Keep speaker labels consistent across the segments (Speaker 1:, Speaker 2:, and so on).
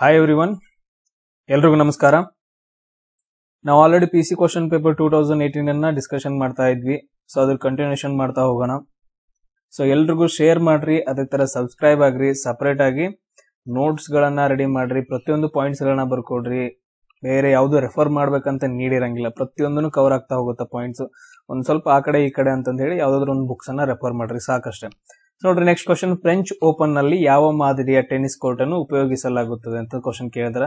Speaker 1: hi every one ಎಲ್ರಿಗೂ ನಮಸ್ಕಾರ ನಾವು already P C question paper two thousand ಏಯ್ಟೀನನ್ನು ಡಿಸ್ಕಷನ್ ಮಾಡ್ತಾ ಇದ್ವಿ ಸೊ ಅದ್ರ ಕಂಟಿನ್ಯೂಷನ್ ಮಾಡ್ತಾ ಹೋಗೋಣ ಸೊ ಎಲ್ರಿಗೂ ಶೇರ್ ಮಾಡ್ರಿ ಅದೇ ತರ ಸಬ್ಸ್ಕ್ರೈಬ್ ಆಗ್ರಿ ಆಗಿ ನೋಟ್ಸ್ ಗಳನ್ನ ರೆಡಿ ಮಾಡ್ರಿ ಪ್ರತಿಯೊಂದು ಪಾಯಿಂಟ್ಸ್ ಗಳನ್ನ ಬರ್ಕೊಡ್ರಿ ಬೇರೆ ಯಾವ್ದು ರೆಫರ್ ಮಾಡ್ಬೇಕಂತ ನೀಡಿರಂಗಿಲ್ಲ ಪ್ರತಿಯೊಂದನ್ನು ಕವರ್ ಆಗ್ತಾ ಹೋಗುತ್ತೆ ಪಾಯಿಂಟ್ಸ್ ಒಂದ್ ಸ್ವಲ್ಪ ಆ ಕಡೆ ಈ ಕಡೆ ಅಂತ ಹೇಳಿ ಯಾವ್ದಾದ್ರು ಒಂದು ಬುಕ್ಸನ್ನು ರೆಫರ್ ಮಾಡ್ರಿ ಸಾಕಷ್ಟೇ ನೋಡ್ರಿ ನೆಕ್ಸ್ಟ್ ಕ್ವಶನ್ ಫ್ರೆಂಚ್ ಓಪನ್ ನಲ್ಲಿ ಯಾವ ಮಾದರಿಯ ಟೆನ್ನಿಸ್ ಕೋರ್ಟ್ ಅನ್ನು ಉಪಯೋಗಿಸಲಾಗುತ್ತದೆ ಅಂತ ಕ್ವಶನ್ ಕೇಳಿದ್ರ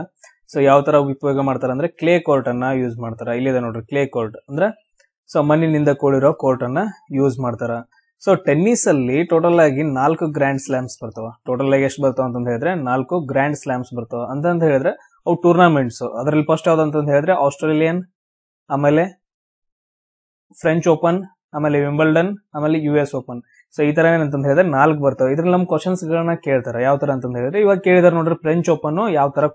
Speaker 1: ಸೊ ಯಾವ ತರ ಉಪಯೋಗ ಮಾಡ್ತಾರ ಅಂದ್ರೆ ಕ್ಲೇ ಕೋರ್ಟ್ ಅನ್ನ ಯೂಸ್ ಮಾಡ್ತಾರ ಇಲ್ಲಿದೆ ನೋಡ್ರಿ ಕ್ಲೇ ಕೋರ್ಟ್ ಅಂದ್ರೆ ಸೊ ಮಣ್ಣಿನಿಂದ ಕೂಡಿರೋ ಕೋರ್ಟ್ ಅನ್ನ ಯೂಸ್ ಮಾಡ್ತಾರ ಸೊ ಟೆನ್ನಿಸ್ ಅಲ್ಲಿ ಟೋಟಲ್ ಆಗಿ ನಾಲ್ಕು ಗ್ರ್ಯಾಂಡ್ ಸ್ಲಾಮ್ಸ್ ಬರ್ತಾವ ಟೋಟಲ್ ಆಗಿ ಎಷ್ಟು ಬರ್ತಾವ ಅಂತ ಹೇಳಿದ್ರೆ ನಾಲ್ಕು ಗ್ರ್ಯಾಂಡ್ ಸ್ಲಾಮ್ಸ್ ಬರ್ತಾವ ಅಂತಂದ ಹೇಳಿದ್ರೆ ಅವು ಟೂರ್ನಾಮೆಂಟ್ಸ್ ಅದರಲ್ಲಿ ಫಸ್ಟ್ ಯಾವ್ದಂತ ಹೇಳಿದ್ರೆ ಆಸ್ಟ್ರೇಲಿಯನ್ ಆಮೇಲೆ ಫ್ರೆಂಚ್ ಓಪನ್ ಆಮೇಲೆ ವಿಂಬಲ್ಡನ್ ಆಮೇಲೆ ಯು ಎಸ್ ಓಪನ್ ಸೊ ಈ ತರ ಏನಂತ ಹೇಳಿದ್ರೆ ನಾಲ್ಕು ಬರ್ತವೆ ಇದ್ರಲ್ಲಿ ನಮ್ಮ ಗಳನ್ನ ಕೇಳ್ತಾರೆ ಯಾವ ತರ ಅಂತ ಹೇಳಿದ್ರೆ ಇವಾಗ ಕೇಳಿದಾರೆ ನೋಡ್ರಿ ಫ್ರೆಂಚ್ ಓಪನ್ ಯಾವ ತರ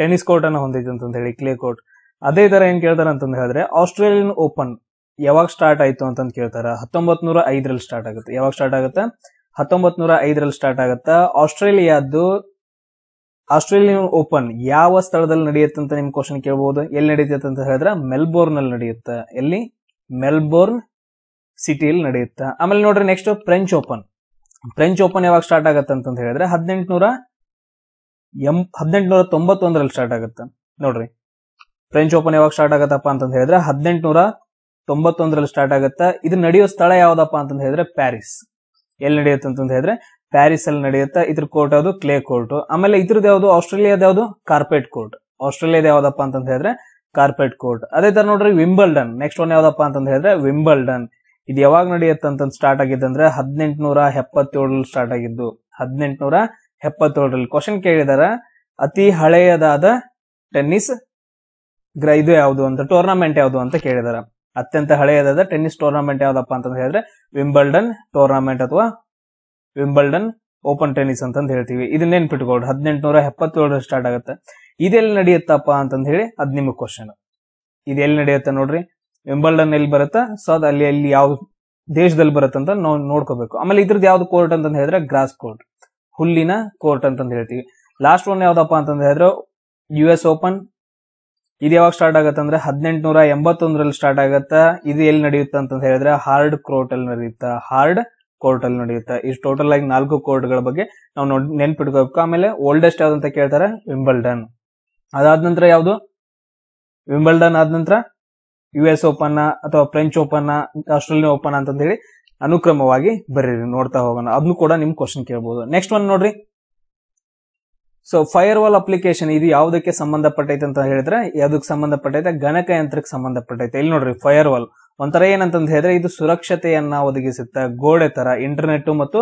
Speaker 1: ಟೆನಿಸ್ ಕೋರ್ಟ್ ಅನ್ನ ಹೊಂದಿದೆ ಅಂತ ಹೇಳಿ ಕ್ಲೇ ಕೋರ್ಟ್ ಅದೇ ತರ ಏನ್ ಕೇಳ್ತಾರೆ ಅಂತ ಹೇಳಿದ್ರೆ ಆಸ್ಟ್ರೇಲಿಯನ್ ಓಪನ್ ಯಾವಾಗ ಸ್ಟಾರ್ಟ್ ಆಯ್ತು ಅಂತ ಕೇಳ್ತಾರ ಹತ್ತೊಂಬತ್ ನೂರ ಐದ್ರಲ್ಲಿ ಸ್ಟಾರ್ಟ್ ಆಗುತ್ತೆ ಯಾವಾಗ ಸ್ಟಾರ್ಟ್ ಆಗುತ್ತೆ ಹತ್ತೊಂಬತ್ ನೂರ ಐದ್ರಲ್ಲಿ ಸ್ಟಾರ್ಟ್ ಆಗುತ್ತಾ ಆಸ್ಟ್ರೇಲಿಯಾದ್ದು ಆಸ್ಟ್ರೇಲಿಯನ್ ಓಪನ್ ಯಾವ ಸ್ಥಳದಲ್ಲಿ ನಡೆಯುತ್ತೆ ಅಂತ ನಿಮ್ ಕ್ವಶನ್ ಕೇಳಬಹುದು ಎಲ್ಲಿ ನಡೆಯುತ್ತೆ ಅಂತ ಹೇಳಿದ್ರೆ ಮೆಲ್ಬೋರ್ನ್ ಅಲ್ಲಿ ನಡೆಯುತ್ತೆ ಎಲ್ಲಿ ಮೆಲ್ಬೋರ್ನ್ ಸಿಟಿಯಲ್ಲಿ ನಡೆಯುತ್ತೆ ಆಮೇಲೆ ನೋಡ್ರಿ next French open French open ಯಾವಾಗ ಸ್ಟಾರ್ಟ್ ಆಗುತ್ತೆ ಅಂತ ಹೇಳಿದ್ರೆ ಹದಿನೆಂಟುನೂರ ಎಂ ಹದಿನೆಂಟುನೂರ ತೊಂಬತ್ತೊಂದರಲ್ಲಿ ಸ್ಟಾರ್ಟ್ ಆಗುತ್ತೆ ನೋಡ್ರಿ ಫ್ರೆಂಚ್ ಓಪನ್ ಯಾವಾಗ ಸ್ಟಾರ್ಟ್ ಆಗತ್ತಪ್ಪ ಅಂತ ಹೇಳಿದ್ರೆ ಹದಿನೆಂಟುನೂರ ತೊಂಬತ್ತೊಂದರಲ್ಲಿ ಸ್ಟಾರ್ಟ್ ಆಗುತ್ತೆ ಇದು ನಡೆಯೋ ಸ್ಥಳ ಯಾವ್ದಪ್ಪ ಅಂತ ಹೇಳಿದ್ರೆ ಪ್ಯಾರಿಸ್ ಎಲ್ಲಿ ನಡೆಯುತ್ತೆ ಅಂತ ಹೇಳಿದ್ರೆ ಪ್ಯಾರಿಸ್ ಅಲ್ಲಿ ನಡೆಯುತ್ತೆ ಇದ್ರ ಕೋರ್ಟ್ ಯಾವುದು ಕ್ಲೇ ಕೋರ್ಟ್ ಆಮೇಲೆ ಇದ್ರದ್ದು ಯಾವುದು ಆಸ್ಟ್ರೇಲಿಯಾದ ಯಾವುದು ಕಾರ್ಪೆಟ್ ಕೋರ್ಟ್ ಆಸ್ಟ್ರೇಲಿಯಾದ ಯಾವ್ದಪ್ಪ ಅಂತ ಹೇಳಿದ್ರೆ ಕಾರ್ಪೆಟ್ ಕೋರ್ಟ್ ಅದೇ ತರ ನೋಡ್ರಿ ವಿಂಬಲ್ಡನ್ ನೆಕ್ಸ್ಟ್ ಒನ್ ಯಾವ್ದಪ್ಪ ಅಂತ ಹೇಳಿದ್ರೆ ವಿಂಬಲ್ಡನ್ ಇದು ಯಾವಾಗ ನಡೆಯುತ್ತಂತ ಸ್ಟಾರ್ಟ್ ಆಗಿದ್ದಂದ್ರೆ ಹದಿನೆಂಟುನೂರ ಎಪ್ಪತ್ತೇಳರಲ್ಲಿ ಸ್ಟಾರ್ಟ್ ಆಗಿದ್ದು ಹದಿನೆಂಟುನೂರ ಎಪ್ಪತ್ತೇಳರಲ್ಲಿ ಕ್ವಶನ್ ಕೇಳಿದಾರ ಅತಿ ಹಳೆಯದಾದ ಟೆನ್ನಿಸ್ ಗ್ರ ಇದು ಯಾವುದು ಅಂತ ಟೂರ್ನಮೆಂಟ್ ಯಾವುದು ಅಂತ ಕೇಳಿದಾರ ಅತ್ಯಂತ ಹಳೆಯದಾದ ಟೆನ್ನಿಸ್ ಟೂರ್ನಮೆಂಟ್ ಯಾವ್ದಪ್ಪ ಅಂತ ಹೇಳಿದ್ರೆ ವಿಂಬಲ್ಡನ್ ಟೂರ್ನಮೆಂಟ್ ಅಥವಾ ವಿಂಬಲ್ಡನ್ ಓಪನ್ ಟೆನ್ನಿಸ್ ಅಂತಂದು ಹೇಳ್ತೀವಿ ಇದನ್ನ ಬಿಟ್ಕೊಳ್ಳಿ ಹದಿನೆಂಟುನೂರ ಎಪ್ಪತ್ತೇಳರಲ್ಲಿ ಸ್ಟಾರ್ಟ್ ಆಗುತ್ತೆ ಇದೆಲ್ಲಿ ನಡೆಯುತ್ತಪ್ಪ ಅಂತಂದು ಹೇಳಿ ಅದ್ ನಿಮಗೆ ಕ್ವಶನ್ ಇದೆಲ್ಲಿ ನಡೆಯುತ್ತೆ ನೋಡ್ರಿ ವಿಂಬಲ್ಡನ್ ಎಲ್ಲಿ ಬರುತ್ತೆ ಸೊ ಅದು ಅಲ್ಲಿ ಅಲ್ಲಿ ಯಾವ ದೇಶದಲ್ಲಿ ಬರುತ್ತೆ ಅಂತ ನಾವು ನೋಡ್ಕೋಬೇಕು ಆಮೇಲೆ ಇದ್ರದ್ದು ಯಾವ್ದು ಕೋರ್ಟ್ ಅಂತ ಹೇಳಿದ್ರೆ ಗ್ರಾಸ್ ಕೋರ್ಟ್ ಹುಲ್ಲಿನ ಕೋರ್ಟ್ ಅಂತ ಹೇಳ್ತೀವಿ ಲಾಸ್ಟ್ ಒನ್ ಯಾವ್ದಪ್ಪ ಅಂತಂದು ಹೇಳಿದ್ರೆ ಯು ಎಸ್ ಓಪನ್ ಇದು ಯಾವಾಗ ಸ್ಟಾರ್ಟ್ ಆಗುತ್ತೆ ಅಂದ್ರೆ ಹದಿನೆಂಟುನೂರ ಎಂಬತ್ತೊಂದರಲ್ಲಿ ಸ್ಟಾರ್ಟ್ ಆಗುತ್ತೆ ಇದು ಎಲ್ಲಿ ನಡೆಯುತ್ತೆ ಅಂತ ಹೇಳಿದ್ರೆ ಹಾರ್ಡ್ ಕೋರ್ಟ್ ಅಲ್ಲಿ ನಡೆಯುತ್ತೆ ಹಾರ್ಡ್ ಕೋರ್ಟ್ ಅಲ್ಲಿ ನಡೆಯುತ್ತೆ ಇಷ್ಟು ಟೋಟಲ್ ಆಗಿ ನಾಲ್ಕು ಕೋರ್ಟ್ ಗಳ ಬಗ್ಗೆ ನಾವು ನೆನ್ಪಿಟ್ಕೋಬೇಕು ಆಮೇಲೆ ಓಲ್ಡೆಸ್ಟ್ ಯಾವ್ದು ಅಂತ ಕೇಳ್ತಾರೆ ವಿಂಬಲ್ಡನ್ ಅದಾದ ನಂತರ ಯಾವುದು ವಿಂಬಲ್ಡನ್ ಆದ ನಂತರ ಯು ಎಸ್ ಓಪನ್ ಅಥವಾ ಫ್ರೆಂಚ್ ಓಪನ್ ಆಸ್ಟ್ರೇಲಿಯನ್ ಓಪನ್ ಅಂತ ಹೇಳಿ ಅನುಕ್ರಮವಾಗಿ ಬರೀರಿ ನೋಡ್ತಾ ಹೋಗೋಣ ಅದನ್ನು ಕೂಡ ನಿಮ್ ಕ್ವಶನ್ ಕೇಳಬಹುದು ನೆಕ್ಸ್ಟ್ ಒನ್ ನೋಡ್ರಿ ಸೊ ಫೈರ್ ವಾಲ್ ಅಪ್ಲಿಕೇಶನ್ ಇದು ಯಾವುದಕ್ಕೆ ಸಂಬಂಧಪಟ್ಟೈತೆ ಅಂತ ಹೇಳಿದ್ರೆ ಅದಕ್ಕೆ ಸಂಬಂಧಪಟ್ಟೈತೆ ಗಣಕಯಂತ್ರಕ್ಕೆ ಸಂಬಂಧಪಟ್ಟೈತೆ ಇಲ್ಲಿ ನೋಡ್ರಿ ಫೈರ್ ವಾಲ್ ಒಂಥರ ಏನಂತಂದ್ ಹೇಳಿದ್ರೆ ಇದು ಸುರಕ್ಷತೆಯನ್ನ ಒದಗಿಸುತ್ತೆ ಗೋಡೆ ತರ ಇಂಟರ್ನೆಟ್ ಮತ್ತು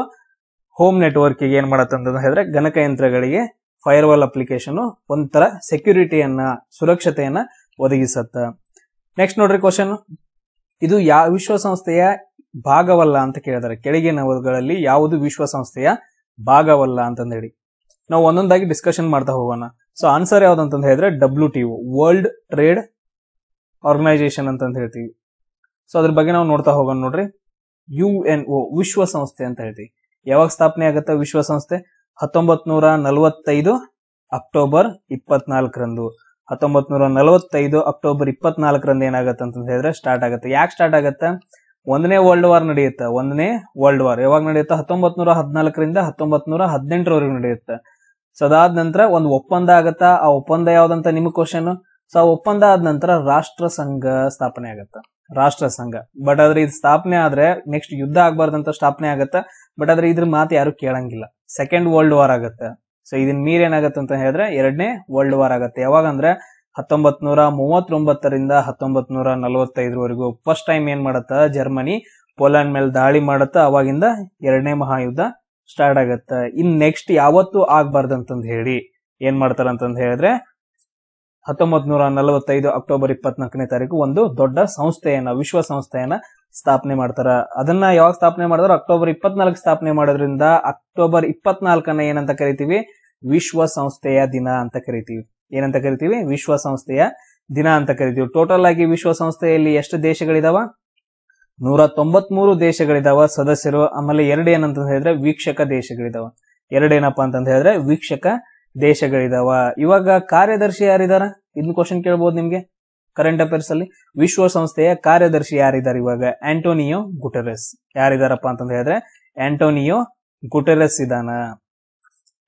Speaker 1: ಹೋಮ್ ನೆಟ್ವರ್ಕ್ ಏನ್ ಅಂತ ಹೇಳಿದ್ರೆ ಗಣಕಯಂತ್ರಗಳಿಗೆ ಫೈರ್ ವಾಲ್ ಅಪ್ಲಿಕೇಶನ್ ಒಂಥರ ಸೆಕ್ಯೂರಿಟಿಯನ್ನ ಸುರಕ್ಷತೆಯನ್ನ ಒದಗಿಸತ್ತ ನೆಕ್ಸ್ಟ್ ನೋಡ್ರಿ ಕ್ವಶನ್ ಇದು ಯಾವ ವಿಶ್ವಸಂಸ್ಥೆಯ ಭಾಗವಲ್ಲ ಅಂತ ಕೇಳಿದಾರೆ ಕೆಳಗಿನವುಗಳಲ್ಲಿ ಯಾವುದು ವಿಶ್ವಸಂಸ್ಥೆಯ ಭಾಗವಲ್ಲ ಅಂತಂದ ಹೇಳಿ ನಾವು ಒಂದೊಂದಾಗಿ ಡಿಸ್ಕಷನ್ ಮಾಡ್ತಾ ಹೋಗೋಣ ಸೊ ಆನ್ಸರ್ ಯಾವ್ದಂತಂದು ಹೇಳಿದ್ರೆ W T world trade organisation ಅಂತಂದ ಹೇಳ್ತೀವಿ ಸೊ ಅದ್ರ ಬಗ್ಗೆ ನಾವು ನೋಡ್ತಾ ಹೋಗೋಣ ನೋಡ್ರಿ ಯು ಎನ್ ಒ ವಿಶ್ವಸಂಸ್ಥೆ ಅಂತ ಹೇಳ್ತೀವಿ ಯಾವಾಗ ಸ್ಥಾಪನೆ ಆಗುತ್ತೆ ವಿಶ್ವಸಂಸ್ಥೆ ಹತ್ತೊಂಬತ್ ನೂರ ನಲ್ವತ್ತೈದು ಅಕ್ಟೋಬರ್ ಇಪ್ಪತ್ನಾಲ್ಕರಂದು ಹತ್ತೊಂಬತ್ ನೂರ ನಲವತ್ತೈದು ಅಕ್ಟೋಬರ್ ಇಪ್ಪತ್ನಾಲ್ಕರಂದು ಏನಾಗುತ್ತೆ ಅಂತ ಹೇಳಿದ್ರೆ ಸ್ಟಾರ್ಟ್ ಆಗುತ್ತೆ ಯಾಕೆ ಸ್ಟಾರ್ಟ್ ಆಗುತ್ತೆ ಒಂದನೇ ವರ್ಲ್ಡ್ ವಾರ್ ನಡೆಯುತ್ತೆ ಒಂದನೇ ವರ್ಲ್ಡ್ ವಾರ್ ಯಾವಾಗ ನಡೆಯುತ್ತೆ ಹತ್ತೊಂಬತ್ ನೂರ ಹದಿನಾಲ್ಕರಿಂದ ಹತ್ತೊಂಬತ್ ನೂರ ಹದಿನೆಂಟರವರೆಗೂ ನಡೆಯುತ್ತೆ ಸೊ ಅದಾದ ನಂತರ ಒಂದು ಒಪ್ಪಂದ ಆಗತ್ತ ಆ ಒಪ್ಪಂದ ಯಾವ್ದಂತ ನಿಮ್ ಕ್ವಶನ್ ಸೊ ಆ ಒಪ್ಪಂದ ಆದ ನಂತರ ರಾಷ್ಟ್ರ ಸಂಘ ಸ್ಥಾಪನೆ ಆಗತ್ತ ರಾಷ್ಟ್ರ ಸಂಘ ಬಟ್ ಆದ್ರೆ ಇದು ಸ್ಥಾಪನೆ ಆದ್ರೆ ನೆಕ್ಸ್ಟ್ ಯುದ್ಧ ಆಗ್ಬಾರ್ದಂತ ಸ್ಥಾಪನೆ ಆಗುತ್ತೆ ಬಟ್ ಆದ್ರೆ ಇದ್ರ ಮಾತು ಯಾರು ಕೇಳಂಗಿಲ್ಲ ಸೆಕೆಂಡ್ ವರ್ಲ್ಡ್ ವಾರ್ ಆಗುತ್ತೆ ಸೊ ಇದನ್ ಮೀರ್ ಏನಾಗುತ್ತೆ ಅಂತ ಹೇಳಿದ್ರೆ ಎರಡನೇ ವರ್ಲ್ಡ್ ವಾರ್ ಆಗುತ್ತೆ ಯಾವಾಗಂದ್ರೆ ಹತ್ತೊಂಬತ್ ನೂರ ಮೂವತ್ತೊಂಬತ್ತರಿಂದ ಹತ್ತೊಂಬತ್ ನೂರ ನಲವತ್ತೈದರವರೆಗೂ ಫಸ್ಟ್ ಟೈಮ್ ಏನ್ ಮಾಡತ್ತ ಜರ್ಮನಿ ಪೋಲೆಂಡ್ ಮೇಲೆ ದಾಳಿ ಮಾಡತ್ತ ಅವಾಗಿಂದ ಎರಡನೇ ಮಹಾಯುದ್ಧ ಸ್ಟಾರ್ಟ್ ಆಗತ್ತ ಇನ್ ನೆಕ್ಸ್ಟ್ ಯಾವತ್ತು ಆಗ್ಬಾರ್ದು ಆಗ್ಬಾರ್ದಂತಂದ್ ಹೇಳಿ ಏನ್ ಅಂತಂದ್ ಹೇಳಿದ್ರೆ ಹತ್ತೊಂಬತ್ ನೂರ ನಲವತ್ತೈದು ಅಕ್ಟೋಬರ್ ಇಪ್ಪತ್ನಾಲ್ಕನೇ ತಾರೀಕು ಒಂದು ದೊಡ್ಡ ಸಂಸ್ಥೆಯನ್ನ ವಿಶ್ವಸಂಸ್ಥೆಯನ್ನ ಸ್ಥಾಪನೆ ಮಾಡ್ತಾರ ಅದನ್ನ ಯಾವಾಗ ಸ್ಥಾಪನೆ ಮಾಡಿದ್ರು ಅಕ್ಟೋಬರ್ ಇಪ್ಪತ್ನಾಲ್ಕ ಸ್ಥಾಪನೆ ಮಾಡೋದ್ರಿಂದ ಅಕ್ಟೋಬರ್ ಇಪ್ಪತ್ನಾಲ್ಕನ್ನ ಏನಂತ ಕರಿತೀವಿ ವಿಶ್ವಸಂಸ್ಥೆಯ ದಿನ ಅಂತ ಕರಿತೀವಿ ಏನಂತ ಕರಿತೀವಿ ವಿಶ್ವಸಂಸ್ಥೆಯ ದಿನ ಅಂತ ಕರಿತೀವಿ ಟೋಟಲ್ ಆಗಿ ವಿಶ್ವಸಂಸ್ಥೆಯಲ್ಲಿ ಎಷ್ಟು ದೇಶಗಳಿದಾವ ನೂರ ತೊಂಬತ್ ಮೂರು ದೇಶಗಳಿದಾವ ಸದಸ್ಯರು ಆಮೇಲೆ ಎರಡು ಏನಂತ ಹೇಳಿದ್ರೆ ವೀಕ್ಷಕ ದೇಶಗಳಿದಾವ ಎರಡೇನಪ್ಪ ಅಂತಂದ ಹೇಳಿದ್ರೆ ವೀಕ್ಷಕ ದೇಶಗಳಿದಾವ ಇವಾಗ ಕಾರ್ಯದರ್ಶಿ ಯಾರಿದಾರ ಇದನ್ನ ಕ್ವಶನ್ ಕೇಳ್ಬೋದು ನಿಮ್ಗೆ ಕರೆಂಟ್ ಅಫೇರ್ಸ್ ಅಲ್ಲಿ ವಿಶ್ವಸಂಸ್ಥೆಯ ಕಾರ್ಯದರ್ಶಿ ಯಾರಿದ್ದಾರೆ ಇವಾಗ ಆಂಟೋನಿಯೋ ಗುಟೆರಸ್ ಯಾರಿದಾರಪ್ಪ ಅಂತಂದ ಹೇಳಿದ್ರೆ ಆಂಟೋನಿಯೋ ಗುಟೆರಸ್ ಇದಾನ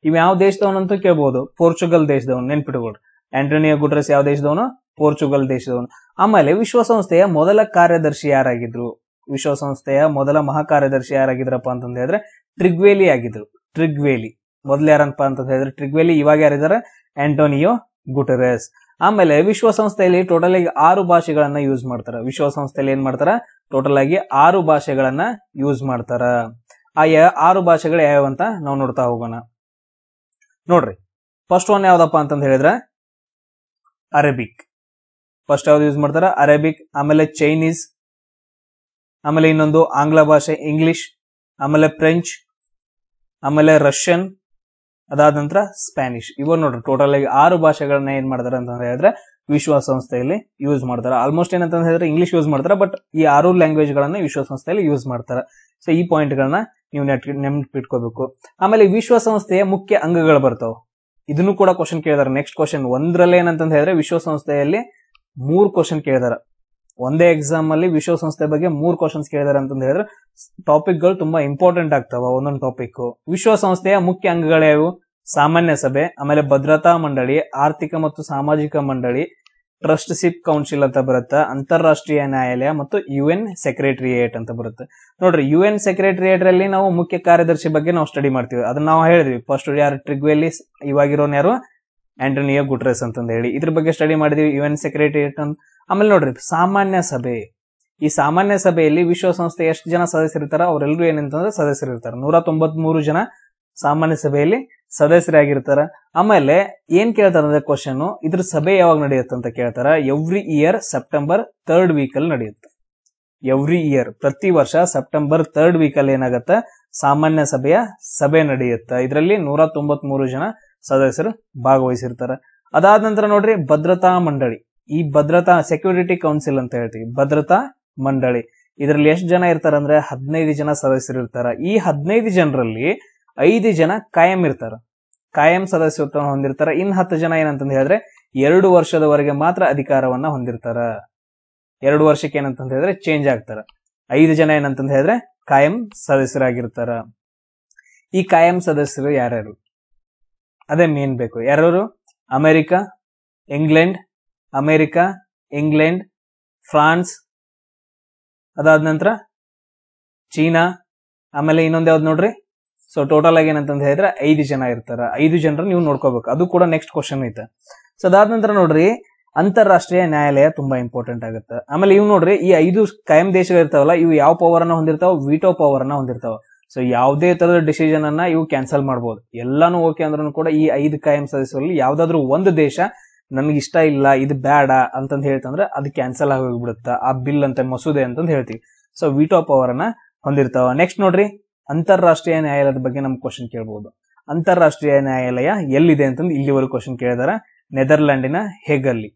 Speaker 1: ಇವ್ ಯಾವ ದೇಶದವನಂತ ಕೇಳ್ಬಹುದು ಪೋರ್ಚುಗಲ್ ದೇಶದವನು ನೆನ್ಪಿಟ್ಕೊಡ್ರಿ ಆಂಟೋನಿಯೋ ಗುಡ್ರಸ್ ಯಾವ ದೇಶದವನು ಪೋರ್ಚುಗಲ್ ದೇಶದವನು ಆಮೇಲೆ ವಿಶ್ವಸಂಸ್ಥೆಯ ಮೊದಲ ಕಾರ್ಯದರ್ಶಿ ಯಾರಾಗಿದ್ರು ವಿಶ್ವಸಂಸ್ಥೆಯ ಮೊದಲ ಮಹಾ ಕಾರ್ಯದರ್ಶಿ ಯಾರಾಗಿದ್ರಪ್ಪ ಅಂತಂದ ಹೇಳಿದ್ರೆ ಟ್ರಿಗ್ವೇಲಿ ಆಗಿದ್ರು ಟ್ರಿಗ್ವೇಲಿ ಮೊದಲ ಯಾರಪ್ಪ ಅಂತ ಹೇಳಿದ್ರೆ ಟ್ರಿಗ್ವೇಲಿ ಇವಾಗ ಯಾರಿದ್ದಾರೆ ಆಂಟೋನಿಯೋ ಗುಟೆರೆಸ್ ಆಮೇಲೆ ವಿಶ್ವಸಂಸ್ಥೆಯಲ್ಲಿ ಟೋಟಲ್ ಆಗಿ ಆರು ಭಾಷೆಗಳನ್ನ ಯೂಸ್ ಮಾಡ್ತಾರ ವಿಶ್ವಸಂಸ್ಥೆಯಲ್ಲಿ ಏನ್ ಮಾಡ್ತಾರ ಟೋಟಲ್ ಆಗಿ ಆರು ಭಾಷೆಗಳನ್ನ ಯೂಸ್ ಮಾಡ್ತಾರ ಆ ಆರು ಭಾಷೆಗಳು ಯಾವ್ಯಾವ ಅಂತ ನಾವು ನೋಡ್ತಾ ಹೋಗೋಣ ನೋಡ್ರಿ ಫಸ್ಟ್ ಒನ್ ಯಾವ್ದಪ್ಪ ಅಂತಂದ ಹೇಳಿದ್ರೆ ಅರೇಬಿಕ್ ಫಸ್ಟ್ ಯಾವ್ದು ಯೂಸ್ ಮಾಡ್ತಾರೆ ಅರೇಬಿಕ್ ಆಮೇಲೆ ಚೈನೀಸ್ ಆಮೇಲೆ ಇನ್ನೊಂದು ಆಂಗ್ಲ ಭಾಷೆ ಇಂಗ್ಲಿಷ್ ಆಮೇಲೆ ಫ್ರೆಂಚ್ ಆಮೇಲೆ ರಷ್ಯನ್ ಅದಾದ ನಂತರ ಸ್ಪ್ಯಾನಿಷ್ ಇವನ್ ನೋಡ್ರಿ ಟೋಟಲ್ ಆಗಿ ಆರು ಭಾಷೆಗಳನ್ನ ಏನ್ ಮಾಡ್ತಾರೆ ಅಂತ ಹೇಳಿದ್ರೆ ವಿಶ್ವಸಂಸ್ಥೆಯಲ್ಲಿ ಯೂಸ್ ಮಾಡ್ತಾರೆ ಆಲ್ಮೋಸ್ಟ್ ಏನಂತ ಹೇಳಿದ್ರೆ ಇಂಗ್ಲಿಷ್ ಯೂಸ್ ಮಾಡ್ತಾರೆ ಬಟ್ ಈ ಆರು ಲ್ಯಾಂಗ್ವೇಜ್ ಗಳನ್ನ ವಿಶ್ವಸಂಸ್ಥೆಯಲ್ಲಿ ಯೂಸ್ ಮಾಡ್ತಾರೆ ಸೊ ಈ ಪಾಯಿಂಟ್ ಗಳನ್ನ ನೀವು ನೆಟ್ ನೆನ್ಪಿಟ್ಕೋಬೇಕು ಆಮೇಲೆ ವಿಶ್ವಸಂಸ್ಥೆಯ ಮುಖ್ಯ ಅಂಗಗಳು ಬರ್ತಾವ ಇದನ್ನು ಕೂಡ ಕ್ವಶನ್ ಕೇಳಿದಾರೆ ನೆಕ್ಸ್ಟ್ ಕ್ವಶನ್ ಒಂದ್ರಲ್ಲಿ ಏನಂತ ಹೇಳಿದ್ರೆ ವಿಶ್ವಸಂಸ್ಥೆಯಲ್ಲಿ ಮೂರ್ ಕ್ವಶನ್ ಕೇಳಿದಾರೆ ಒಂದೇ ಎಕ್ಸಾಮ್ ಅಲ್ಲಿ ವಿಶ್ವಸಂಸ್ಥೆ ಬಗ್ಗೆ ಮೂರ್ ಕ್ವಶನ್ಸ್ ಕೇಳಿದಾರೆ ಅಂತ ಹೇಳಿದ್ರೆ ಟಾಪಿಕ್ ಗಳು ತುಂಬಾ ಇಂಪಾರ್ಟೆಂಟ್ ಆಗ್ತಾವ ಒಂದೊಂದು ಟಾಪಿಕ್ ವಿಶ್ವಸಂಸ್ಥೆಯ ಮುಖ್ಯ ಅಂಗಗಳ್ಯಾವು ಸಾಮಾನ್ಯ ಸಭೆ ಆಮೇಲೆ ಭದ್ರತಾ ಮಂಡಳಿ ಆರ್ಥಿಕ ಮತ್ತು ಸಾಮಾಜಿಕ ಮಂಡಳಿ ಟ್ರಸ್ಟ್ ಸಿಪ್ ಕೌನ್ಸಿಲ್ ಅಂತ ಬರುತ್ತೆ ಅಂತಾರಾಷ್ಟ್ರೀಯ ನ್ಯಾಯಾಲಯ ಮತ್ತು ಯು ಎನ್ ಸೆಕ್ರೆಟರಿಯೇಟ್ ಅಂತ ಬರುತ್ತೆ ನೋಡ್ರಿ ಯು ಎನ್ ಸೆಕ್ರೆಟರಿಯೇಟ್ ಅಲ್ಲಿ ನಾವು ಮುಖ್ಯ ಕಾರ್ಯದರ್ಶಿ ಬಗ್ಗೆ ನಾವು ಸ್ಟಡಿ ಮಾಡ್ತೀವಿ ಅದನ್ನ ನಾವು ಹೇಳಿದ್ವಿ ಫಸ್ಟ್ ಯಾರು ಟ್ರಿಗ್ವೆಲ್ಲಿ ಇವಾಗಿರೋನ್ ಯಾರು ಆಂಟೋನಿಯೋ ಗುಟ್ರೆಸ್ ಅಂತ ಹೇಳಿ ಇದ್ರ ಬಗ್ಗೆ ಸ್ಟಡಿ ಮಾಡಿದೀವಿ ಯು ಎನ್ ಸೆಕ್ರೆಟರಿಯೇಟ್ ಅಂತ ಆಮೇಲೆ ನೋಡ್ರಿ ಸಾಮಾನ್ಯ ಸಭೆ ಈ ಸಾಮಾನ್ಯ ಸಭೆಯಲ್ಲಿ ವಿಶ್ವಸಂಸ್ಥೆ ಎಷ್ಟು ಜನ ಸದಸ್ಯರಿರ್ತಾರ ಅವರೆಲ್ಲರೂ ಏನಂತಂದ್ರೆ ಸದಸ್ಯರಿರ್ತಾರೆ ನೂರ ತೊಂಬತ್ ಮೂರು ಜನ ಸಾಮಾನ್ಯ ಸಭೆಯಲ್ಲಿ ಸದಸ್ಯರಾಗಿರ್ತಾರ ಆಮೇಲೆ ಏನ್ ಕೇಳ್ತಾರ ಅಂದ್ರೆ ಕ್ವಶನ್ ಇದ್ರ ಸಭೆ ಯಾವಾಗ ನಡೆಯುತ್ತೆ ಅಂತ ಕೇಳ್ತಾರ every year September third week ಅಲ್ಲಿ ನಡೆಯುತ್ತೆ ಎವ್ರಿ ಇಯರ್ ಪ್ರತಿ ವರ್ಷ ಸೆಪ್ಟೆಂಬರ್ ತರ್ಡ್ ವೀಕ್ ಅಲ್ಲಿ ಏನಾಗತ್ತ ಸಾಮಾನ್ಯ ಸಭೆಯ ಸಭೆ ನಡೆಯುತ್ತೆ ಇದರಲ್ಲಿ ನೂರ ತೊಂಬತ್ ಮೂರು ಜನ ಸದಸ್ಯರು ಭಾಗವಹಿಸಿರ್ತಾರೆ ಅದಾದ ನಂತರ ನೋಡ್ರಿ ಭದ್ರತಾ ಮಂಡಳಿ ಈ ಭದ್ರತಾ ಸೆಕ್ಯೂರಿಟಿ ಕೌನ್ಸಿಲ್ ಅಂತ ಹೇಳ್ತೀವಿ ಭದ್ರತಾ ಮಂಡಳಿ ಇದರಲ್ಲಿ ಎಷ್ಟು ಜನ ಅಂದ್ರೆ ಹದಿನೈದು ಜನ ಸದಸ್ಯರು ಇರ್ತಾರ ಈ ಹದಿನೈದು ಜನರಲ್ಲಿ ಐದು ಜನ ಕಾಯಂ ಇರ್ತಾರ ಕಾಯಂ ಸದಸ್ಯತ್ವ ಹೊಂದಿರ್ತಾರ ಇನ್ ಹತ್ತು ಜನ ಏನಂತಂದು ಹೇಳಿದ್ರೆ ಎರಡು ವರ್ಷದವರೆಗೆ ಮಾತ್ರ ಅಧಿಕಾರವನ್ನ ಹೊಂದಿರ್ತಾರ ಎರಡು ವರ್ಷಕ್ಕೆ ಏನಂತಂದು ಹೇಳಿದ್ರೆ ಚೇಂಜ್ ಆಗ್ತಾರ ಐದು ಜನ ಏನಂತಂದು ಹೇಳಿದ್ರೆ ಕಾಯಂ ಸದಸ್ಯರಾಗಿರ್ತಾರ ಈ ಕಾಯಂ ಸದಸ್ಯರು ಯಾರ್ಯಾರು ಅದೇ ಮೇನ್ ಬೇಕು ಯಾರ್ಯಾರು America England America England France ಅದಾದ ನಂತರ ಚೀನಾ ಆಮೇಲೆ ಇನ್ನೊಂದು ಯಾವ್ದು ನೋಡ್ರಿ ಸೊ ಟೋಟಲ್ ಆಗಿ ಏನಂತ ಹೇಳಿದ್ರೆ ಐದು ಜನ ಇರ್ತಾರೆ ಐದು ಜನರ ನೀವು ನೋಡ್ಕೋಬೇಕು ಅದು ಕೂಡ ನೆಕ್ಸ್ಟ್ ಕ್ವಶನ್ ಐತೆ ಸೊ ಅದಾದ ನಂತರ ನೋಡ್ರಿ ಅಂತಾರಾಷ್ಟ್ರೀಯ ನ್ಯಾಯಾಲಯ ತುಂಬಾ ಇಂಪಾರ್ಟೆಂಟ್ ಆಗುತ್ತೆ ಆಮೇಲೆ ಇವ್ ನೋಡ್ರಿ ಈ ಐದು ಕಾಯಂ ದೇಶಗಳು ಇರ್ತಾವಲ್ಲ ಇವು ಯಾವ ಪವರ್ ಅನ್ನ ಹೊಂದಿರ್ತಾವ ವಿಟೋ ಪವರ್ ಅನ್ನ ಹೊಂದಿರ್ತಾವ ಸೊ ಯಾವುದೇ ತರದ ಡಿಸಿಷನ್ ಅನ್ನ ಇವು ಕ್ಯಾನ್ಸಲ್ ಮಾಡಬಹುದು ಎಲ್ಲಾನು ಓಕೆ ಅಂದ್ರೂ ಕೂಡ ಈ ಐದು ಕಾಯಂ ಸದಸ್ಯರಲ್ಲಿ ಯಾವ್ದಾದ್ರು ಒಂದು ದೇಶ ನಮ್ಗೆ ಇಷ್ಟ ಇಲ್ಲ ಇದು ಬ್ಯಾಡ ಅಂತಂದ್ ಹೇಳ್ತಂದ್ರೆ ಅದು ಕ್ಯಾನ್ಸಲ್ ಆಗಿ ಆ ಬಿಲ್ ಅಂತ ಮಸೂದೆ ಅಂತಂದ್ ಹೇಳ್ತೀವಿ ಸೊ ವಿಟೋ ಪವರ್ ಅನ್ನ ಹೊಂದಿರ್ತಾವ ನೆಕ್ಸ್ಟ್ ನೋಡ್ರಿ ಅಂತಾರಾಷ್ಟ್ರೀಯ ನ್ಯಾಯಾಲಯದ ಬಗ್ಗೆ ನಮ್ಗೆ ಕ್ವಶನ್ ಕೇಳಬಹುದು ಅಂತಾರಾಷ್ಟ್ರೀಯ ನ್ಯಾಯಾಲಯ ಎಲ್ಲಿದೆ ಅಂತಂದು ಇಲ್ಲಿವರೆಗೂ ಕ್ವಶನ್ ಕೇಳಿದಾರ ನೆದರ್ಲ್ಯಾಂಡಿನ ಹೇಗಲ್ಲಿ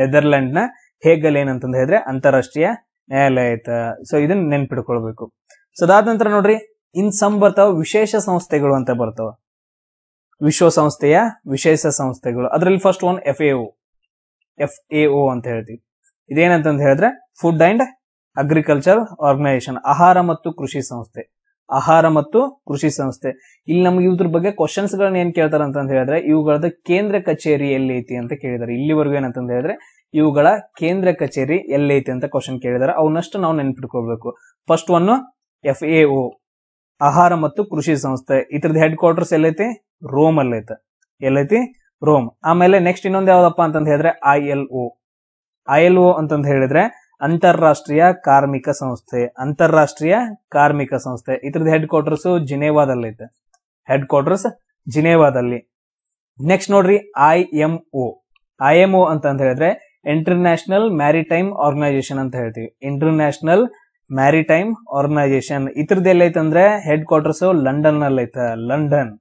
Speaker 1: ನೆದರ್ಲ್ಯಾಂಡ್ನ ಹೇಗಲ್ ಏನಂತಂದು ಹೇಳಿದ್ರೆ ಅಂತಾರಾಷ್ಟ್ರೀಯ ನ್ಯಾಯಾಲಯ ಆಯ್ತ ಸೊ ಇದನ್ನ ನೆನ್ಪಿಟ್ಕೊಳ್ಬೇಕು ಸೊ ಅದಾದ ನಂತರ ನೋಡ್ರಿ ಇನ್ ಸಮ್ ಬರ್ತಾವ ವಿಶೇಷ ಸಂಸ್ಥೆಗಳು ಅಂತ ಬರ್ತಾವ ವಿಶ್ವಸಂಸ್ಥೆಯ ವಿಶೇಷ ಸಂಸ್ಥೆಗಳು ಅದರಲ್ಲಿ first one F A O F A O ಅಂತ ಹೇಳ್ತೀವಿ ಇದೇನಂತಂದು ಹೇಳಿದ್ರೆ ಫುಡ್ ಅಂಡ್ ಅಗ್ರಿಕಲ್ಚರ್ ಆರ್ಗನೈಸೇಷನ್ ಆಹಾರ ಮತ್ತು ಕೃಷಿ ಸಂಸ್ಥೆ ಆಹಾರ ಮತ್ತು ಕೃಷಿ ಸಂಸ್ಥೆ ಇಲ್ಲಿ ನಮ್ಗೆ ಇವ್ರ ಬಗ್ಗೆ ಕ್ವಶನ್ಸ್ ಗಳನ್ನ ಏನ್ ಕೇಳ್ತಾರೆ ಅಂತ ಹೇಳಿದ್ರೆ ಇವುಗಳದ ಕೇಂದ್ರ ಕಚೇರಿ ಎಲ್ಲಿ ಐತಿ ಅಂತ ಕೇಳಿದಾರೆ ಇಲ್ಲಿವರೆಗೂ ಏನಂತ ಹೇಳಿದ್ರೆ ಇವುಗಳ ಕೇಂದ್ರ ಕಚೇರಿ ಐತಿ ಅಂತ ಕ್ವಶನ್ ಕೇಳಿದಾರೆ ಅವನಷ್ಟು ನಾವು ನೆನ್ಪಿಟ್ಕೋಬೇಕು first one F A O ಆಹಾರ ಮತ್ತು ಕೃಷಿ ಸಂಸ್ಥೆ ಇದ್ರದ್ದು ಹೆಡ್ ಕ್ವಾರ್ಟರ್ಸ್ ಎಲ್ಲೈತಿ ರೋಮ್ ಅಲ್ಲೈತೆ ಎಲ್ಲೈತಿ ರೋಮ್ ಆಮೇಲೆ ನೆಕ್ಸ್ಟ್ ಇನ್ನೊಂದು ಯಾವ್ದಪ್ಪ ಅಂತ ಹೇಳಿದ್ರೆ I L O I L O ಅಂತಂದ ಹೇಳಿದ್ರೆ ಅಂತಾರಾಷ್ಟ್ರೀಯ ಕಾರ್ಮಿಕ ಸಂಸ್ಥೆ ಅಂತಾರಾಷ್ಟ್ರೀಯ ಕಾರ್ಮಿಕ ಸಂಸ್ಥೆ ಇದ್ರದ್ದು ಹೆಡ್ ಕ್ವಾರ್ಟರ್ಸ್ ಐತೆ ಹೆಡ್ ಕ್ವಾರ್ಟರ್ಸ್ ಜಿನೇವಾದಲ್ಲಿ ನೆಕ್ಸ್ಟ್ ನೋಡ್ರಿ I M O I M O ಅಂತ ಹೇಳಿದ್ರೆ ಇಂಟರ್ನ್ಯಾಷನಲ್ ಮ್ಯಾರಿಟೈಮ್ ಆರ್ಗನೈಜೇಷನ್ ಅಂತ ಹೇಳ್ತೀವಿ ಇಂಟರ್ನ್ಯಾಷನಲ್ ಮ್ಯಾರಿಟೈಮ್ ಆರ್ಗನೈಸೇಷನ್ ಇದ್ರದ್ದು ಐತೆ ಅಂದ್ರೆ ಹೆಡ್ ಕ್ವಾರ್ಟರ್ಸ್ ಲಂಡನ್ ನಲ್ಲಿ ಐತೆ ಲಂಡನ್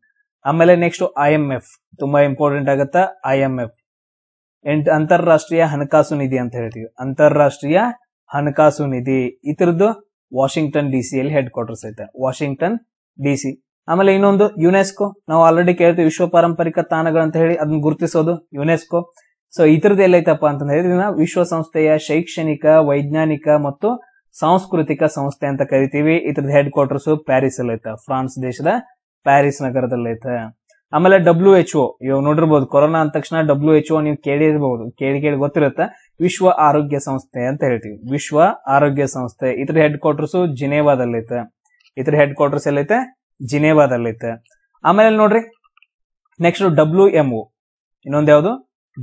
Speaker 1: ಆಮೇಲೆ ನೆಕ್ಸ್ಟ್ ಐ ಎಂ ಎಫ್ ತುಂಬಾ ಇಂಪಾರ್ಟೆಂಟ್ ಆಗುತ್ತೆ ಐ ಎಂ ಎಫ್ ಎಂಟು ಅಂತಾರಾಷ್ಟ್ರೀಯ ಹಣಕಾಸು ನಿಧಿ ಅಂತ ಹೇಳ್ತೀವಿ ಅಂತಾರಾಷ್ಟ್ರೀಯ ಹಣಕಾಸು ನಿಧಿ ಇತರದ್ದು Washington D C headquarters ಐತೆ ವಾಷಿಂಗ್ಟನ್ ಡಿ ಸಿ ಆಮೇಲೆ ಇನ್ನೊಂದು ಯುನೆಸ್ಕೋ ನಾವು ಆಲ್ರೆಡಿ ಕೇಳ್ತೀವಿ ವಿಶ್ವ ಪಾರಂಪರಿಕ ತಾಣಗಳಂತ ಹೇಳಿ ಅದನ್ನ ಗುರುತಿಸೋದು ಯುನೆಸ್ಕೋ ಸೊ ಇತರದ್ದು ಎಲ್ಲೈತಪ್ಪ ಅಂತ ಹೇಳಿದ್ರೆ ವಿಶ್ವಸಂಸ್ಥೆಯ ಶೈಕ್ಷಣಿಕ ವೈಜ್ಞಾನಿಕ ಮತ್ತು ಸಾಂಸ್ಕೃತಿಕ ಸಂಸ್ಥೆ ಅಂತ ಕರಿತೀವಿ ಇತರದ ಹೆಡ್ ಕ್ವಾರ್ಟರ್ಸ್ ಪ್ಯಾರಿಸ್ ಅಲ್ಲಿ ಐತೆ ಫ್ರಾನ್ಸ್ ದೇಶದ ಪ್ಯಾರಿಸ್ ನಗರದಲ್ಲಿ ಐತೆ ಆಮೇಲೆ ಡಬ್ಲ್ಯೂ ಎಚ್ ಒ ಇವಾಗ ನೋಡಿರ್ಬೋದು ಕೊರೋನಾ ಅಂದ ತಕ್ಷಣ ಡಬ್ಲ್ಯೂ ಎಚ್ ಒ ನೀವು ಕೇಳಿರ್ಬಹುದು ಕೇಳಿ ಕೇಳಿ ಗೊತ್ತಿರುತ್ತೆ ವಿಶ್ವ ಆರೋಗ್ಯ ಸಂಸ್ಥೆ ಅಂತ ಹೇಳ್ತೀವಿ ವಿಶ್ವ ಆರೋಗ್ಯ ಸಂಸ್ಥೆ ಇದ್ರ ಹೆಡ್ ಕ್ವಾರ್ಟರ್ಸ್ ಜಿನೇವಾದಲ್ಲೈತೆ ಇದ್ರ ಹೆಡ್ ಕ್ವಾರ್ಟರ್ಸ್ ಎಲ್ಲೈತೆ ಐತೆ ಆಮೇಲೆ ನೋಡ್ರಿ ನೆಕ್ಸ್ಟ್ ಡಬ್ಲ್ಯೂ ಎಂ ಒ ಇನ್ನೊಂದು ಯಾವುದು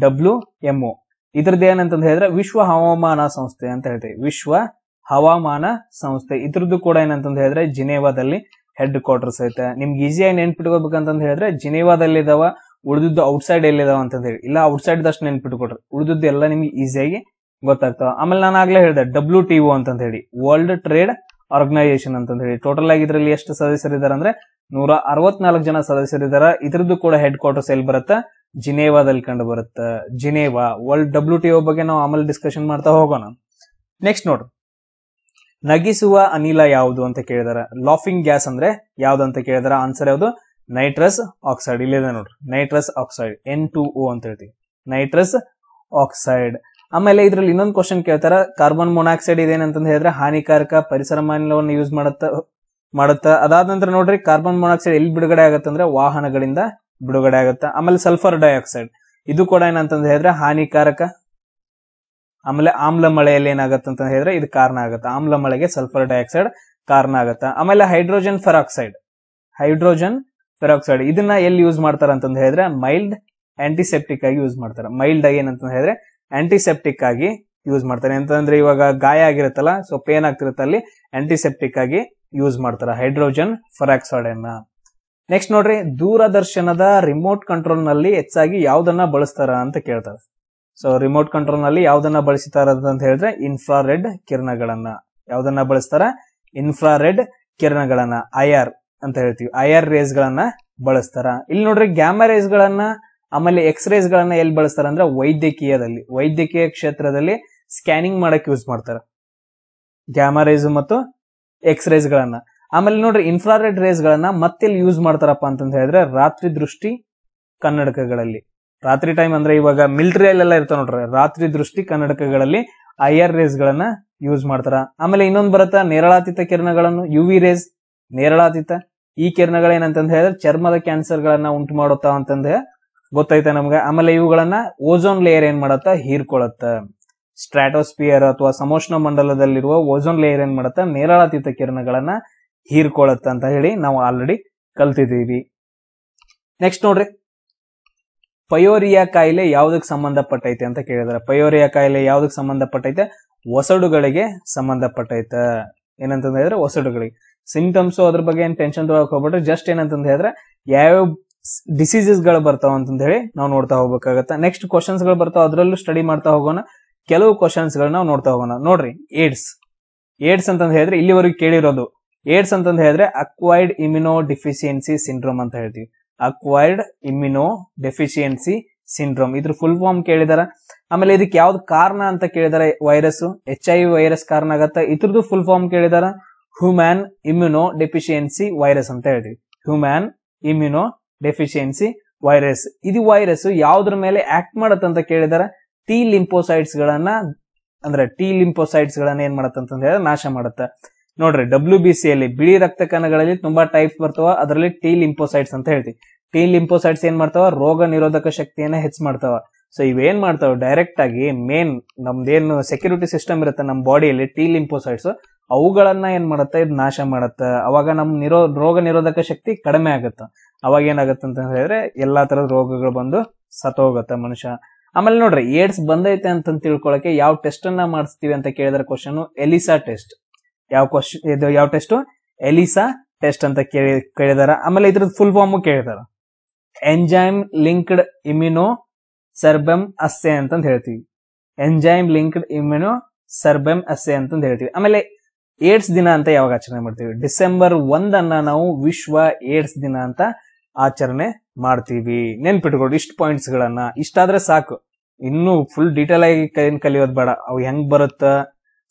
Speaker 1: ಡಬ್ಲ್ಯೂ ಎಂ ಒ ಇದ್ರದ್ದು ಏನಂತ ಹೇಳಿದ್ರೆ ವಿಶ್ವ ಹವಾಮಾನ ಸಂಸ್ಥೆ ಅಂತ ಹೇಳ್ತೀವಿ ವಿಶ್ವ ಹವಾಮಾನ ಸಂಸ್ಥೆ ಇದ್ರದ್ದು ಕೂಡ ಏನಂತಂದು ಹೇಳಿದ್ರೆ ಜಿನೇವಾದಲ್ಲಿ ಹೆಡ್ ಕ್ವಾರ್ಟರ್ಸ್ ಐತೆ ನಿಮ್ಗೆ ಈಸಿಯಾಗಿ ಅಂತ ಹೇಳಿದ್ರೆ ಜಿನೇವಾದಲ್ಲಿ ಇದಾವ ಉಳಿದಿದ್ದು ಔಟ್ಸೈಡ್ ಸೈಡ್ ಎಲ್ಲಿದಾವ ಅಂತ ಹೇಳಿ ಇಲ್ಲ ಔಟ್ಸೈಡ್ ಸೈಡ್ ದಷ್ಟು ನೆನ್ಪಿಟ್ಕೊಡ್ರಿ ಉಳಿದಿದ್ದು ಎಲ್ಲ ನಿಮ್ಗೆ ಈಸಿಯಾಗಿ ಗೊತ್ತಾಗ್ತಾವ ಆಮೇಲೆ ನಾನು ಆಗ್ಲೇ ಹೇಳಿದೆ ಡಬ್ಲ್ಯೂ ಟಿ ಒ ಅಂತ ಹೇಳಿ ವರ್ಲ್ಡ್ ಟ್ರೇಡ್ ಆರ್ಗನೈಸೇಷನ್ ಅಂತ ಹೇಳಿ ಟೋಟಲ್ ಆಗಿ ಇದರಲ್ಲಿ ಎಷ್ಟು ಸದಸ್ಯರು ಇದಾರೆ ಅಂದ್ರೆ ನೂರ ಅರವತ್ನಾಲ್ಕು ಜನ ಸದಸ್ಯರಿದ್ದಾರೆ ಇದ್ರದ್ದು ಕೂಡ ಹೆಡ್ ಕ್ವಾರ್ಟರ್ಸ್ ಎಲ್ಲಿ ಬರುತ್ತೆ ಜಿನೇವಾದಲ್ಲಿ ಕಂಡು ಬರುತ್ತೆ ಜಿನೇವಾ ವರ್ಲ್ಡ್ ಡಬ್ಲ್ಯೂ ಟಿ ಬಗ್ಗೆ ನಾವು ಆಮೇಲೆ ಡಿಸ್ಕಷನ್ ಮಾಡ್ತಾ ಹೋಗೋಣ ನೆಕ್ಸ್ಟ್ ನೋಡ್ರಿ ನಗಿಸುವ ಅನಿಲ ಯಾವುದು ಅಂತ ಕೇಳಿದಾರ ಲಾಫಿಂಗ್ ಗ್ಯಾಸ್ ಅಂದ್ರೆ ಯಾವ್ದು ಅಂತ ಕೇಳಿದಾರೆ ಆನ್ಸರ್ ಯಾವುದು ನೈಟ್ರಸ್ ಆಕ್ಸೈಡ್ ಇಲ್ಲಿದೆ ನೋಡ್ರಿ nitrous oxide N two O ಅಂತ ಹೇಳ್ತೀವಿ ನೈಟ್ರಸ್ ಆಕ್ಸೈಡ್ ಆಮೇಲೆ ಇದ್ರಲ್ಲಿ ಇನ್ನೊಂದು ಕ್ವಶನ್ ಕೇಳ್ತಾರ ಕಾರ್ಬನ್ ಮೊನಾಕ್ಸೈಡ್ ಇದೇನಂತ ಹೇಳಿದ್ರೆ ಹಾನಿಕಾರಕ ಪರಿಸರ ಮಾಲಿನ್ಯವನ್ನು ಯೂಸ್ ಮಾಡುತ್ತ ಮಾಡುತ್ತ ಅದಾದ ನಂತರ ನೋಡ್ರಿ ಕಾರ್ಬನ್ ಮೊನಾಕ್ಸೈಡ್ ಎಲ್ಲಿ ಬಿಡುಗಡೆ ಆಗುತ್ತೆ ಅಂದ್ರೆ ವಾಹನಗಳಿಂದ ಬಿಡುಗಡೆ ಆಗುತ್ತೆ ಆಮೇಲೆ ಸಲ್ಫರ್ ಡೈಆಕ್ಸೈಡ್ ಇದು ಕೂಡ ಏನಂತಂದ್ರೆ ಹೇಳಿದ್ರೆ ಹಾನಿಕಾರಕ ಆಮೇಲೆ ಆಮ್ಲ ಮಳೆಯಲ್ಲಿ ಏನಾಗುತ್ತೆ ಹೇಳಿದ್ರೆ ಇದು ಕಾರಣ ಆಗುತ್ತೆ ಆಮ್ಲ ಮಳೆಗೆ ಸಲ್ಫರ್ ಡೈಆಕ್ಸೈಡ್ ಕಾರಣ ಆಗುತ್ತೆ ಆಮೇಲೆ ಹೈಡ್ರೋಜನ್ ಫೆರಾಕ್ಸೈಡ್ ಹೈಡ್ರೋಜನ್ ಫೆರಾಕ್ಸೈಡ್ ಇದನ್ನ ಎಲ್ಲಿ ಯೂಸ್ ಮಾಡ್ತಾರೆ ಅಂತಂದು ಹೇಳಿದ್ರೆ ಮೈಲ್ಡ್ ಆಂಟಿಸೆಪ್ಟಿಕ್ ಆಗಿ ಯೂಸ್ ಮಾಡ್ತಾರೆ ಮೈಲ್ಡ್ ಆಗಿ ಏನಂತ ಹೇಳಿದ್ರೆ ಆಂಟಿಸೆಪ್ಟಿಕ್ ಆಗಿ ಯೂಸ್ ಮಾಡ್ತಾರೆ ಅಂತಂದ್ರೆ ಇವಾಗ ಗಾಯ ಆಗಿರುತ್ತಲ್ಲ ಸೊ ಪೇನ್ ಆಗ್ತಿರುತ್ತೆ ಅಲ್ಲಿ ಆಂಟಿಸೆಪ್ಟಿಕ್ ಆಗಿ ಯೂಸ್ ಮಾಡ್ತಾರೆ ಹೈಡ್ರೋಜನ್ ಫೆರಾಕ್ಸೈಡ್ ಅನ್ನ ನೆಕ್ಸ್ಟ್ ನೋಡ್ರಿ ದೂರದರ್ಶನದ ರಿಮೋಟ್ ಕಂಟ್ರೋಲ್ ನಲ್ಲಿ ಹೆಚ್ಚಾಗಿ ಯಾವ್ದನ್ನ ಬಳಸ್ತಾರ ಅಂತ ಕೇಳ್ತಾರೆ ಸೊ ರಿಮೋಟ್ ಕಂಟ್ರೋಲ್ ನಲ್ಲಿ ಯಾವ್ದನ್ನ ಬಳಸ್ತಾ ಅಂತ ಹೇಳಿದ್ರೆ ಇನ್ಫ್ರಾ ರೆಡ್ ಕಿರಣಗಳನ್ನ ಯಾವ್ದನ್ನ ಬಳಸ್ತಾರ ಇನ್ಫ್ರಾ ರೆಡ್ ಕಿರಣಗಳನ್ನ ಐಆರ್ ಅಂತ ಹೇಳ್ತೀವಿ ಐಆರ್ ರೇಸ್ ಗಳನ್ನ ಬಳಸ್ತಾರ ಇಲ್ಲಿ ನೋಡ್ರಿ ಗ್ಯಾಮ ರೇಸ್ ಗಳನ್ನ ಆಮೇಲೆ ಎಕ್ಸ್ ರೇಸ್ ಗಳನ್ನ ಎಲ್ಲಿ ಬಳಸ್ತಾರ ಅಂದ್ರೆ ವೈದ್ಯಕೀಯದಲ್ಲಿ ವೈದ್ಯಕೀಯ ಕ್ಷೇತ್ರದಲ್ಲಿ ಸ್ಕ್ಯಾನಿಂಗ್ ಮಾಡಕ್ ಯೂಸ್ ಮಾಡ್ತಾರ ಗ್ಯಾಮ ರೇಸ್ ಮತ್ತು ಎಕ್ಸ್ ರೇಸ್ ಗಳನ್ನ ಆಮೇಲೆ ನೋಡ್ರಿ ಇನ್ಫ್ರಾರೆಡ್ ರೇಸ್ ಗಳನ್ನ ಮತ್ತೆಲ್ಲಿ ಯೂಸ್ ಮಾಡ್ತಾರಪ್ಪ ಅಂತಂದ್ರೆ ಹೇಳಿದ್ರೆ ರಾತ್ರಿ ದೃಷ್ಟಿ ಕನ್ನಡಕಗಳಲ್ಲಿ ರಾತ್ರಿ ಟೈಮ್ ಅಂದ್ರೆ ಇವಾಗ ಮಿಲಿಟರಿಯಲ್ಲೆಲ್ಲ ಇರ್ತಾವ ನೋಡ್ರಿ ರಾತ್ರಿ ದೃಷ್ಟಿ ಕನ್ನಡಕಗಳಲ್ಲಿ ಐ ಆರ್ ರೇಸ್ ಗಳನ್ನ ಯೂಸ್ ಮಾಡ್ತಾರ ಆಮೇಲೆ ಇನ್ನೊಂದ್ ಬರುತ್ತೆ ನೇರಳಾತೀತ ಕಿರಣಗಳನ್ನು ಯು ವಿ ರೇಸ್ ನೇರಳಾತೀತ ಈ ಕಿರಣಗಳೇನಂತಂದ್ರೆ ಹೇಳಿದ್ರೆ ಚರ್ಮದ ಕ್ಯಾನ್ಸರ್ ಗಳನ್ನ ಉಂಟು ಮಾಡುತ್ತಾ ಅಂತಂದ್ರೆ ಗೊತ್ತೈತೆ ನಮ್ಗೆ ಆಮೇಲೆ ಇವುಗಳನ್ನ ಓಝೋನ್ ಲೇಯರ್ ಏನ್ ಮಾಡತ್ತ ಹೀರ್ಕೊಳತ್ತ ಸ್ಟ್ರಾಟೋಸ್ಪಿಯರ್ ಅಥವಾ ಸಮೋಷ್ಣ ಮಂಡಲದಲ್ಲಿರುವ ಓಝೋನ್ ಲೇಯರ್ ಏನ್ ಮಾಡತ್ತ ನೇರಳಾತೀತ ಕಿರಣಗಳನ್ನ ಹೀರ್ಕೊಳತ್ತ ಅಂತ ಹೇಳಿ ನಾವು ಆಲ್ರೆಡಿ ಕಲ್ತಿದ್ದೀವಿ ನೆಕ್ಸ್ಟ್ ನೋಡ್ರಿ ಪಯೋರಿಯಾ ಕಾಯಿಲೆ ಯಾವುದಕ್ಕೆ ಸಂಬಂಧಪಟ್ಟೈತೆ ಅಂತ ಕೇಳಿದ್ರೆ ಪಯೋರಿಯಾ ಕಾಯಿಲೆ ಯಾವುದಕ್ಕೆ ಸಂಬಂಧಪಟ್ಟೈತೆ ಒಸಡುಗಳಿಗೆ ಸಂಬಂಧಪಟ್ಟೈತ ಏನಂತಂದ ಹೇಳಿದ್ರೆ ಒಸಡುಗಳಿಗೆ ಸಿಂಪ್ಟಮ್ಸ್ ಅದ್ರ ಬಗ್ಗೆ ಏನ್ ಟೆನ್ಷನ್ ತಗೊಳಕ್ ಹೋಗ್ಬಿಟ್ರೆ ಜಸ್ಟ್ ಏನಂತ ಹೇಳಿದ್ರೆ ಯಾವ ಡಿಸೀಸಸ್ ಗಳು ಬರ್ತಾವ ಅಂತಂದ ಹೇಳಿ ನಾವು ನೋಡ್ತಾ ಹೋಗ್ಬೇಕಾಗತ್ತ ನೆಕ್ಸ್ಟ್ ಕ್ವಶನ್ಸ್ ಗಳು ಬರ್ತಾವ ಅದ್ರಲ್ಲೂ ಸ್ಟಡಿ ಮಾಡ್ತಾ ಹೋಗೋಣ ಕೆಲವು ಕ್ವಶನ್ಸ್ ಗಳನ್ನ ನಾವು ನೋಡ್ತಾ ಹೋಗೋಣ ನೋಡ್ರಿ ಏಡ್ಸ್ ಏಡ್ಸ್ ಅಂತಂದ ಹೇಳಿದ್ರೆ ಇಲ್ಲಿವರೆಗೂ ಕೇಳಿರೋದು ಏಡ್ಸ್ ಅಂತಂದ ಹೇಳಿದ್ರೆ ಅಕ್ವೈಡ್ ಇಮ್ಯುನೋ ಡಿಫಿಶಿಯನ್ಸಿ ಸಿಂಡ್ರೋಮ್ ಅಂತ ಹೇಳ್ತೀವಿ ಅಕ್ವೈರ್ಡ್ ಇಮ್ಯುನೋ ಡೆಫಿಶಿಯನ್ಸಿ ಸಿಂಡ್ರೋಮ್ ಇದ್ರ ಫುಲ್ ಫಾರ್ಮ್ ಕೇಳಿದಾರ ಆಮೇಲೆ ಇದಕ್ಕೆ ಯಾವ್ದು ಕಾರಣ ಅಂತ ಕೇಳಿದಾರೆ ವೈರಸ್ ಎಚ್ ಐ ವೈರಸ್ ಕಾರಣ ಆಗತ್ತೆ ಇದ್ರದ್ದು ಫುಲ್ ಫಾರ್ಮ್ ಕೇಳಿದಾರ ಹ್ಯೂಮ್ಯಾನ್ ಇಮ್ಯುನೋ ಡೆಫಿಶಿಯನ್ಸಿ ವೈರಸ್ ಅಂತ ಹೇಳ್ತೀವಿ ಹ್ಯೂಮ್ಯಾನ್ ಇಮ್ಯುನೋ ಡೆಫಿಶಿಯನ್ಸಿ ವೈರಸ್ ಇದು ವೈರಸ್ ಯಾವ್ದ್ರ ಮೇಲೆ ಆಕ್ಟ್ ಅಂತ ಕೇಳಿದಾರ ಟಿ ಲಿಂಪೋಸೈಟ್ಸ್ ಗಳನ್ನ ಅಂದ್ರೆ ಟಿ ಲಿಂಪೋಸೈಟ್ಸ್ ಗಳನ್ನ ಏನ್ ಮಾಡತ್ತಂತಂದ್ರೆ ನಾಶ ಮಾಡತ್ತೆ ನೋಡ್ರಿ ಡಬ್ಲ್ಯೂ ಬಿ ಸಿ ಅಲ್ಲಿ ಬಿಳಿ ರಕ್ತ ಕಣಗಳಲ್ಲಿ ತುಂಬಾ ಟೈಪ್ಸ್ ಬರ್ತಾವ ಅದರಲ್ಲಿ ಟಿ ಲಿಂಪೋಸೈಡ್ಸ್ ಅಂತ ಹೇಳ್ತಿವಿ ಟಿ ಲಿಂಪೋಸೈಡ್ಸ್ ಏನ್ ಮಾಡ್ತಾವ ರೋಗ ನಿರೋಧಕ ಶಕ್ತಿಯನ್ನ ಹೆಚ್ಚು ಮಾಡ್ತಾವ ಸೊ ಇವೇನ್ ಮಾಡ್ತಾವ ಡೈರೆಕ್ಟ್ ಆಗಿ ಮೇನ್ ನಮ್ದೇನು ಸೆಕ್ಯೂರಿಟಿ ಸಿಸ್ಟಮ್ ಇರುತ್ತೆ ನಮ್ಮ ಬಾಡಿಯಲ್ಲಿ ಟಿ ಲಿಂಪೋಸೈಡ್ಸ್ ಅವುಗಳನ್ನ ಏನ್ ಮಾಡುತ್ತೆ ಇದು ನಾಶ ಮಾಡುತ್ತೆ ಅವಾಗ ನಮ್ ನಿರೋ ರೋಗ ನಿರೋಧಕ ಶಕ್ತಿ ಕಡಿಮೆ ಆಗುತ್ತೆ ಅವಾಗ ಏನಾಗುತ್ತೆ ಅಂತ ಹೇಳಿದ್ರೆ ಎಲ್ಲಾ ತರದ ರೋಗಗಳು ಬಂದು ಹೋಗುತ್ತೆ ಮನುಷ್ಯ ಆಮೇಲೆ ನೋಡ್ರಿ ಏಡ್ಸ್ ಬಂದೈತೆ ಅಂತ ತಿಳ್ಕೊಳಕ್ಕೆ ಯಾವ ಟೆಸ್ಟ್ ಅನ್ನ ಮಾಡಿಸ್ತೀವಿ ಅಂತ ಕೇಳಿದ್ರೆ ಕ್ವಶನ್ ಎಲಿಸಾ ಟೆಸ್ಟ್ ಯಾವ ಕ್ವಶನ್ ಇದು ಯಾವ ಟೆಸ್ಟ್ ಎಲಿಸಾ ಟೆಸ್ಟ್ ಅಂತ ಕೇಳಿ ಕೇಳಿದಾರ ಆಮೇಲೆ ಇದ್ರದ್ದು ಫುಲ್ ಫಾರ್ಮ್ ಕೇಳಿದಾರ enzyme linked immunosorbent assay ಅಂತ ಹೇಳ್ತೀವಿ enzyme linked immunosorbent assay ಅಂತಂದು ಹೇಳ್ತೀವಿ ಆಮೇಲೆ ಏಡ್ಸ್ ದಿನ ಅಂತ ಯಾವಾಗ ಆಚರಣೆ ಮಾಡ್ತೀವಿ ಡಿಸೆಂಬರ್ ಒಂದನ್ನ ನಾವು ವಿಶ್ವ ಏಡ್ಸ್ ದಿನ ಅಂತ ಆಚರಣೆ ಮಾಡ್ತೀವಿ ನೆನ್ಪಿಟ್ಕೊಳ್ಳಿ ಇಷ್ಟು ಪಾಯಿಂಟ್ಸ್ ಗಳನ್ನ ಇಷ್ಟಾದ್ರೆ ಸಾಕು ಇನ್ನು ಫುಲ್ ಡೀಟೇಲ್ ಆಗಿ ಕಲಿಯೋದು ಬೇಡ ಅವು ಹೆಂಗ್ ಬರುತ್ತ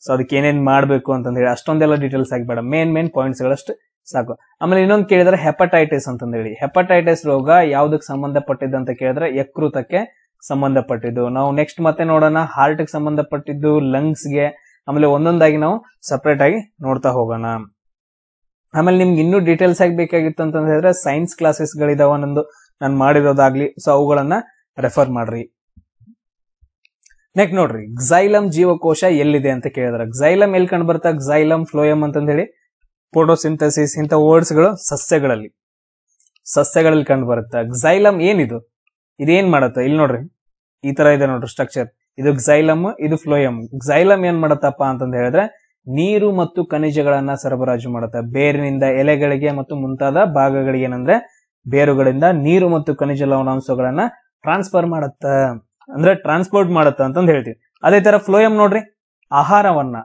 Speaker 1: ಸೊ ಅದಕ್ಕೆ ಏನೇನ್ ಮಾಡಬೇಕು ಅಂತಂದ ಹೇಳಿ ಅಷ್ಟೊಂದೆಲ್ಲ ಡೀಟೇಲ್ಸ್ ಆಗಬೇಡ ಮೇನ್ ಮೇನ್ ಪಾಯಿಂಟ್ಸ್ ಗಳಷ್ಟು ಸಾಕು ಆಮೇಲೆ ಇನ್ನೊಂದು ಕೇಳಿದ್ರೆ ಹೆಪಟೈಟಿಸ್ ಅಂತಂದ ಹೇಳಿ ಹೆಪಟೈಟಿಸ್ ರೋಗ ಯಾವ್ದಕ್ಕೆ ಸಂಬಂಧಪಟ್ಟಿದ್ದು ಅಂತ ಕೇಳಿದ್ರೆ ಯಕೃತಕ್ಕೆ ಸಂಬಂಧಪಟ್ಟಿದ್ದು ನಾವು ನೆಕ್ಸ್ಟ್ ಮತ್ತೆ ನೋಡೋಣ ಹಾರ್ಟ್ ಗೆ ಸಂಬಂಧಪಟ್ಟಿದ್ದು ಲಂಗ್ಸ್ ಗೆ ಆಮೇಲೆ ಒಂದೊಂದಾಗಿ ನಾವು ಸಪ್ರೇಟ್ ಆಗಿ ನೋಡ್ತಾ ಹೋಗೋಣ ಆಮೇಲೆ ನಿಮ್ಗೆ ಇನ್ನೂ ಡೀಟೇಲ್ಸ್ ಆಗಿ ಬೇಕಾಗಿತ್ತು ಅಂತ ಹೇಳಿದ್ರೆ ಸೈನ್ಸ್ ಕ್ಲಾಸಸ್ ಗಳಿದಾವ ನಂದು ನಾನು ಮಾಡಿರೋದಾಗ್ಲಿ ಸೊ ಅವುಗಳನ್ನ ರೆಫರ್ ಮಾಡ್ರಿ ನೆಕ್ಸ್ಟ್ ನೋಡ್ರಿ ಗ್ಸೈಲಮ್ ಜೀವಕೋಶ ಎಲ್ಲಿದೆ ಅಂತ ಕೇಳಿದ್ರೆ ಗ್ಸೈಲಮ್ ಎಲ್ಲಿ ಕಂಡು ಬರ್ತಾ ಗ್ಸೈಲಮ್ ಫ್ಲೋಯಮ್ ಅಂತ ಹೇಳಿ ಫೋಟೋಸಿಂಥಸಿಸ್ ಇಂಥ ಗಳು ಸಸ್ಯಗಳಲ್ಲಿ ಸಸ್ಯಗಳಲ್ಲಿ ಕಂಡು ಬರುತ್ತೆ ಗ್ಸೈಲಮ್ ಏನಿದು ಇದೇನ್ ಮಾಡತ್ತ ಇಲ್ಲಿ ನೋಡ್ರಿ ಈ ತರ ಇದೆ ನೋಡ್ರಿ ಸ್ಟ್ರಕ್ಚರ್ ಇದು ಗ್ಸೈಲಮ್ ಇದು ಫ್ಲೋಯಮ್ ಗ್ಸೈಲಮ್ ಏನ್ ಮಾಡತ್ತಪ್ಪ ಅಂತಂದ ಹೇಳಿದ್ರೆ ನೀರು ಮತ್ತು ಖನಿಜಗಳನ್ನ ಸರಬರಾಜು ಮಾಡುತ್ತೆ ಬೇರಿನಿಂದ ಎಲೆಗಳಿಗೆ ಮತ್ತು ಮುಂತಾದ ಭಾಗಗಳಿಗೆ ಏನಂದ್ರೆ ಬೇರುಗಳಿಂದ ನೀರು ಮತ್ತು ಖನಿಜ ಲವಣಾಂಶಗಳನ್ನ ಟ್ರಾನ್ಸ್ಫರ್ ಮಾಡುತ್ತ ಅಂದ್ರೆ ಟ್ರಾನ್ಸ್ಪೋರ್ಟ್ ಮಾಡುತ್ತ ಅಂತ ಹೇಳ್ತೀವಿ ಅದೇ ತರ ಫ್ಲೋಯಂ ನೋಡ್ರಿ ಆಹಾರವನ್ನ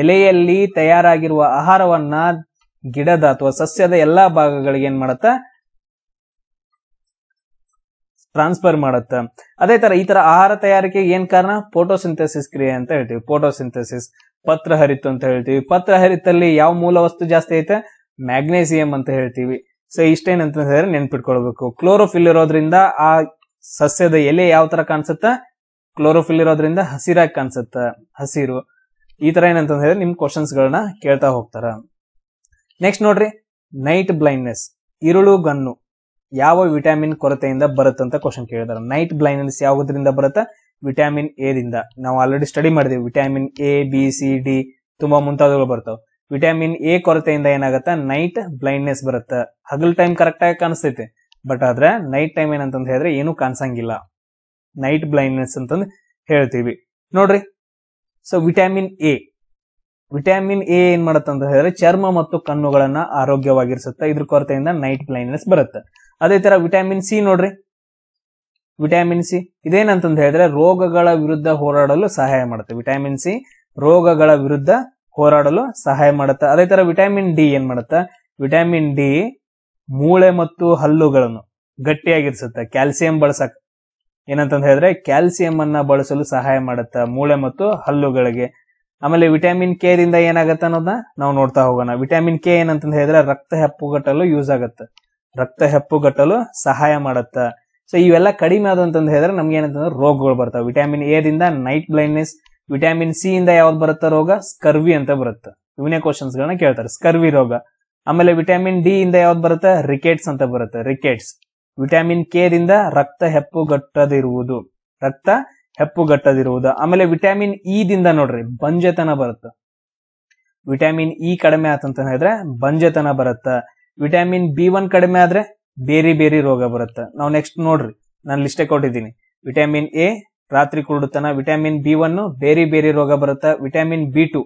Speaker 1: ಎಲೆಯಲ್ಲಿ ತಯಾರಾಗಿರುವ ಆಹಾರವನ್ನ ಗಿಡದ ಅಥವಾ ಸಸ್ಯದ ಎಲ್ಲಾ ಭಾಗಗಳಿಗೆ ಏನ್ ಮಾಡತ್ತ ಟ್ರಾನ್ಸ್ಫರ್ ಮಾಡತ್ತ ಅದೇ ತರ ಈ ತರ ಆಹಾರ ತಯಾರಿಕೆ ಏನ್ ಕಾರಣ ಫೋಟೋಸಿಂಥೆಸಿಸ್ ಕ್ರಿಯೆ ಅಂತ ಹೇಳ್ತೀವಿ ಫೋಟೋಸಿಂಥೆಸಿಸ್ ಪತ್ರ ಹರಿತು ಅಂತ ಹೇಳ್ತೀವಿ ಪತ್ರ ಹರಿತಲ್ಲಿ ಯಾವ ಮೂಲ ವಸ್ತು ಜಾಸ್ತಿ ಐತೆ ಮ್ಯಾಗ್ನೇಸಿಯಂ ಅಂತ ಹೇಳ್ತೀವಿ ಸೊ ಇಷ್ಟೇನಂತ ಹೇಳಿದ್ರೆ ನೆನ್ಪಿಟ್ಕೊಳ್ಬೇಕು ಕ್ಲೋರೋಫಿಲ್ ಇರೋದ್ರಿಂದ ಆ ಸಸ್ಯದ ಎಲೆ ಯಾವ ತರ ಕಾಣಿಸುತ್ತ ಕ್ಲೋರೋಫಿಲ್ ಇರೋದ್ರಿಂದ ಹಸಿರಾಗಿ ಕಾಣಿಸುತ್ತ ಹಸಿರು ಈ ತರ ಏನಂತಂದ್ರೆ ಹೇಳಿದ್ರೆ ನಿಮ್ ಕ್ವಶನ್ಸ್ ಗಳನ್ನ ಕೇಳ್ತಾ ಹೋಗ್ತಾರ ನೆಕ್ಸ್ಟ್ ನೋಡ್ರಿ ನೈಟ್ ಬ್ಲೈಂಡ್ನೆಸ್ ಇರುಳು ಗನ್ನು ಯಾವ ವಿಟಾಮಿನ್ ಕೊರತೆಯಿಂದ ಬರುತ್ತಂತ ಕ್ವಶನ್ ಕೇಳಿದಾರ ನೈಟ್ ಬ್ಲೈಂಡ್ನೆಸ್ ಯಾವುದರಿಂದ ಬರುತ್ತ ವಿಟಾಮಿನ್ ಎ ದಿಂದ ನಾವು ಆಲ್ರೆಡಿ ಸ್ಟಡಿ ಮಾಡಿದೀವಿ vitamin A B C D ತುಂಬಾ ಮುಂತಾದವುಗಳು ಬರ್ತಾವೆ ವಿಟಾಮಿನ್ ಎ ಕೊರತೆಯಿಂದ ಏನಾಗತ್ತ ನೈಟ್ ಬ್ಲೈಂಡ್ನೆಸ್ ಬರುತ್ತೆ ಹಗಲ್ ಟೈಮ್ ಕರೆಕ್ಟ್ ಆಗಿ ಕಾಣಿಸ್ತೈತೆ ಬಟ್ ಆದ್ರೆ ನೈಟ್ ಟೈಮ್ ಏನಂತಂದ್ ಹೇಳಿದ್ರೆ ಏನು ಕಾಣಿಸಂಗಿಲ್ಲ ನೈಟ್ ಬ್ಲೈಂಡ್ನೆಸ್ ಅಂತಂದು ಹೇಳ್ತೀವಿ ನೋಡ್ರಿ so vitamin A vitamin A ಏನ್ ಅಂತ ಹೇಳಿದ್ರೆ ಚರ್ಮ ಮತ್ತು ಕಣ್ಣುಗಳನ್ನ ಆರೋಗ್ಯವಾಗಿರಿಸುತ್ತೆ ಇದ್ರ ಕೊರತೆಯಿಂದ ನೈಟ್ ಬ್ಲೈಂಡ್ನೆಸ್ ಬರುತ್ತೆ ಅದೇ ತರ ವಿಟಾಮಿನ್ ಸಿ ನೋಡ್ರಿ ವಿಟಾಮಿನ್ ಸಿ ಇದೇನಂತಂದ ಹೇಳಿದ್ರೆ ರೋಗಗಳ ವಿರುದ್ಧ ಹೋರಾಡಲು ಸಹಾಯ ಮಾಡುತ್ತೆ ವಿಟಾಮಿನ್ ಸಿ ರೋಗಗಳ ವಿರುದ್ಧ ಹೋರಾಡಲು ಸಹಾಯ ಮಾಡುತ್ತೆ ಅದೇ ತರ ವಿಟಾಮಿನ್ ಡಿ ಏನ್ ಮಾಡುತ್ತೆ ವಿಟಾಮಿನ್ ಡಿ ಮೂಳೆ ಮತ್ತು ಹಲ್ಲುಗಳನ್ನು ಗಟ್ಟಿಯಾಗಿರಿಸುತ್ತೆ ಕ್ಯಾಲ್ಸಿಯಂ ಬಳಸಕ್ ಏನಂತ ಹೇಳಿದ್ರೆ ಕ್ಯಾಲ್ಸಿಯಂ ಅನ್ನ ಬಳಸಲು ಸಹಾಯ ಮಾಡುತ್ತೆ ಮೂಳೆ ಮತ್ತು ಹಲ್ಲುಗಳಿಗೆ ಆಮೇಲೆ ವಿಟಮಿನ್ ಕೆ ದಿಂದ ಏನಾಗತ್ತ ಅನ್ನೋದನ್ನ ನಾವು ನೋಡ್ತಾ ಹೋಗೋಣ ವಿಟಮಿನ್ ಕೆ ಏನಂತ ಹೇಳಿದ್ರೆ ರಕ್ತ ಹೆಪ್ಪುಗಟ್ಟಲು ಯೂಸ್ ಆಗುತ್ತೆ ರಕ್ತ ಹೆಪ್ಪುಗಟ್ಟಲು ಸಹಾಯ ಮಾಡುತ್ತೆ ಸೊ ಇವೆಲ್ಲ ಕಡಿಮೆ ಆದ ಹೇಳಿದ್ರೆ ನಮ್ಗೆ ಏನಂತಂದ್ರೆ ರೋಗಗಳು ಬರ್ತಾವೆ ವಿಟಮಿನ್ ಎ ದಿಂದ ನೈಟ್ ಬ್ಲೈಂಡ್ನೆಸ್ ವಿಟಮಿನ್ ಸಿ ಇಂದ ಯಾವ್ದು ಬರುತ್ತೆ ರೋಗ ಸ್ಕರ್ವಿ ಅಂತ ಬರುತ್ತೆ ಇವನೇ ಕ್ವಶನ್ಸ್ ಗಳನ್ನ ಕೇಳ್ತಾರೆ ಸ್ಕರ್ವಿ ರೋಗ ಆಮೇಲೆ ವಿಟಮಿನ್ ಡಿ ಇಂದ ಯಾವ್ದು ಬರುತ್ತೆ ರಿಕೆಟ್ಸ್ ಅಂತ ಬರುತ್ತೆ ರಿಕೆಟ್ಸ್ ವಿಟಮಿನ್ ಕೆ ದಿಂದ ರಕ್ತ ಹೆಪ್ಪುಗಟ್ಟದಿರುವುದು ರಕ್ತ ಹೆಪ್ಪುಗಟ್ಟದಿರುವುದು ಆಮೇಲೆ ವಿಟಮಿನ್ ಇ ದಿಂದ ನೋಡ್ರಿ ಬಂಜತನ ಬರುತ್ತೆ ವಿಟಮಿನ್ ಇ ಕಡಿಮೆ ಆತಂತ ಹೇಳಿದ್ರೆ ಬಂಜತನ ಬರುತ್ತ ವಿಟಮಿನ್ ಬಿ ಒನ್ ಕಡಿಮೆ ಆದ್ರೆ ಬೇರೆ ಬೇರೆ ರೋಗ ಬರುತ್ತೆ ನಾವು ನೆಕ್ಸ್ಟ್ ನೋಡ್ರಿ ನಾನು ಲಿಸ್ಟೇ ಕೊಟ್ಟಿದ್ದೀನಿ ವಿಟಮಿನ್ ಎ ರಾತ್ರಿ ಕುರುಡುತನ ವಿಟಮಿನ್ ಬಿ ಒನ್ ಬೇರೆ ಬೇರೆ ರೋಗ ಬರುತ್ತೆ ವಿಟಮಿನ್ ಬಿ ಟು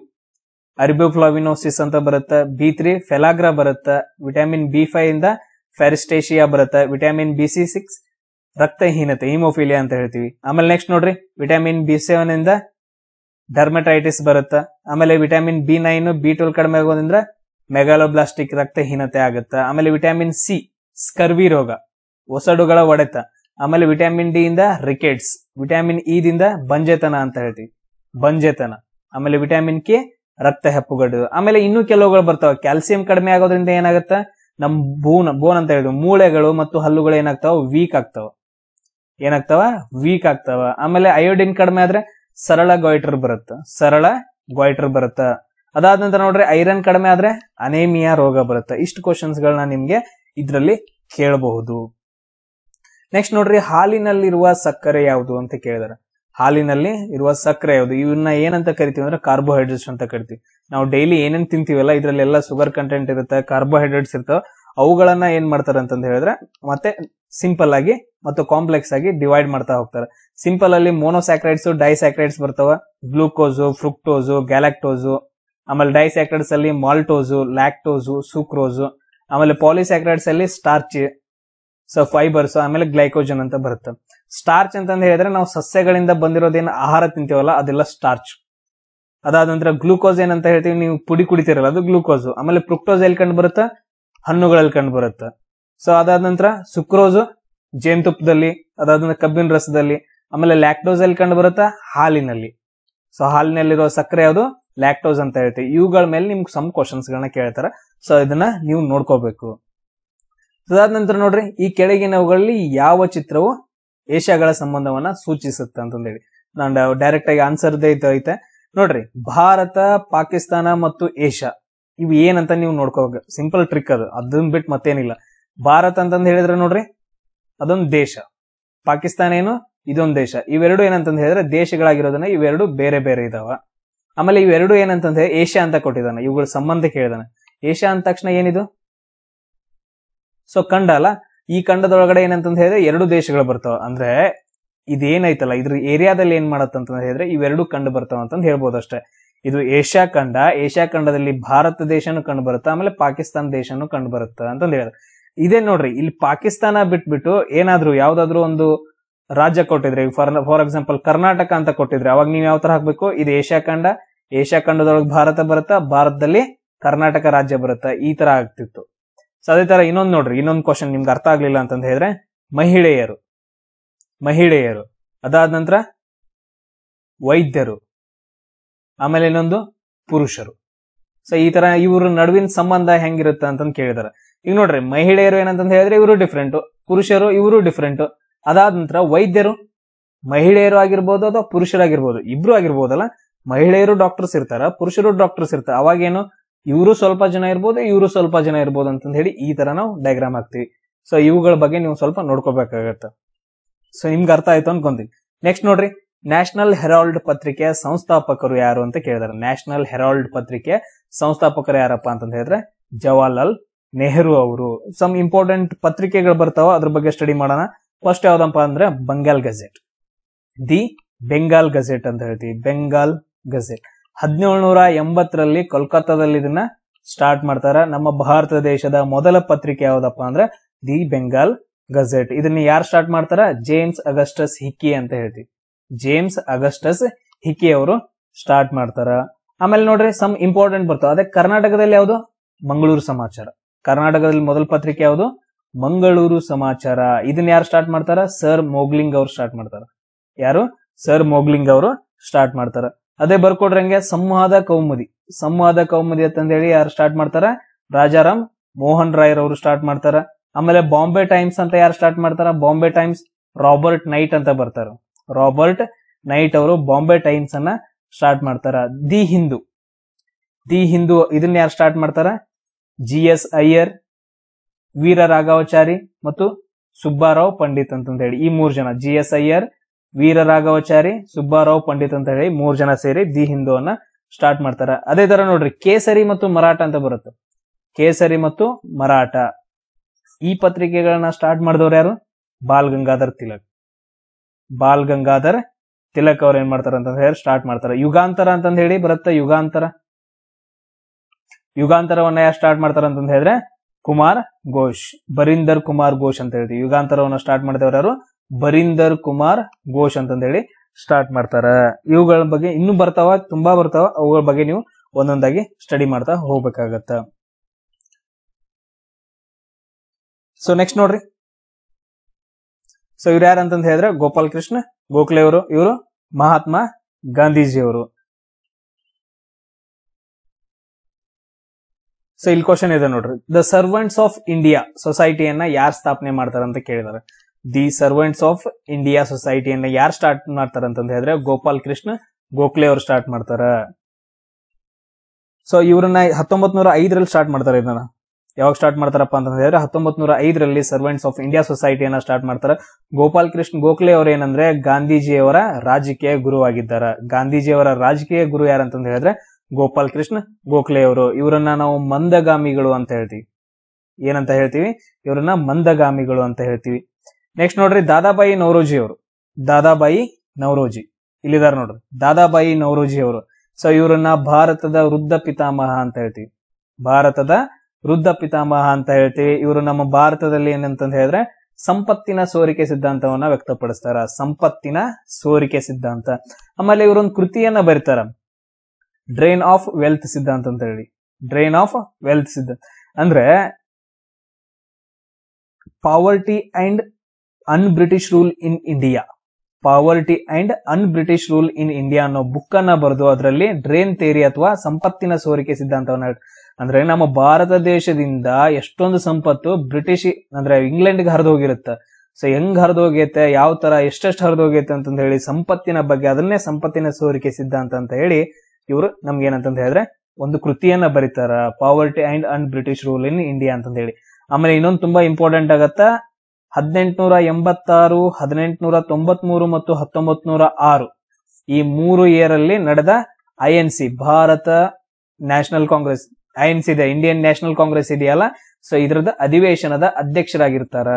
Speaker 1: ಅರಿಬೋಫ್ಲಾವಿನೋಸಿಸ್ ಅಂತ ಬರುತ್ತೆ ಬಿ ತ್ರೀ ಫೆಲಾಗ್ರಾ ಬರುತ್ತೆ ವಿಟಮಿನ್ ಬಿ ಫೈವ್ ಇಂದ ಫೆರಿಸ್ಟೇಷಿಯಾ ಬರುತ್ತೆ ವಿಟಮಿನ್ ಬಿ ಸಿ ಸಿಕ್ಸ್ ರಕ್ತಹೀನತೆ ಹಿಮೋಫಿಲಿಯಾ ಅಂತ ಹೇಳ್ತೀವಿ ಆಮೇಲೆ ನೆಕ್ಸ್ಟ್ ನೋಡ್ರಿ ವಿಟಮಿನ್ ಬಿ ಸೆವೆನ್ ಇಂದ ಡರ್ಮಟೈಟಿಸ್ ಬರುತ್ತೆ ಆಮೇಲೆ vitamin B nine B twelve ಕಡಿಮೆ ಆಗೋದ್ರಿಂದ ಮೆಗಾಲೋಬ್ಲಾಸ್ಟಿಕ್ ರಕ್ತಹೀನತೆ ಆಗುತ್ತೆ ಆಮೇಲೆ ವಿಟಮಿನ್ ಸಿ ಸ್ಕರ್ವಿ ರೋಗ ಒಸಡುಗಳ ಒಡೆತ ಆಮೇಲೆ ವಿಟಮಿನ್ ಡಿ ಇಂದ ರಿಕೆಟ್ಸ್ ವಿಟಮಿನ್ ಇ ದಿಂದ ಬಂಜೆತನ ಅಂತ ಹೇಳ್ತೀವಿ ಬಂಜೆತನ ಆಮೇಲೆ ವಿಟಮಿನ್ ಕೆ ರಕ್ತ ಹೆಪ್ಪುಗಡ್ಡು ಆಮೇಲೆ ಇನ್ನೂ ಕೆಲವುಗಳು ಬರ್ತಾವ ಕ್ಯಾಲ್ಸಿಯಂ ಕಡಿಮೆ ಆಗೋದ್ರಿಂದ ಏನಾಗುತ್ತೆ ನಮ್ ಬೋನ್ ಬೋನ್ ಅಂತ ಹೇಳಿದ್ರು ಮೂಳೆಗಳು ಮತ್ತು ಹಲ್ಲುಗಳು ಏನಾಗ್ತಾವ ವೀಕ್ ಆಗ್ತಾವ ಏನಾಗ್ತಾವ ವೀಕ್ ಆಗ್ತಾವ ಆಮೇಲೆ ಅಯೋಡಿನ್ ಕಡಿಮೆ ಆದ್ರೆ ಸರಳ ಗಾಯ್ಟರ್ ಬರುತ್ತ ಸರಳ ಗಾಯ್ಟರ್ ಬರುತ್ತ ಅದಾದ ನಂತರ ನೋಡ್ರಿ ಐರನ್ ಕಡಿಮೆ ಆದ್ರೆ ಅನೇಮಿಯಾ ರೋಗ ಬರುತ್ತೆ ಇಷ್ಟು ಕ್ವಶನ್ಸ್ ಗಳನ್ನ ನಿಮ್ಗೆ ಇದ್ರಲ್ಲಿ ಕೇಳಬಹುದು ನೆಕ್ಸ್ಟ್ ನೋಡ್ರಿ ಹಾಲಿನಲ್ಲಿರುವ ಸಕ್ಕರೆ ಯಾವುದು ಅಂತ ಕೇಳಿದಾರೆ ಹಾಲಿನಲ್ಲಿ ಇರುವ ಸಕ್ಕರೆ ಯಾವುದು ಇವನ್ನ ಏನಂತ ಕರಿತೀವಿ ಅಂದ್ರೆ ಕಾರ್ಬೋಹೈಡ್ರೇಟ್ಸ್ ಅಂತ ಕರಿತೀವಿ ನಾವು ಡೈಲಿ ಏನೇನು ತಿಂತೀವಲ್ಲ ಎಲ್ಲಾ ಶುಗರ್ ಕಂಟೆಂಟ್ ಇರುತ್ತೆ ಕಾರ್ಬೋಹೈಡ್ರೇಟ್ಸ್ ಇರ್ತವೆ ಅವುಗಳನ್ನ ಏನ್ ಮಾಡ್ತಾರೆ ಅಂತಂದ ಹೇಳಿದ್ರೆ ಮತ್ತೆ ಸಿಂಪಲ್ ಆಗಿ ಮತ್ತು ಕಾಂಪ್ಲೆಕ್ಸ್ ಆಗಿ ಡಿವೈಡ್ ಮಾಡ್ತಾ ಹೋಗ್ತಾರೆ ಸಿಂಪಲ್ ಅಲ್ಲಿ ಮೋನೋಸ್ಯಾಕ್ರೈಡ್ಸ್ ಡೈಸ್ಯಾಕ್ರೈಡ್ಸ್ ಬರ್ತವೆ ಗ್ಲೂಕೋಸು ಫ್ರುಕ್ಟೋಸು ಗ್ಯಾಲಾಕ್ಟೋಸು ಆಮೇಲೆ ಡೈಸ್ಯಾಕ್ರೈಡ್ಸ್ ಅಲ್ಲಿ ಮಾಲ್ಟೋಸು ಲ್ಯಾಕ್ಟೋಸು ಸೂಕ್ರೋಸು ಆಮೇಲೆ ಪಾಲಿಸ್ಯಾಕ್ರೈಡ್ಸ್ ಅಲ್ಲಿ ಸ್ಟಾರ್ಚ್ ಸೊ ಫೈಬರ್ಸ್ ಆಮೇಲೆ ಗ್ಲೈಕೋಜನ್ ಅಂತ ಬರುತ್ತೆ ಸ್ಟಾರ್ಚ್ ಅಂತಂದು ಹೇಳಿದ್ರೆ ನಾವು ಸಸ್ಯಗಳಿಂದ ಬಂದಿರೋದೇನು ಆಹಾರ ತಿಂತೀವಲ್ಲ ಅದೆಲ್ಲ ಸ್ಟಾರ್ಚ್ ಅದಾದ ನಂತರ ಗ್ಲೂಕೋಸ್ ಏನಂತ ಹೇಳ್ತೀವಿ ನೀವು ಪುಡಿ ಕುಡಿತೀರಲ್ಲ ಅದು ಗ್ಲೂಕೋಸ್ ಆಮೇಲೆ ಫ್ರುಕ್ಟೋಸ್ ಎಲ್ಲಿ ಕಂಡು ಬರುತ್ತೆ ಹಣ್ಣುಗಳಲ್ಲಿ ಕಂಡು ಬರುತ್ತೆ ಸೊ ಅದಾದ ನಂತರ ಸುಕ್ರೋಸ್ ಜೇನುತುಪ್ಪದಲ್ಲಿ ಅದಾದ ನಂತರ ಕಬ್ಬಿನ ರಸದಲ್ಲಿ ಆಮೇಲೆ ಲ್ಯಾಕ್ಟೋಸ್ ಎಲ್ಲಿ ಕಂಡು ಬರುತ್ತೆ ಹಾಲಿನಲ್ಲಿ ಸೊ ಹಾಲಿನಲ್ಲಿರೋ ಸಕ್ಕರೆ ಯಾವುದು ಲ್ಯಾಕ್ಟೋಸ್ ಅಂತ ಹೇಳ್ತೀವಿ ಇವುಗಳ ಮೇಲೆ ನಿಮ್ಗೆ ಸಮ್ ಕ್ವಶನ್ಸ್ ಗಳನ್ನ ಕೇಳ್ತಾರೆ ಸೊ ಇದನ್ನ ನೀವು ನೋಡ್ಕೋಬೇಕು ಅದಾದ ನಂತರ ನೋಡ್ರಿ ಈ ಕೆಳಗಿನವುಗಳಲ್ಲಿ ಯಾವ ಚಿತ್ರವು ಏಷ್ಯಾಗಳ ಸಂಬಂಧವನ್ನ ಸೂಚಿಸುತ್ತೆ ಅಂತಂದೇಳಿ ನಾನು ಡೈರೆಕ್ಟ್ ಆಗಿ ಆನ್ಸರ್ ಐತೆ ನೋಡ್ರಿ ಭಾರತ ಪಾಕಿಸ್ತಾನ ಮತ್ತು ಏಷ್ಯಾ ಇವು ಏನಂತ ನೀವು ನೋಡ್ಕೋಬೇಕು ಸಿಂಪಲ್ ಟ್ರಿಕ್ ಅದು ಅದನ್ನ ಬಿಟ್ಟು ಮತ್ತೇನಿಲ್ಲ ಭಾರತ ಅಂತಂದ ಹೇಳಿದ್ರೆ ನೋಡ್ರಿ ಅದೊಂದು ದೇಶ ಪಾಕಿಸ್ತಾನ ಏನು ಇದೊಂದು ದೇಶ ಇವೆರಡು ಏನಂತಂದು ಹೇಳಿದ್ರೆ ದೇಶಗಳಾಗಿರೋದನ್ನ ಇವೆರಡು ಬೇರೆ ಬೇರೆ ಇದಾವ ಆಮೇಲೆ ಇವೆರಡು ಏನಂತಂದ್ರೆ ಏಷ್ಯಾ ಅಂತ ಕೊಟ್ಟಿದ್ದಾನೆ ಇವುಗಳ ಸಂಬಂಧ ಕೇಳಿದಾನೆ ಏಷ್ಯಾ ಅಂದ ತಕ್ಷಣ ಏನಿದು ಸೊ ಕಂಡ ಅಲ್ಲ ಈ ಖಂಡದೊಳಗಡೆ ಏನಂತ ಹೇಳಿದ್ರೆ ಎರಡು ದೇಶಗಳು ಬರ್ತಾವ ಅಂದ್ರೆ ಇದೇನೈತಲ್ಲ ಇದ್ರ ಏರಿಯಾದಲ್ಲಿ ಏನ್ ಮಾಡತ್ತಂತ ಹೇಳಿದ್ರೆ ಇವೆರಡು ಕಂಡು ಬರ್ತಾವ ಅಂತ ಹೇಳ್ಬೋದು ಅಷ್ಟೇ ಇದು ಏಷ್ಯಾ ಖಂಡ ಏಷ್ಯಾ ಖಂಡದಲ್ಲಿ ಭಾರತ ದೇಶನು ಕಂಡು ಬರುತ್ತೆ ಆಮೇಲೆ ಪಾಕಿಸ್ತಾನ ದೇಶನು ಕಂಡು ಬರುತ್ತೆ ಅಂತಂದ್ ಹೇಳಿದ್ರೆ ಇದೇ ನೋಡ್ರಿ ಇಲ್ಲಿ ಪಾಕಿಸ್ತಾನ ಬಿಟ್ಬಿಟ್ಟು ಏನಾದ್ರು ಯಾವ್ದಾದ್ರು ಒಂದು ರಾಜ್ಯ ಕೊಟ್ಟಿದ್ರೆ ಫಾರ್ ಫಾರ್ ಎಕ್ಸಾಂಪಲ್ ಕರ್ನಾಟಕ ಅಂತ ಕೊಟ್ಟಿದ್ರೆ ಅವಾಗ ನೀವು ಯಾವ ತರ ಹಾಕ್ಬೇಕು ಇದು ಏಷ್ಯಾ ಖಂಡ ಏಷ್ಯಾ ಖಂಡದೊಳಗೆ ಭಾರತ ಬರುತ್ತಾ ಭಾರತದಲ್ಲಿ ಕರ್ನಾಟಕ ರಾಜ್ಯ ಬರುತ್ತಾ ಈ ತರ ಆಗ್ತಿತ್ತು ಸೊ ಅದೇ ತರ ಇನ್ನೊಂದು ನೋಡ್ರಿ ಇನ್ನೊಂದು ಕ್ವಶನ್ ನಿಮ್ಗೆ ಅರ್ಥ ಆಗ್ಲಿಲ್ಲ ಅಂತ ಹೇಳಿದ್ರೆ ಮಹಿಳೆಯರು ಮಹಿಳೆಯರು ಅದಾದ ನಂತರ ವೈದ್ಯರು ಆಮೇಲೆ ಇನ್ನೊಂದು ಪುರುಷರು ಸೊ ಈ ತರ ಇವ್ರ ನಡುವಿನ ಸಂಬಂಧ ಹೆಂಗಿರುತ್ತ ಅಂತ ಕೇಳಿದಾರೆ ಈಗ ನೋಡ್ರಿ ಮಹಿಳೆಯರು ಏನಂತ ಹೇಳಿದ್ರೆ ಇವರು ಡಿಫ್ರೆಂಟ್ ಪುರುಷರು ಇವರು ಡಿಫ್ರೆಂಟ್ ಅದಾದ ನಂತರ ವೈದ್ಯರು ಮಹಿಳೆಯರು ಆಗಿರ್ಬೋದು ಅಥವಾ ಪುರುಷರಾಗಿರ್ಬೋದು ಇಬ್ರು ಆಗಿರ್ಬೋದಲ್ಲ ಮಹಿಳೆಯರು ಡಾಕ್ಟರ್ಸ್ ಇರ್ತಾರ ಪುರುಷರು ಡಾಕ್ಟರ್ಸ್ ಇರ್ತಾರೆ ಅವಾಗೇನು ಇವರು ಸ್ವಲ್ಪ ಜನ ಇರ್ಬೋದು ಇವರು ಸ್ವಲ್ಪ ಜನ ಇರ್ಬೋದು ಅಂತಂದು ಹೇಳಿ ಈ ತರ ನಾವು ಡಯಾಗ್ರಾಮ್ ಹಾಕ್ತಿವಿ ಸೊ ಇವುಗಳ ಬಗ್ಗೆ ನೀವು ಸ್ವಲ್ಪ ನೋಡ್ಕೋಬೇಕಾಗತ್ತೆ ಸೊ ನಿಮ್ಗೆ ಅರ್ಥ ಆಯ್ತು ಅನ್ಕೊಂತೀನಿ ನೆಕ್ಸ್ಟ್ ನೋಡ್ರಿ ನ್ಯಾಷನಲ್ ಹೆರಾಲ್ಡ್ ಪತ್ರಿಕೆಯ ಸಂಸ್ಥಾಪಕರು ಯಾರು ಅಂತ ಕೇಳಿದಾರೆ ನ್ಯಾಷನಲ್ ಹೆರಾಲ್ಡ್ ಪತ್ರಿಕೆ ಸಂಸ್ಥಾಪಕರು ಯಾರಪ್ಪ ಅಂತ ಹೇಳಿದ್ರೆ ಜವಾಹರ್ಲಾಲ್ ನೆಹರು ಅವರು ಸಮ್ ಇಂಪಾರ್ಟೆಂಟ್ ಪತ್ರಿಕೆಗಳು ಬರ್ತಾವ ಅದ್ರ ಬಗ್ಗೆ ಸ್ಟಡಿ ಮಾಡೋಣ ಫಸ್ಟ್ ಯಾವ್ದಪ್ಪ ಅಂದ್ರೆ Bengal gazette the Bengal gazette ಅಂತ ಹೇಳ್ತೀವಿ ಬೆಂಗಾಲ್ ಗಜೆಟ್ ಹದಿನೇಳ್ನೂರ ಎಂಬತ್ತರಲ್ಲಿ ಕೋಲ್ಕತ್ತಾದಲ್ಲಿ ಇದನ್ನ ಸ್ಟಾರ್ಟ್ ಮಾಡ್ತಾರ ನಮ್ಮ ಭಾರತ ದೇಶದ ಮೊದಲ ಪತ್ರಿಕೆ ಯಾವ್ದಪ್ಪ ಅಂದ್ರೆ ದಿ ಬೆಂಗಾಲ್ ಗಜೆಟ್ ಇದನ್ನ ಯಾರು ಸ್ಟಾರ್ಟ್ ಮಾಡ್ತಾರ ಜೇಮ್ಸ್ ಅಗಸ್ಟಸ್ ಹಿಕ್ಕಿ ಅಂತ ಹೇಳ್ತೀವಿ ಜೇಮ್ಸ್ ಅಗಸ್ಟಸ್ ಹಿಕ್ಕಿ ಅವರು ಸ್ಟಾರ್ಟ್ ಮಾಡ್ತಾರ ಆಮೇಲೆ ನೋಡ್ರಿ ಸಮ್ ಇಂಪಾರ್ಟೆಂಟ್ ಬರ್ತಾವ ಅದೇ ಕರ್ನಾಟಕದಲ್ಲಿ ಯಾವುದು ಮಂಗಳೂರು ಸಮಾಚಾರ ಕರ್ನಾಟಕದಲ್ಲಿ ಮೊದಲ ಪತ್ರಿಕೆ ಯಾವುದು ಮಂಗಳೂರು ಸಮಾಚಾರ ಇದನ್ನ ಯಾರು ಸ್ಟಾರ್ಟ್ ಮಾಡ್ತಾರ ಸರ್ ಮೋಗ್ಲಿಂಗ್ ಅವರು ಸ್ಟಾರ್ಟ್ ಮಾಡ್ತಾರ ಯಾರು ಸರ್ ಮೋಗ್ಲಿಂಗ್ ಅವರು ಸ್ಟಾರ್ಟ್ ಮಾಡ್ತಾರ ಅದೇ ಬರ್ಕೊಡ್ರಂಗೆ ಸಂವಾದ ಕೌಮುದಿ ಸಂವಾದ ಕೌಮುದಿ ಅಂತಂದೇಳಿ ಯಾರು ಸ್ಟಾರ್ಟ್ ಮಾಡ್ತಾರ ರಾಜಾರಾಮ್ ಮೋಹನ್ ರಾಯ್ ಅವರು ಸ್ಟಾರ್ಟ್ ಮಾಡ್ತಾರ ಆಮೇಲೆ ಬಾಂಬೆ ಟೈಮ್ಸ್ ಅಂತ ಯಾರು ಸ್ಟಾರ್ಟ್ ಮಾಡ್ತಾರ ಬಾಂಬೆ ಟೈಮ್ಸ್ ರಾಬರ್ಟ್ ನೈಟ್ ಅಂತ ಬರ್ತಾರ ರಾಬರ್ಟ್ ನೈಟ್ ಅವರು ಬಾಂಬೆ ಟೈಮ್ಸ್ ಅನ್ನ ಸ್ಟಾರ್ಟ್ ಮಾಡ್ತಾರ ದಿ ಹಿಂದೂ ದಿ ಹಿಂದೂ ಇದನ್ನ ಯಾರು ಸ್ಟಾರ್ಟ್ ಮಾಡ್ತಾರ ಜಿ ಎಸ್ ಅಯ್ಯರ್ ವೀರ ರಾಘವಚಾರಿ ಮತ್ತು ಸುಬ್ಬಾರಾವ್ ಪಂಡಿತ್ ಅಂತಂದೇಳಿ ಹೇಳಿ ಈ ಮೂರು ಜನ ಜಿ ಎಸ್ ಅಯ್ಯರ್ ರಾಘವಚಾರಿ ಸುಬ್ಬಾರಾವ್ ಪಂಡಿತ್ ಅಂತ ಹೇಳಿ ಮೂರ್ ಜನ ಸೇರಿ ದಿ ಹಿಂದೂ ಅನ್ನ ಸ್ಟಾರ್ಟ್ ಮಾಡ್ತಾರ ಅದೇ ತರ ನೋಡ್ರಿ ಕೇಸರಿ ಮತ್ತು ಮರಾಠ ಅಂತ ಬರುತ್ತೆ ಕೇಸರಿ ಮತ್ತು ಮರಾಠ ಈ ಪತ್ರಿಕೆಗಳನ್ನ ಸ್ಟಾರ್ಟ್ ಮಾಡಿದವ್ರು ಯಾರು ಬಾಲ್ ಗಂಗಾಧರ್ ತಿಲಕ್ ಬಾಲ್ ಗಂಗಾಧರ್ ತಿಲಕ್ ಅವ್ರು ಏನ್ ಮಾಡ್ತಾರ ಅಂತ ಹೇಳಿ ಸ್ಟಾರ್ಟ್ ಮಾಡ್ತಾರೆ ಯುಗಾಂತರ ಅಂತಂದ ಹೇಳಿ ಬರುತ್ತೆ ಯುಗಾಂತರ ಯುಗಾಂತರವನ್ನ ಯಾರು ಸ್ಟಾರ್ಟ್ ಮಾಡ್ತಾರ ಅಂತಂದ್ರೆ ಹೇಳಿದ್ರೆ ಕುಮಾರ್ ಘೋಷ್ ಬರೀಂದರ್ ಕುಮಾರ್ ಘೋಷ್ ಅಂತ ಹೇಳ್ತೀವಿ ಯುಗಾಂತರವನ್ನ ಸ್ಟಾರ್ಟ್ ಮಾಡಿದವರು ಯಾರು ಬರೀಂದರ್ ಕುಮಾರ್ ಘೋಷ್ ಹೇಳಿ ಸ್ಟಾರ್ಟ್ ಮಾಡ್ತಾರ ಇವುಗಳ ಬಗ್ಗೆ ಇನ್ನೂ ಬರ್ತಾವ ತುಂಬಾ ಬರ್ತಾವ ಅವುಗಳ ಬಗ್ಗೆ ನೀವು ಒಂದೊಂದಾಗಿ ಸ್ಟಡಿ ಮಾಡ್ತಾ ಹೋಗ್ಬೇಕಾಗತ್ತ ಸೊ ನೆಕ್ಸ್ಟ್ ನೋಡ್ರಿ ಸೊ ಇವ್ರು ಅಂತ ಹೇಳಿದ್ರೆ ಗೋಪಾಲ್ ಕೃಷ್ಣ ಗೋಖಲೆ ಅವರು ಇವರು ಮಹಾತ್ಮ ಅವರು ಸೊ ಇಲ್ಲಿ ಕ್ವಶನ್ ಇದೆ ನೋಡ್ರಿ ದ ಸರ್ವೆಂಟ್ಸ್ ಆಫ್ ಇಂಡಿಯಾ ಸೊಸೈಟಿಯನ್ನ ಯಾರು ಸ್ಥಾಪನೆ ಮಾಡ್ತಾರ ಅಂತ ಕೇಳಿದಾರೆ ದಿ ಸರ್ವೆಂಟ್ಸ್ ಆಫ್ ಇಂಡಿಯಾ ಸೊಸೈಟಿಯನ್ನ ಯಾರು ಸ್ಟಾರ್ಟ್ ಮಾಡ್ತಾರ ಅಂತಂದ ಹೇಳಿದ್ರೆ ಗೋಪಾಲ್ ಕೃಷ್ಣ ಗೋಖಲೆ ಅವರು ಸ್ಟಾರ್ಟ್ ಮಾಡ್ತಾರ ಸೊ ಇವರನ್ನ ಹತ್ತೊಂಬತ್ ನೂರ ಐದರಲ್ಲಿ ಸ್ಟಾರ್ಟ್ ಮಾಡ್ತಾರೆ ಇದನ್ನ ಯಾವಾಗ ಸ್ಟಾರ್ಟ್ ಮಾಡ್ತಾರಪ್ಪ ಅಂತ ಹೇಳಿದ್ರೆ ಹತ್ತೊಂಬತ್ ನೂರ ಐದರಲ್ಲಿ ಸರ್ವೆಂಟ್ಸ್ ಆಫ್ ಇಂಡಿಯಾ ಸೊಸೈಟಿಯನ್ನ ಸ್ಟಾರ್ಟ್ ಮಾಡ್ತಾರೆ ಗೋಪಾಲ್ ಕೃಷ್ಣ ಗೋಖಲೆ ಅವರು ಏನಂದ್ರೆ ಗಾಂಧೀಜಿಯವರ ರಾಜಕೀಯ ಗುರು ಆಗಿದ್ದಾರೆ ಗಾಂಧೀಜಿಯವರ ರಾಜಕೀಯ ಗುರು ಯಾರಂತ ಹೇಳಿದ್ರೆ ಗೋಪಾಲ್ ಕೃಷ್ಣ ಗೋಖಲೆ ಅವರು ಇವರನ್ನ ನಾವು ಮಂದಗಾಮಿಗಳು ಅಂತ ಹೇಳ್ತೀವಿ ಏನಂತ ಹೇಳ್ತೀವಿ ಇವರನ್ನ ಮಂದಗಾಮಿಗಳು ಅಂತ ಹೇಳ್ತೀವಿ ನೆಕ್ಸ್ಟ್ ನೋಡ್ರಿ ದಾದಾಬಾಯಿ ನವರೋಜಿ ಅವರು ದಾದಾಬಾಯಿ ನವರೋಜಿ ಇಲ್ಲಿದ್ದಾರೆ ನೋಡ್ರಿ ದಾದಾಬಾಯಿ ನವರೋಜಿ ಅವರು ಸೊ ಇವರನ್ನ ಭಾರತದ ವೃದ್ಧ ಪಿತಾಮಹ ಅಂತ ಹೇಳ್ತೀವಿ ಭಾರತದ ವೃದ್ಧ ಪಿತಾಮಹ ಅಂತ ಹೇಳ್ತೀವಿ ಇವರು ನಮ್ಮ ಭಾರತದಲ್ಲಿ ಏನಂತ ಹೇಳಿದ್ರೆ ಸಂಪತ್ತಿನ ಸೋರಿಕೆ ಸಿದ್ಧಾಂತವನ್ನ ವ್ಯಕ್ತಪಡಿಸ್ತಾರ ಸಂಪತ್ತಿನ ಸೋರಿಕೆ ಸಿದ್ಧಾಂತ ಆಮೇಲೆ ಇವರೊಂದು ಕೃತಿಯನ್ನ ಬರೀತಾರ ಡ್ರೈನ್ ಆಫ್ ವೆಲ್ತ್ ಸಿದ್ಧಾಂತ ಅಂತ ಹೇಳಿ ಡ್ರೈನ್ ಆಫ್ ವೆಲ್ತ್ ಸಿದ್ಧಾಂತ ಅಂದ್ರೆ poverty and unBritish rule in India poverty and unBritish rule in India ಅನ್ನೋ ಬುಕ್ ಅನ್ನ ಬರೆದು ಅದರಲ್ಲಿ ಡ್ರೇನ್ ಥೇರಿ ಅಥವಾ ಸಂಪತ್ತಿನ ಸೋರಿಕೆ ಸಿದ್ಧಾಂತವನ್ನ ಅಂದ್ರೆ ನಮ್ಮ ಭಾರತ ದೇಶದಿಂದ ಎಷ್ಟೊಂದು ಸಂಪತ್ತು ಬ್ರಿಟಿಷ್ ಅಂದ್ರೆ ಇಂಗ್ಲೆಂಡ್ಗೆ ಹರಿದು ಹೋಗಿರುತ್ತೆ ಸೊ ಹೆಂಗ್ ಹರಿದು ಹೋಗೈತೆ ಯಾವ ತರ ಎಷ್ಟೆಷ್ಟು ಹರಿದು ಹೋಗೈತೆ ಅಂತಂದ ಹೇಳಿ ಸಂಪತ್ತಿನ ಬಗ್ಗೆ ಅದನ್ನೇ ಸಂಪತ್ತಿನ ಸೋರಿಕೆ ಸಿದ್ಧಾಂತ ಅಂತ ಹೇಳಿ ಇವರು ನಮ್ಗೆ ಏನಂತ ಹೇಳಿದ್ರೆ ಒಂದು ಕೃತಿಯನ್ನ ಬರೀತಾರ poverty and un British rule in India ಅಂತಂದ ಹೇಳಿ ಆಮೇಲೆ ಇನ್ನೊಂದು ತುಂಬಾ ಇಂಪಾರ್ಟೆಂಟ್ ಆಗತ್ತ ಹದಿನೆಂಟುನೂರ ಎಂಬತ್ತಾರು ಹದಿನೆಂಟುನೂರ ಮೂರು ಮತ್ತು ಹತ್ತೊಂಬತ್ ನೂರ ಆರು ಈ ಮೂರು ಇಯರ್ ಅಲ್ಲಿ ನಡೆದ I C Bharat national congress I N C ಇದೆ ಇಂಡಿಯನ್ ನ್ಯಾಷನಲ್ ಕಾಂಗ್ರೆಸ್ ಇದೆಯಲ್ಲ ಸೊ ಇದರದ ಅಧಿವೇಶನದ ಅಧ್ಯಕ್ಷರಾಗಿರ್ತಾರ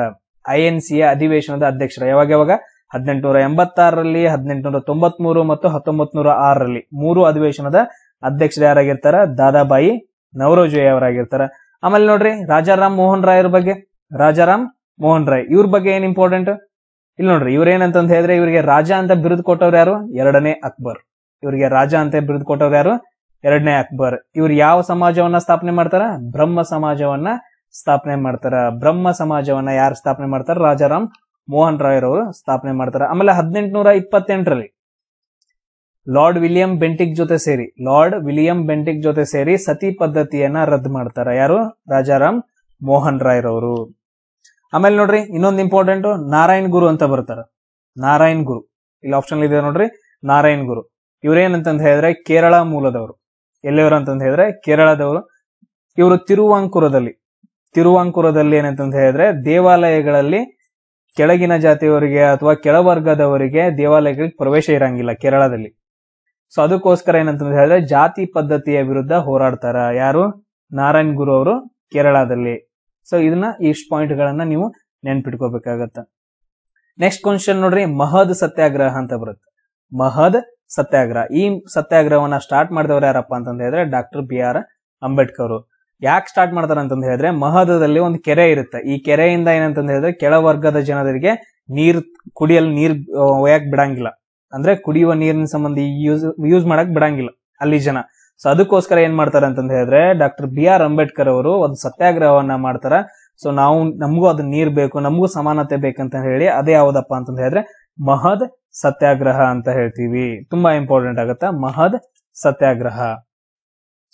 Speaker 1: ಐ ಎನ್ ಅಧಿವೇಶನದ ಅಧ್ಯಕ್ಷರ ಯಾವಾಗ ಯಾವಾಗ ಹದಿನೆಂಟುನೂರ ಎಂಬತ್ತಾರರಲ್ಲಿ ಹದಿನೆಂಟುನೂರ ತೊಂಬತ್ಮೂರು ಮತ್ತು ಹತ್ತೊಂಬತ್ ನೂರ ಆರರಲ್ಲಿ ಮೂರು ಅಧಿವೇಶನದ ಅಧ್ಯಕ್ಷರು ಯಾರಾಗಿರ್ತಾರ ದಾದಾಬಾಯಿ ನವರೋಜಿ ಅವರಾಗಿರ್ತಾರ ಆಮೇಲೆ ನೋಡ್ರಿ ರಾಜಾರಾಮ್ ಮೋಹನ್ ರಾಯರ ಬಗ್ಗೆ ರಾಜಾರಾಮ್ ಮೋಹನ್ ರಾಯ್ ಇವ್ರ ಬಗ್ಗೆ ಏನ್ ಇಂಪಾರ್ಟೆಂಟ್ ಇಲ್ಲ ನೋಡ್ರಿ ಇವ್ರೇನಂತಂದ್ ಹೇಳಿದ್ರೆ ಇವರಿಗೆ ರಾಜ ಅಂತ ಬಿರುದು ಕೊಟ್ಟವ್ರು ಯಾರು ಎರಡನೇ ಅಕ್ಬರ್ ಇವರಿಗೆ ರಾಜ ಅಂತ ಬಿರುದು ಕೊಟ್ಟವ್ರು ಯಾರು ಎರಡನೇ ಅಕ್ಬರ್ ಇವ್ರು ಯಾವ ಸಮಾಜವನ್ನ ಸ್ಥಾಪನೆ ಮಾಡ್ತಾರ ಬ್ರಹ್ಮ ಸಮಾಜವನ್ನ ಸ್ಥಾಪನೆ ಮಾಡ್ತಾರ ಬ್ರಹ್ಮ ಸಮಾಜವನ್ನ ಯಾರು ಸ್ಥಾಪನೆ ಮಾಡ್ತಾರ ರಾಜಾರಾಮ್ ಮೋಹನ್ ರಾಯ್ ಅವರು ಸ್ಥಾಪನೆ ಮಾಡ್ತಾರ ಆಮೇಲೆ ಹದಿನೆಂಟುನೂರ ಇಪ್ಪತ್ತೆಂಟರಲ್ಲಿ ಲಾರ್ಡ್ ವಿಲಿಯಂ ಬೆಂಟಿಕ್ ಜೊತೆ ಸೇರಿ ಲಾರ್ಡ್ ವಿಲಿಯಂ ಬೆಂಟಿಕ್ ಜೊತೆ ಸೇರಿ ಸತಿ ಪದ್ಧತಿಯನ್ನ ರದ್ದು ಮಾಡ್ತಾರ ಯಾರು ರಾಜಾರಾಮ್ ಮೋಹನ್ ರಾಯ್ ರವರು ಆಮೇಲೆ ನೋಡ್ರಿ ಇನ್ನೊಂದು ಇಂಪಾರ್ಟೆಂಟ್ ನಾರಾಯಣ್ ಗುರು ಅಂತ ಬರ್ತಾರ ನಾರಾಯಣ್ ಗುರು ಇಲ್ಲಿ ಆಪ್ಷನ್ ಇದೆ ನೋಡ್ರಿ ನಾರಾಯಣ್ ಗುರು ಇವರೇನಂತ ಹೇಳಿದ್ರೆ ಕೇರಳ ಮೂಲದವರು ಎಲ್ಲಿಯವರು ಅಂತಂದ್ ಹೇಳಿದ್ರೆ ಕೇರಳದವರು ಇವರು ತಿರುವಾಂಕುರದಲ್ಲಿ ತಿರುವಾಂಕುರದಲ್ಲಿ ಏನಂತಂದ್ ಹೇಳಿದ್ರೆ ದೇವಾಲಯಗಳಲ್ಲಿ ಕೆಳಗಿನ ಜಾತಿಯವರಿಗೆ ಅಥವಾ ಕೆಳವರ್ಗದವರಿಗೆ ದೇವಾಲಯಗಳಿಗೆ ಪ್ರವೇಶ ಇರಂಗಿಲ್ಲ ಕೇರಳದಲ್ಲಿ ಸೊ ಅದಕ್ಕೋಸ್ಕರ ಏನಂತಂದ್ ಹೇಳಿದ್ರೆ ಜಾತಿ ಪದ್ಧತಿಯ ವಿರುದ್ಧ ಹೋರಾಡ್ತಾರ ಯಾರು ನಾರಾಯಣ್ ಗುರು ಅವರು ಕೇರಳದಲ್ಲಿ ಸೊ ಇದನ್ನ ಇಷ್ಟು ಪಾಯಿಂಟ್ ಗಳನ್ನ ನೀವು ನೆನ್ಪಿಟ್ಕೋಬೇಕಾಗತ್ತ ನೆಕ್ಸ್ಟ್ ಕ್ವಶನ್ ನೋಡ್ರಿ ಮಹದ್ ಸತ್ಯಾಗ್ರಹ ಅಂತ ಬರುತ್ತೆ ಮಹದ್ ಸತ್ಯಾಗ್ರಹ ಈ ಸತ್ಯಾಗ್ರಹವನ್ನ ಸ್ಟಾರ್ಟ್ ಮಾಡಿದವರು ಯಾರಪ್ಪ ಅಂತಂದ ಹೇಳಿದ್ರೆ ಡಾಕ್ಟರ್ ಬಿ ಆರ್ ಅಂಬೇಡ್ಕರ್ ಯಾಕೆ ಸ್ಟಾರ್ಟ್ ಮಾಡ್ತಾರೆ ಅಂತಂದ ಹೇಳಿದ್ರೆ ಮಹದದಲ್ಲಿ ಒಂದು ಕೆರೆ ಇರುತ್ತೆ ಈ ಕೆರೆಯಿಂದ ಏನಂತಂದ ಹೇಳಿದ್ರೆ ಕೆಳವರ್ಗದ ಜನರಿಗೆ ನೀರ್ ಕುಡಿಯಲು ನೀರ್ ಒಯ್ಯಕ್ ಬಿಡಂಗಿಲ್ಲ ಅಂದ್ರೆ ಕುಡಿಯುವ ನೀರಿನ ಸಂಬಂಧ ಯೂಸ್ ಯೂಸ್ ಮಾಡಕ್ ಬಿಡಂಗಿಲ್ಲ ಅಲ್ಲಿ ಜನ ಸೊ ಅದಕ್ಕೋಸ್ಕರ ಏನ್ ಮಾಡ್ತಾರೆ ಅಂತಂದ ಹೇಳಿದ್ರೆ ಡಾಕ್ಟರ್ ಬಿ ಆರ್ ಅಂಬೇಡ್ಕರ್ ಅವರು ಒಂದು ಸತ್ಯಾಗ್ರಹವನ್ನ ಮಾಡ್ತಾರ ಸೊ ನಾವು ನಮಗೂ ಅದು ನೀರ್ ಬೇಕು ನಮಗೂ ಸಮಾನತೆ ಬೇಕಂತ ಹೇಳಿ ಅದೇ ಯಾವ್ದಪ್ಪ ಅಂತಂದ ಹೇಳಿದ್ರೆ ಮಹದ್ ಸತ್ಯಾಗ್ರಹ ಅಂತ ಹೇಳ್ತೀವಿ ತುಂಬಾ ಇಂಪಾರ್ಟೆಂಟ್ ಆಗುತ್ತ ಮಹದ್ ಸತ್ಯಾಗ್ರಹ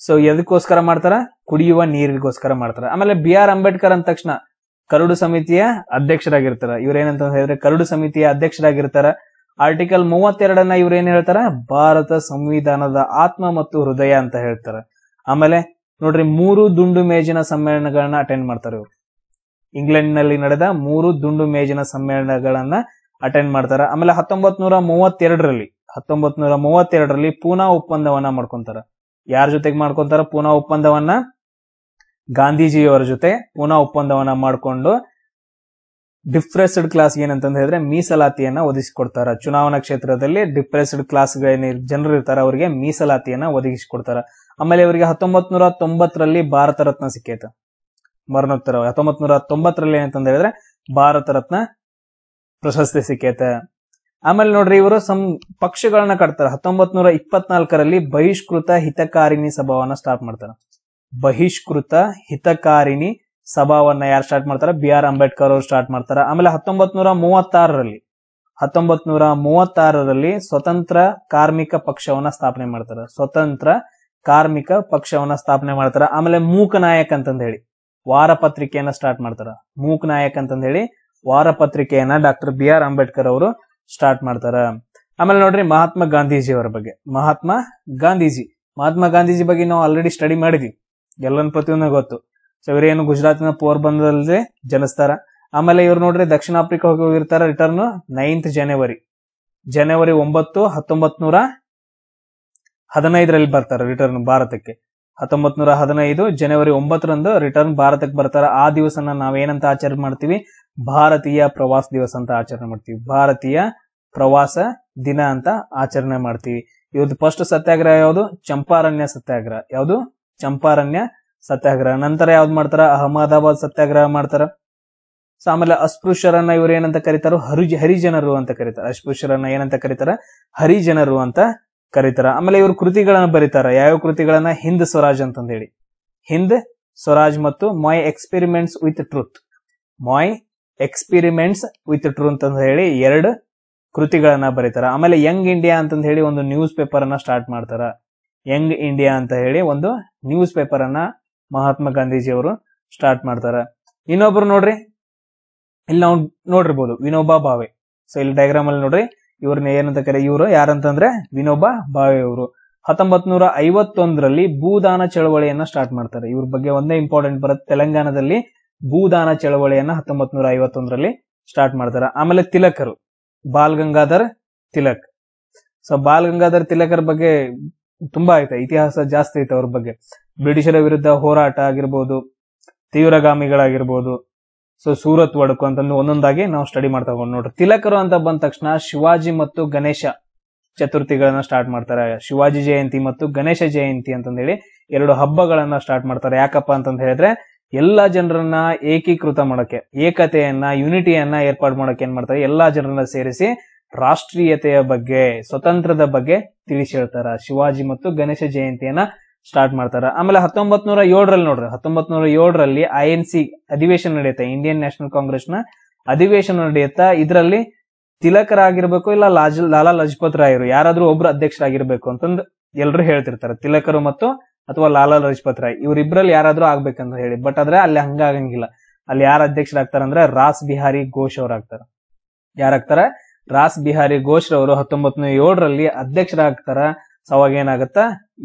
Speaker 1: ಸೊ ಎದಕ್ಕೋಸ್ಕರ ಮಾಡ್ತಾರ ಕುಡಿಯುವ ನೀರಿಗೋಸ್ಕರ ಮಾಡ್ತಾರ ಆಮೇಲೆ ಬಿ ಆರ್ ಅಂಬೇಡ್ಕರ್ ಅಂದ ತಕ್ಷಣ ಕರಡು ಸಮಿತಿಯ ಅಧ್ಯಕ್ಷರಾಗಿರ್ತಾರ ಇವ್ರ ಏನಂತ ಹೇಳಿದ್ರೆ ಕರಡು ಸಮಿತಿಯ ಅಧ್ಯಕ್ಷರಾಗಿರ್ತಾರ ಆರ್ಟಿಕಲ್ ಮೂವತ್ತೆರಡನ್ನ ಇವ್ರು ಏನ್ ಹೇಳ್ತಾರೆ ಭಾರತ ಸಂವಿಧಾನದ ಆತ್ಮ ಮತ್ತು ಹೃದಯ ಅಂತ ಹೇಳ್ತಾರೆ ಆಮೇಲೆ ನೋಡ್ರಿ ಮೂರು ದುಂಡು ಮೇಜಿನ ಸಮ್ಮೇಳನಗಳನ್ನ ಅಟೆಂಡ್ ಮಾಡ್ತಾರೆ ಇವರು ಇಂಗ್ಲೆಂಡ್ ನಲ್ಲಿ ನಡೆದ ಮೂರು ದುಂಡು ಮೇಜಿನ ಸಮ್ಮೇಳನಗಳನ್ನ ಅಟೆಂಡ್ ಮಾಡ್ತಾರೆ ಆಮೇಲೆ ಹತ್ತೊಂಬತ್ ನೂರ ಮೂವತ್ತೆರಡರಲ್ಲಿ ಹತ್ತೊಂಬತ್ ನೂರ ಮೂವತ್ತೆರಡರಲ್ಲಿ ಪೂನಾ ಒಪ್ಪಂದವನ್ನ ಮಾಡ್ಕೊಂತಾರ ಯಾರ ಜೊತೆಗೆ ಮಾಡ್ಕೊಂತಾರ ಪೂನಾ ಒಪ್ಪಂದವನ್ನ ಗಾಂಧೀಜಿಯವರ ಜೊತೆ ಪೂನಾ ಒಪ್ಪಂದವನ್ನ ಮಾಡ್ಕೊಂಡು ಡಿಪ್ರೆಸ್ಡ್ ಕ್ಲಾಸ್ ಏನಂತಂದ್ರೆ ಹೇಳಿದ್ರೆ ಮೀಸಲಾತಿಯನ್ನ ಒದಗಿಸಿಕೊಡ್ತಾರ ಚುನಾವಣಾ ಕ್ಷೇತ್ರದಲ್ಲಿ ಡಿಪ್ರೆಸ್ಡ್ ಕ್ಲಾಸ್ ಜನರು ಇರ್ತಾರ ಅವರಿಗೆ ಮೀಸಲಾತಿಯನ್ನ ಒದಗಿಸಿಕೊಡ್ತಾರ ಆಮೇಲೆ ಇವರಿಗೆ ಹತ್ತೊಂಬತ್ ನೂರ ತೊಂಬತ್ತರಲ್ಲಿ ಭಾರತ ರತ್ನ ಸಿಕ್ಕೇತ ಮರಣೋತ್ತರ ಹತ್ತೊಂಬತ್ ನೂರ ತೊಂಬತ್ತರಲ್ಲಿ ಏನಂತ ಹೇಳಿದ್ರೆ ಭಾರತ ರತ್ನ ಪ್ರಶಸ್ತಿ ಸಿಕ್ಕೇತ ಆಮೇಲೆ ನೋಡ್ರಿ ಇವರು ಸಂ ಪಕ್ಷಗಳನ್ನ ಕಟ್ತಾರೆ ಹತ್ತೊಂಬತ್ ನೂರ ಇಪ್ಪತ್ನಾಲ್ಕರಲ್ಲಿ ಬಹಿಷ್ಕೃತ ಹಿತಕಾರಿಣಿ ಸಭಾವನ್ನ ಸ್ಟಾರ್ಟ್ ಮಾಡ್ತಾರ ಬಹಿಷ್ಕೃತ ಹಿತಕಾರಿಣಿ ಸಭಾವನ್ನ ಯಾರು ಸ್ಟಾರ್ಟ್ ಮಾಡ್ತಾರೆ ಬಿ ಆರ್ ಅಂಬೇಡ್ಕರ್ ಅವರು ಸ್ಟಾರ್ಟ್ ಮಾಡ್ತಾರೆ ಆಮೇಲೆ ಹತ್ತೊಂಬತ್ ನೂರ ಮೂವತ್ತಾರರಲ್ಲಿ ಹತ್ತೊಂಬತ್ ನೂರ ಮೂವತ್ತಾರರಲ್ಲಿ ಸ್ವತಂತ್ರ ಕಾರ್ಮಿಕ ಪಕ್ಷವನ್ನ ಸ್ಥಾಪನೆ ಮಾಡ್ತಾರೆ ಸ್ವತಂತ್ರ ಕಾರ್ಮಿಕ ಪಕ್ಷವನ್ನ ಸ್ಥಾಪನೆ ಮಾಡ್ತಾರ ಆಮೇಲೆ ಮೂಕ ನಾಯಕ್ ಅಂತಂದ ಹೇಳಿ ವಾರಪತ್ರಿಕೆಯನ್ನ ಸ್ಟಾರ್ಟ್ ಮಾಡ್ತಾರ ಮೂಕ ನಾಯಕ್ ಅಂತಂದ ಹೇಳಿ ವಾರಪತ್ರಿಕೆಯನ್ನ ಡಾಕ್ಟರ್ ಬಿ ಆರ್ ಅಂಬೇಡ್ಕರ್ ಅವರು ಸ್ಟಾರ್ಟ್ ಮಾಡ್ತಾರ ಆಮೇಲೆ ನೋಡ್ರಿ ಮಹಾತ್ಮ ಗಾಂಧೀಜಿ ಅವರ ಬಗ್ಗೆ ಮಹಾತ್ಮ ಗಾಂಧೀಜಿ ಮಹಾತ್ಮ ಗಾಂಧೀಜಿ ಬಗ್ಗೆ ನಾವು ಆಲ್ರೆಡಿ ಸ್ಟಡಿ ಮಾಡಿದ್ವಿ ಎಲ್ಲನ್ ಪ್ರತಿಯೊಂದು ಗೊತ್ತು ಸೊ ಇವರೇನು ಗುಜರಾತ್ನ ಪೋರ್ಬಂದರ್ಲ್ಲಿ ಜನಿಸ್ತಾರ ಆಮೇಲೆ ಇವ್ರು ನೋಡ್ರಿ ದಕ್ಷಿಣ ಆಫ್ರಿಕಾ ಹೋಗಿ ಹೋಗಿರ್ತಾರ ರಿಟರ್ನ್ ನೈನ್ತ್ ಜನವರಿ ಜನವರಿ ಒಂಬತ್ತು ಹತ್ತೊಂಬತ್ ನೂರ ಹದಿನೈದರಲ್ಲಿ ಬರ್ತಾರೆ ರಿಟರ್ನ್ ಭಾರತಕ್ಕೆ ಹತ್ತೊಂಬತ್ ನೂರ ಹದಿನೈದು ಜನವರಿ ಒಂಬತ್ತರಂದು ರಿಟರ್ನ್ ಭಾರತಕ್ಕೆ ಬರ್ತಾರ ಆ ದಿವಸನ ನಾವೇನಂತ ಆಚರಣೆ ಮಾಡ್ತೀವಿ ಭಾರತೀಯ ಪ್ರವಾಸ ದಿವಸ ಅಂತ ಆಚರಣೆ ಮಾಡ್ತೀವಿ ಭಾರತೀಯ ಪ್ರವಾಸ ದಿನ ಅಂತ ಆಚರಣೆ ಮಾಡ್ತೀವಿ ಇವತ್ತು ಫಸ್ಟ್ ಸತ್ಯಾಗ್ರಹ ಯಾವುದು ಚಂಪಾರಣ್ಯ ಸತ್ಯಾಗ್ರಹ ಯಾವುದು ಚಂಪಾರಣ್ಯ ಸತ್ಯಾಗ್ರಹ ನಂತರ ಯಾವ್ದು ಮಾಡ್ತಾರ ಅಹಮದಾಬಾದ್ ಸತ್ಯಾಗ್ರಹ ಮಾಡ್ತಾರ ಸೊ ಆಮೇಲೆ ಅಸ್ಪೃಶ್ಯರನ್ನ ಇವ್ರು ಏನಂತ ಕರೀತಾರೋ ಹರಿ ಹರಿಜನರು ಅಂತ ಕರೀತಾರ ಅಸ್ಪೃಶ್ಯರನ್ನ ಏನಂತ ಕರೀತಾರ ಹರಿಜನರು ಅಂತ ಕರೀತಾರ ಆಮೇಲೆ ಇವರು ಕೃತಿಗಳನ್ನ ಬರೀತಾರ ಯಾವ ಕೃತಿಗಳನ್ನ ಹಿಂದ್ ಸ್ವರಾಜ್ ಅಂತಂದ ಹೇಳಿ ಹಿಂದ್ ಸ್ವರಾಜ್ ಮತ್ತು my experiments with truth my experiments with truth ಅಂತ ಹೇಳಿ ಎರಡು ಕೃತಿಗಳನ್ನ ಬರೀತಾರ ಆಮೇಲೆ ಯಂಗ್ ಇಂಡಿಯಾ ಅಂತಂದ ಹೇಳಿ ಒಂದು ನ್ಯೂಸ್ ಪೇಪರ್ ಅನ್ನ ಸ್ಟಾರ್ಟ್ ಮಾಡ್ತಾರ ಯಂಗ್ ಇಂಡಿಯಾ ಅಂತ ಹೇಳಿ ಒಂದು ನ್ಯೂಸ್ ಪೇಪರ್ ಅನ್ನ ಮಹಾತ್ಮ ಗಾಂಧೀಜಿ ಅವರು ಸ್ಟಾರ್ಟ್ ಮಾಡ್ತಾರೆ ಇನ್ನೊಬ್ರು ನೋಡ್ರಿ ಇಲ್ಲಿ ನಾವು ನೋಡಿರ್ಬೋದು ವಿನೋಬಾ ಭಾವೆ ಸೊ ಇಲ್ಲಿ ಡಯಾಗ್ರಾಮ್ ಅಲ್ಲಿ ನೋಡ್ರಿ ಇವ್ರನ್ನ ಏನಂತ ಕರೆ ಇವರು ಯಾರಂತಂದ್ರೆ ವಿನೋಬಾ ಭಾವೆ ಅವರು ಹತ್ತೊಂಬತ್ ನೂರ ಐವತ್ತೊಂದರಲ್ಲಿ ಭೂದಾನ ಚಳವಳಿಯನ್ನ ಸ್ಟಾರ್ಟ್ ಮಾಡ್ತಾರೆ ಇವ್ರ ಬಗ್ಗೆ ಒಂದೇ ಇಂಪಾರ್ಟೆಂಟ್ ಬರುತ್ತೆ ತೆಲಂಗಾಣದಲ್ಲಿ ಭೂದಾನ ಚಳವಳಿಯನ್ನ ಹತ್ತೊಂಬತ್ ನೂರ ಐವತ್ತೊಂದರಲ್ಲಿ ಸ್ಟಾರ್ಟ್ ಮಾಡ್ತಾರೆ ಆಮೇಲೆ ತಿಲಕರು ಬಾಲ್ ಗಂಗಾಧರ್ ತಿಲಕ್ ಸೊ ಬಾಲ್ ಗಂಗಾಧರ್ ತಿಲಕರ್ ಬಗ್ಗೆ ತುಂಬಾ ಐತೆ ಇತಿಹಾಸ ಜಾಸ್ತಿ ಐತೆ ಅವ್ರ ಬಗ್ಗೆ ಬ್ರಿಟಿಷರ ವಿರುದ್ಧ ಹೋರಾಟ ಆಗಿರ್ಬೋದು ತೀವ್ರಗಾಮಿಗಳಾಗಿರ್ಬೋದು ಸೊ ಸೂರತ್ ಒಡಕು ಅಂತಂದು ಒಂದೊಂದಾಗಿ ನಾವು ಸ್ಟಡಿ ಮಾಡ್ತಾ ಹೋಗೋಣ ನೋಡ್ರಿ ತಿಲಕರು ಅಂತ ಬಂದ ತಕ್ಷಣ ಶಿವಾಜಿ ಮತ್ತು ಗಣೇಶ ಚತುರ್ಥಿಗಳನ್ನ ಸ್ಟಾರ್ಟ್ ಮಾಡ್ತಾರೆ ಶಿವಾಜಿ ಜಯಂತಿ ಮತ್ತು ಗಣೇಶ ಜಯಂತಿ ಅಂತಂದೇಳಿ ಎರಡು ಹಬ್ಬಗಳನ್ನ ಸ್ಟಾರ್ಟ್ ಮಾಡ್ತಾರೆ ಯಾಕಪ್ಪ ಅಂತಂದ ಹೇಳಿದ್ರೆ ಎಲ್ಲಾ ಜನರನ್ನ ಏಕೀಕೃತ ಮಾಡೋಕೆ ಏಕತೆಯನ್ನ ಯುನಿಟಿಯನ್ನ ಏರ್ಪಾಡು ಮಾಡೋಕೆ ಏನ್ ಮಾಡ್ತಾರೆ ಎಲ್ಲಾ ಜನರನ್ನ ಸೇರಿಸಿ ರಾಷ್ಟ್ರೀಯತೆಯ ಬಗ್ಗೆ ಸ್ವತಂತ್ರದ ಬಗ್ಗೆ ತಿಳಿಸಿ ಹೇಳ್ತಾರ ಶಿವಾಜಿ ಮತ್ತು ಗಣೇಶ ಜಯಂತಿಯನ್ನ ಸ್ಟಾರ್ಟ್ ಮಾಡ್ತಾರ ಆಮೇಲೆ ಹತ್ತೊಂಬತ್ ನೂರ ಏಳರಲ್ಲಿ ನೋಡ್ರಿ ಹತ್ತೊಂಬತ್ ನೂರ ಏಳರಲ್ಲಿ ಐ ಎನ್ ಸಿ ಅಧಿವೇಶನ ನಡೆಯುತ್ತೆ ಇಂಡಿಯನ್ ನ್ಯಾಷನಲ್ ಕಾಂಗ್ರೆಸ್ ನ ಅಧಿವೇಶನ ನಡೆಯುತ್ತಾ ಇದರಲ್ಲಿ ತಿಲಕರಾಗಿರ್ಬೇಕು ಇಲ್ಲ ಲಾಜ್ ಲಾಲಾ ಲಜಪತ್ ಅವರು ಯಾರಾದ್ರೂ ಒಬ್ರು ಅಧ್ಯಕ್ಷರಾಗಿರ್ಬೇಕು ಅಂತಂದ್ ಎಲ್ರು ಹೇಳ್ತಿರ್ತಾರೆ ತಿಲಕರು ಮತ್ತು ಅಥವಾ ಲಾಲಾ ಲಜಪತ್ ರಾಯ್ ಇವ್ರಿಬ್ರಲ್ಲಿ ಯಾರಾದ್ರೂ ಆಗ್ಬೇಕಂತ ಹೇಳಿ ಬಟ್ ಆದ್ರೆ ಅಲ್ಲಿ ಹಂಗಾಗಂಗಿಲ್ಲ ಅಲ್ಲಿ ಯಾರ ಅಧ್ಯಕ್ಷರಾಗ್ತಾರಂದ್ರೆ ರಾಸ್ ಬಿಹಾರಿ ಘೋಷ್ ಆಗ್ತಾರ ಯಾರಾಗ್ತಾರ ರಾಸ್ ಬಿಹಾರಿ ಘೋಷ್ ರವರು ಹತ್ತೊಂಬತ್ ನೂರ ಏಳರಲ್ಲಿ ಅಧ್ಯಕ್ಷರಾಗ್ತಾರ ಸವಾಗ ಏನಾಗತ್ತ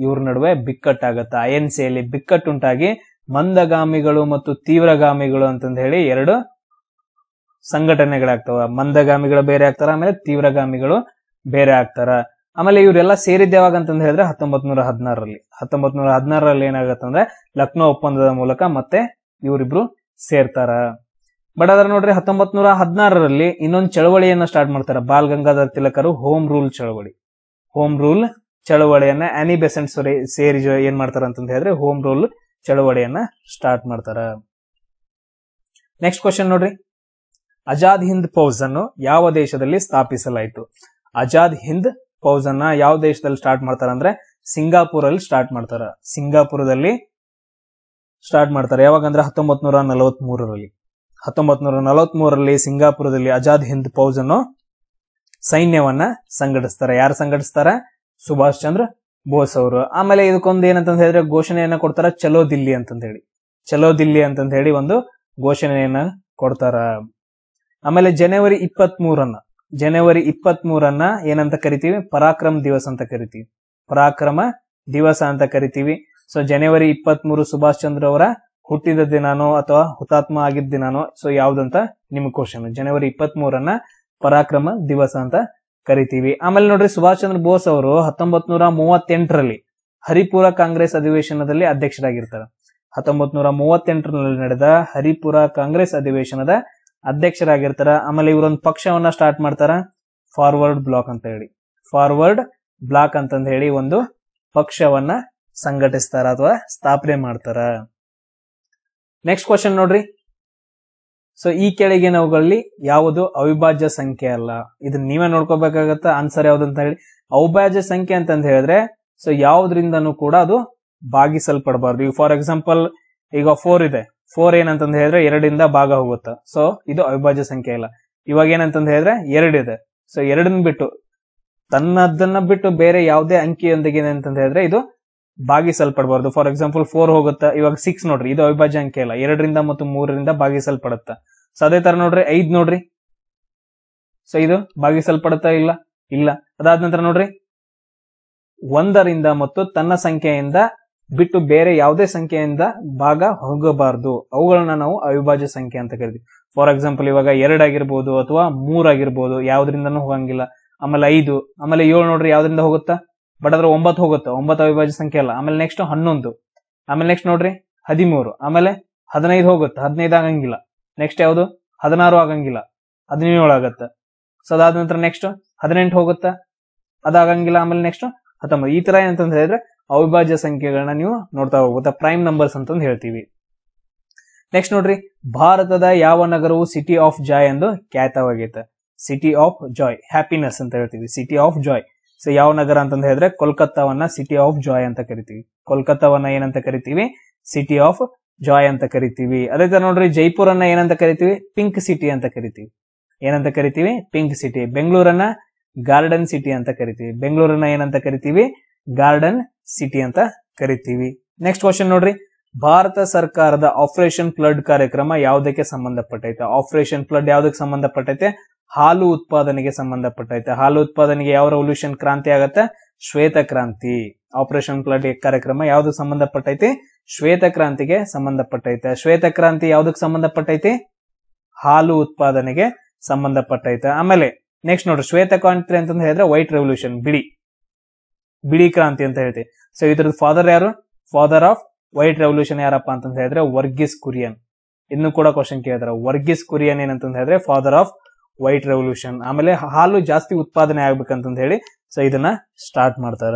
Speaker 1: ಇವ್ರ ನಡುವೆ ಬಿಕ್ಕಟ್ಟಾಗತ್ತ ಐ ಎನ್ ಸಿಯಲ್ಲಿ ಬಿಕ್ಕಟ್ಟುಂಟಾಗಿ ಮಂದಗಾಮಿಗಳು ಮತ್ತು ತೀವ್ರಗಾಮಿಗಳು ಅಂತಂದ ಹೇಳಿ ಎರಡು ಸಂಘಟನೆಗಳಾಗ್ತಾವ ಮಂದಗಾಮಿಗಳು ಬೇರೆ ಆಗ್ತಾರ ಆಮೇಲೆ ತೀವ್ರಗಾಮಿಗಳು ಬೇರೆ ಆಗ್ತಾರ ಆಮೇಲೆ ಇವರೆಲ್ಲ ಸೇರಿದ್ದೇವಾಗ ಯಾವಾಗ ಅಂತಂದ ಹೇಳಿದ್ರೆ ಹತ್ತೊಂಬತ್ ನೂರ ಹದಿನಾರರಲ್ಲಿ ಹತ್ತೊಂಬತ್ ನೂರ ಹದಿನಾರರಲ್ಲಿ ಏನಾಗತ್ತಂದ್ರೆ ಲಕ್ನೋ ಒಪ್ಪಂದದ ಮೂಲಕ ಮತ್ತೆ ಇವರಿಬ್ರು ಸೇರ್ತಾರ ಬಟ್ ಅದ್ರ ನೋಡ್ರಿ ಹತ್ತೊಂಬತ್ ನೂರ ಹದಿನಾರರಲ್ಲಿ ಇನ್ನೊಂದು ಚಳವಳಿಯನ್ನ ಸ್ಟಾರ್ಟ್ ಮಾಡ್ತಾರೆ ಬಾಲ್ ಗಂಗಾಧರ್ ತಿಲಕರು ಹೋಮ್ ರೂಲ್ ಚಳವಳಿ ಹೋಮ್ ರೂಲ್ ಚಳವಳಿಯನ್ನ ಆನಿ ಬೆಸೆಂಟ್ ಸೇರಿ ಏನ್ ಮಾಡ್ತಾರ ಅಂತ ಹೇಳಿದ್ರೆ ಹೋಮ್ ರೂಲ್ ಚಳವಳಿಯನ್ನ ಸ್ಟಾರ್ಟ್ ಮಾಡ್ತಾರ ನೆಕ್ಸ್ಟ್ ಕ್ವಶನ್ ನೋಡ್ರಿ ಅಜಾದ್ ಹಿಂದ್ ಫೌಜ್ ಅನ್ನು ಯಾವ ದೇಶದಲ್ಲಿ ಸ್ಥಾಪಿಸಲಾಯಿತು ಅಜಾದ್ ಹಿಂದ್ ಫೌಜ್ ಅನ್ನ ಯಾವ ದೇಶದಲ್ಲಿ ಸ್ಟಾರ್ಟ್ ಮಾಡ್ತಾರ ಅಂದ್ರೆ ಸಿಂಗಾಪುರ್ ಅಲ್ಲಿ ಸ್ಟಾರ್ಟ್ ಮಾಡ್ತಾರ ಸಿಂಗಾಪುರದಲ್ಲಿ ಸ್ಟಾರ್ಟ್ ಮಾಡ್ತಾರೆ ಯಾವಾಗ ಅಂದ್ರೆ ಹತ್ತೊಂಬತ್ ನೂರ ನಲವತ್ ಮೂರರಲ್ಲಿ ಹತ್ತೊಂಬತ್ ನೂರ ನಲವತ್ ಸಿಂಗಾಪುರದಲ್ಲಿ ಆಜಾದ್ ಹಿಂದ್ ಫೌಜ್ ಅನ್ನೋ ಸೈನ್ಯವನ್ನ ಸಂಘಟಿಸ್ತಾರೆ ಯಾರು ಸಂಘಟಿಸ್ತಾರೆ ಸುಭಾಷ್ ಚಂದ್ರ ಬೋಸ್ ಅವರು ಆಮೇಲೆ ಇದಕ್ಕೊಂದು ಏನಂತ ಹೇಳಿದ್ರೆ ಘೋಷಣೆಯನ್ನ ಕೊಡ್ತಾರ ಚಲೋ ದಿಲ್ಲಿ ಅಂತ ಹೇಳಿ ಚಲೋ ದಿಲ್ಲಿ ಅಂತ ಹೇಳಿ ಒಂದು ಘೋಷಣೆಯನ್ನ ಕೊಡ್ತಾರ ಆಮೇಲೆ ಜನವರಿ ಇಪ್ಪತ್ತ್ ಮೂರನ್ನ ಜನವರಿ ಇಪ್ಪತ್ತ್ ಮೂರನ್ನ ಏನಂತ ಕರಿತೀವಿ ಪರಾಕ್ರಮ ದಿವಸ ಅಂತ ಕರಿತೀವಿ ಪರಾಕ್ರಮ ದಿವಸ ಅಂತ ಕರಿತೀವಿ ಸೊ ಜನವರಿ ಇಪ್ಪತ್ತ್ ಮೂರು ಸುಭಾಷ್ ಚಂದ್ರ ಅವರ ಹುಟ್ಟಿದ ದಿನಾನೋ ಅಥವಾ ಹುತಾತ್ಮ ಆಗಿದ್ದ ದಿನಾನೋ ಸೊ ಯಾವ್ದಂತ ನಿಮ್ ಕ್ವಶನ್ ಜನವರಿ ಇಪ್ಪತ್ತ್ ಮೂರನ್ನ ಪರಾಕ್ರಮ ದಿವಸ ಅಂತ ಕರಿತೀವಿ ಆಮೇಲೆ ನೋಡ್ರಿ ಸುಭಾಷ್ ಚಂದ್ರ ಬೋಸ್ ಅವರು ಹತ್ತೊಂಬತ್ ನೂರ ಮೂವತ್ತೆಂಟರಲ್ಲಿ ಹರಿಪುರ ಕಾಂಗ್ರೆಸ್ ಅಧಿವೇಶನದಲ್ಲಿ ಅಧ್ಯಕ್ಷರಾಗಿರ್ತಾರೆ ಹತ್ತೊಂಬತ್ ನೂರ ಮೂವತ್ತೆಂಟರಲ್ಲಿ ನಡೆದ ಹರಿಪುರ ಕಾಂಗ್ರೆಸ್ ಅಧಿವೇಶನದ ಅಧ್ಯಕ್ಷರಾಗಿರ್ತಾರ ಆಮೇಲೆ ಇವರೊಂದು ಪಕ್ಷವನ್ನ ಸ್ಟಾರ್ಟ್ ಮಾಡ್ತಾರ ಫಾರ್ವರ್ಡ್ ಬ್ಲಾಕ್ ಅಂತ ಹೇಳಿ ಫಾರ್ವರ್ಡ್ ಬ್ಲಾಕ್ ಅಂತಂದ ಹೇಳಿ ಒಂದು ಪಕ್ಷವನ್ನ ಸಂಘಟಿಸ್ತಾರ ಅಥವಾ ಸ್ಥಾಪನೆ ಮಾಡ್ತಾರ ನೆಕ್ಸ್ಟ್ ಕ್ವಶನ್ ನೋಡ್ರಿ ಸೊ ಈ ಕೆಳಗಿನವುಗಳಲ್ಲಿ ಯಾವುದು ಅವಿಭಾಜ್ಯ ಸಂಖ್ಯೆ ಅಲ್ಲ ಇದನ್ನ ನೀವೇ ನೋಡ್ಕೋಬೇಕಾಗತ್ತ ಆನ್ಸರ್ ಅಂತ ಹೇಳಿ ಅವಿಭಾಜ್ಯ ಸಂಖ್ಯೆ ಅಂತಂದ ಹೇಳಿದ್ರೆ ಸೊ ಯಾವ್ದ್ರಿಂದನೂ ಕೂಡ ಅದು ಭಾಗಿಸಲ್ಪಡಬಾರ್ದು ಈಗ ಫಾರ್ ಎಕ್ಸಾಂಪಲ್ ಈಗ ಫೋರ್ ಇದೆ ಫೋರ್ ಏನಂತಂದ ಹೇಳಿದ್ರೆ ಎರಡಿಂದ ಭಾಗ ಹೋಗುತ್ತೆ ಸೊ ಇದು ಅವಿಭಾಜ್ಯ ಸಂಖ್ಯೆ ಇಲ್ಲ ಇವಾಗ ಏನಂತಂದ ಹೇಳಿದ್ರೆ ಎರಡಿದೆ ಸೊ ಎರಡನ್ನ ಬಿಟ್ಟು ತನ್ನದನ್ನ ಬಿಟ್ಟು ಬೇರೆ ಯಾವುದೇ ಅಂಕಿಯೊಂದಿಗೆ ಅಂತಂದ ಹೇಳಿದ್ರೆ ಇದು ಭಾಗಿಸಲ್ಪಡಬಾರ್ದು ಫಾರ್ ಎಕ್ಸಾಂಪಲ್ ಫೋರ್ ಹೋಗುತ್ತಾ ಇವಾಗ ಸಿಕ್ಸ್ ನೋಡ್ರಿ ಇದು ಅವಿಭಾಜ್ಯ ಅಂಕೆ ಅಲ್ಲ ಎರಡರಿಂದ ಮತ್ತು ಮೂರರಿಂದ ಭಾಗಿಸಲ್ಪಡುತ್ತೆ ಸೊ ಅದೇ ತರ ನೋಡ್ರಿ ಐದ್ ನೋಡ್ರಿ ಸೊ ಇದು ಭಾಗಿಸಲ್ಪಡುತ್ತಾ ಇಲ್ಲ ಇಲ್ಲ ಅದಾದ ನಂತರ ನೋಡ್ರಿ ಒಂದರಿಂದ ಮತ್ತು ತನ್ನ ಸಂಖ್ಯೆಯಿಂದ ಬಿಟ್ಟು ಬೇರೆ ಯಾವುದೇ ಸಂಖ್ಯೆಯಿಂದ ಭಾಗ ಹೋಗಬಾರ್ದು ಅವುಗಳನ್ನ ನಾವು ಅವಿಭಾಜ್ಯ ಸಂಖ್ಯೆ ಅಂತ ಕರಿತೀವಿ ಫಾರ್ ಎಕ್ಸಾಂಪಲ್ ಇವಾಗ ಎರಡಾಗಿರ್ಬೋದು ಅಥವಾ ಮೂರಾಗಿರ್ಬೋದು ಯಾವ್ದ್ರಿಂದನೂ ಹೋಗಂಗಿಲ್ಲ ಆಮೇಲೆ ಐದು ಆಮೇಲೆ ಏಳು ನೋಡ್ರಿ ಯಾವ್ದ್ರಿಂದ ಹೋಗುತ್ತಾ ಬಟ್ ಅದ್ರ ಒಂಬತ್ತು ಹೋಗುತ್ತೆ ಒಂಬತ್ತು ಅವಿಭಾಜ್ಯ ಸಂಖ್ಯೆ ಅಲ್ಲ ಆಮೇಲೆ ನೆಕ್ಸ್ಟ್ ಹನ್ನೊಂದು ಆಮೇಲೆ ನೆಕ್ಸ್ಟ್ ನೋಡ್ರಿ ಹದಿಮೂರು ಆಮೇಲೆ ಹದಿನೈದು ಹೋಗುತ್ತೆ ಹದಿನೈದು ಆಗಂಗಿಲ್ಲ ನೆಕ್ಸ್ಟ್ ಯಾವುದು ಹದಿನಾರು ಆಗಂಗಿಲ್ಲ ಹದಿನೇಳು ಆಗತ್ತೆ ಸೊ ಅದಾದ ನಂತರ ನೆಕ್ಸ್ಟ್ ಹದಿನೆಂಟು ಹೋಗುತ್ತೆ ಅದಾಗಂಗಿಲ್ಲ ಆಮೇಲೆ ನೆಕ್ಸ್ಟ್ ಹತ್ತೊಂಬತ್ತು ಈ ತರ ಏನಂತ ಹೇಳಿದ್ರೆ ಅವಿಭಾಜ್ಯ ಸಂಖ್ಯೆಗಳನ್ನ ನೀವು ನೋಡ್ತಾ ಹೋಗುತ್ತೆ ಪ್ರೈಮ್ ನಂಬರ್ಸ್ ಅಂತಂದು ಹೇಳ್ತೀವಿ ನೆಕ್ಸ್ಟ್ ನೋಡ್ರಿ ಭಾರತದ ಯಾವ ನಗರವು ಸಿಟಿ ಆಫ್ ಜಾಯ್ ಎಂದು ಖ್ಯಾತವಾಗಿತ್ತು ಸಿಟಿ ಆಫ್ ಜಾಯ್ ಹ್ಯಾಪಿನೆಸ್ ಅಂತ ಹೇಳ್ತೀವಿ ಸಿಟಿ ಆಫ್ ಜಾಯ್ ಸೊ ಯಾವ ನಗರ ಅಂತ ಹೇಳಿದ್ರೆ ಕೋಲ್ಕತ್ತಾವನ್ನ ಸಿಟಿ ಆಫ್ ಜಾಯ್ ಅಂತ ಕರಿತೀವಿ ಕೋಲ್ಕತ್ತಾವನ್ನ ಏನಂತ ಕರಿತೀವಿ ಸಿಟಿ ಆಫ್ ಜಾಯ್ ಅಂತ ಕರಿತೀವಿ ಅದೇ ತರ ನೋಡ್ರಿ ಜೈಪುರನ್ನ ಏನಂತ ಕರಿತೀವಿ ಪಿಂಕ್ ಸಿಟಿ ಅಂತ ಕರಿತೀವಿ ಏನಂತ ಕರಿತೀವಿ ಪಿಂಕ್ ಸಿಟಿ ಬೆಂಗಳೂರನ್ನ ಗಾರ್ಡನ್ ಸಿಟಿ ಅಂತ ಕರಿತೀವಿ ಬೆಂಗಳೂರನ್ನ ಏನಂತ ಕರಿತೀವಿ ಗಾರ್ಡನ್ ಸಿಟಿ ಅಂತ ಕರಿತೀವಿ ನೆಕ್ಸ್ಟ್ ಕ್ವಶನ್ ನೋಡ್ರಿ ಭಾರತ ಸರ್ಕಾರದ ಆಪರೇಷನ್ ಫ್ಲಡ್ ಕಾರ್ಯಕ್ರಮ ಯಾವುದಕ್ಕೆ ಸಂಬಂಧಪಟ್ಟೈತೆ ಆಪರೇಷನ್ ಫ್ಲಡ್ ಯಾವ್ದಕ್ಕೆ ಸಂಬಂಧಪಟ್ಟೈತೆ ಹಾಲು ಉತ್ಪಾದನೆಗೆ ಸಂಬಂಧಪಟ್ಟೈತೆ ಹಾಲು ಉತ್ಪಾದನೆಗೆ ಯಾವ ರೆವಲ್ಯೂಷನ್ ಕ್ರಾಂತಿ ಆಗತ್ತೆ ಶ್ವೇತ ಕ್ರಾಂತಿ ಆಪರೇಷನ್ ಫ್ಲಡ್ ಕಾರ್ಯಕ್ರಮ ಯಾವ್ದು ಸಂಬಂಧಪಟ್ಟೈತಿ ಶ್ವೇತ ಕ್ರಾಂತಿಗೆ ಸಂಬಂಧಪಟ್ಟೈತೆ ಶ್ವೇತ ಕ್ರಾಂತಿ ಯಾವ್ದಕ್ ಸಂಬಂಧಪಟ್ಟೈತಿ ಹಾಲು ಉತ್ಪಾದನೆಗೆ ಸಂಬಂಧಪಟ್ಟೈತೆ ಆಮೇಲೆ ನೆಕ್ಸ್ಟ್ ನೋಡ್ರಿ ಶ್ವೇತ ಕ್ರಾಂತಿ ಅಂತಂದ್ರೆ ಹೇಳಿದ್ರೆ ವೈಟ್ ರೆವಲ್ಯೂಷನ್ ಬಿಳಿ ಬಿಳಿ ಕ್ರಾಂತಿ ಅಂತ ಹೇಳ್ತೀವಿ ಸೊ ಇದ್ರದ್ದು ಫಾದರ್ ಯಾರು ಫಾದರ್ ಆಫ್ ವೈಟ್ ರೆವಲ್ಯೂಷನ್ ಯಾರಪ್ಪ ಅಂತ ಹೇಳಿದ್ರೆ ವರ್ಗೀಸ್ ಕುರಿಯನ್ ಇನ್ನು ಕೂಡ ಕ್ವಶನ್ ಕೇಳಿದ್ರೆ ವರ್ಗೀಸ್ ಕುರಿಯನ್ ಏನಂತ ಹೇಳಿದ್ರೆ ಫಾದರ್ ಆಫ್ ವೈಟ್ ರೆವಲ್ಯೂಷನ್ ಆಮೇಲೆ ಹಾಲು ಜಾಸ್ತಿ ಉತ್ಪಾದನೆ ಆಗ್ಬೇಕಂತ ಹೇಳಿ ಸೊ ಇದನ್ನ ಸ್ಟಾರ್ಟ್ ಮಾಡ್ತಾರ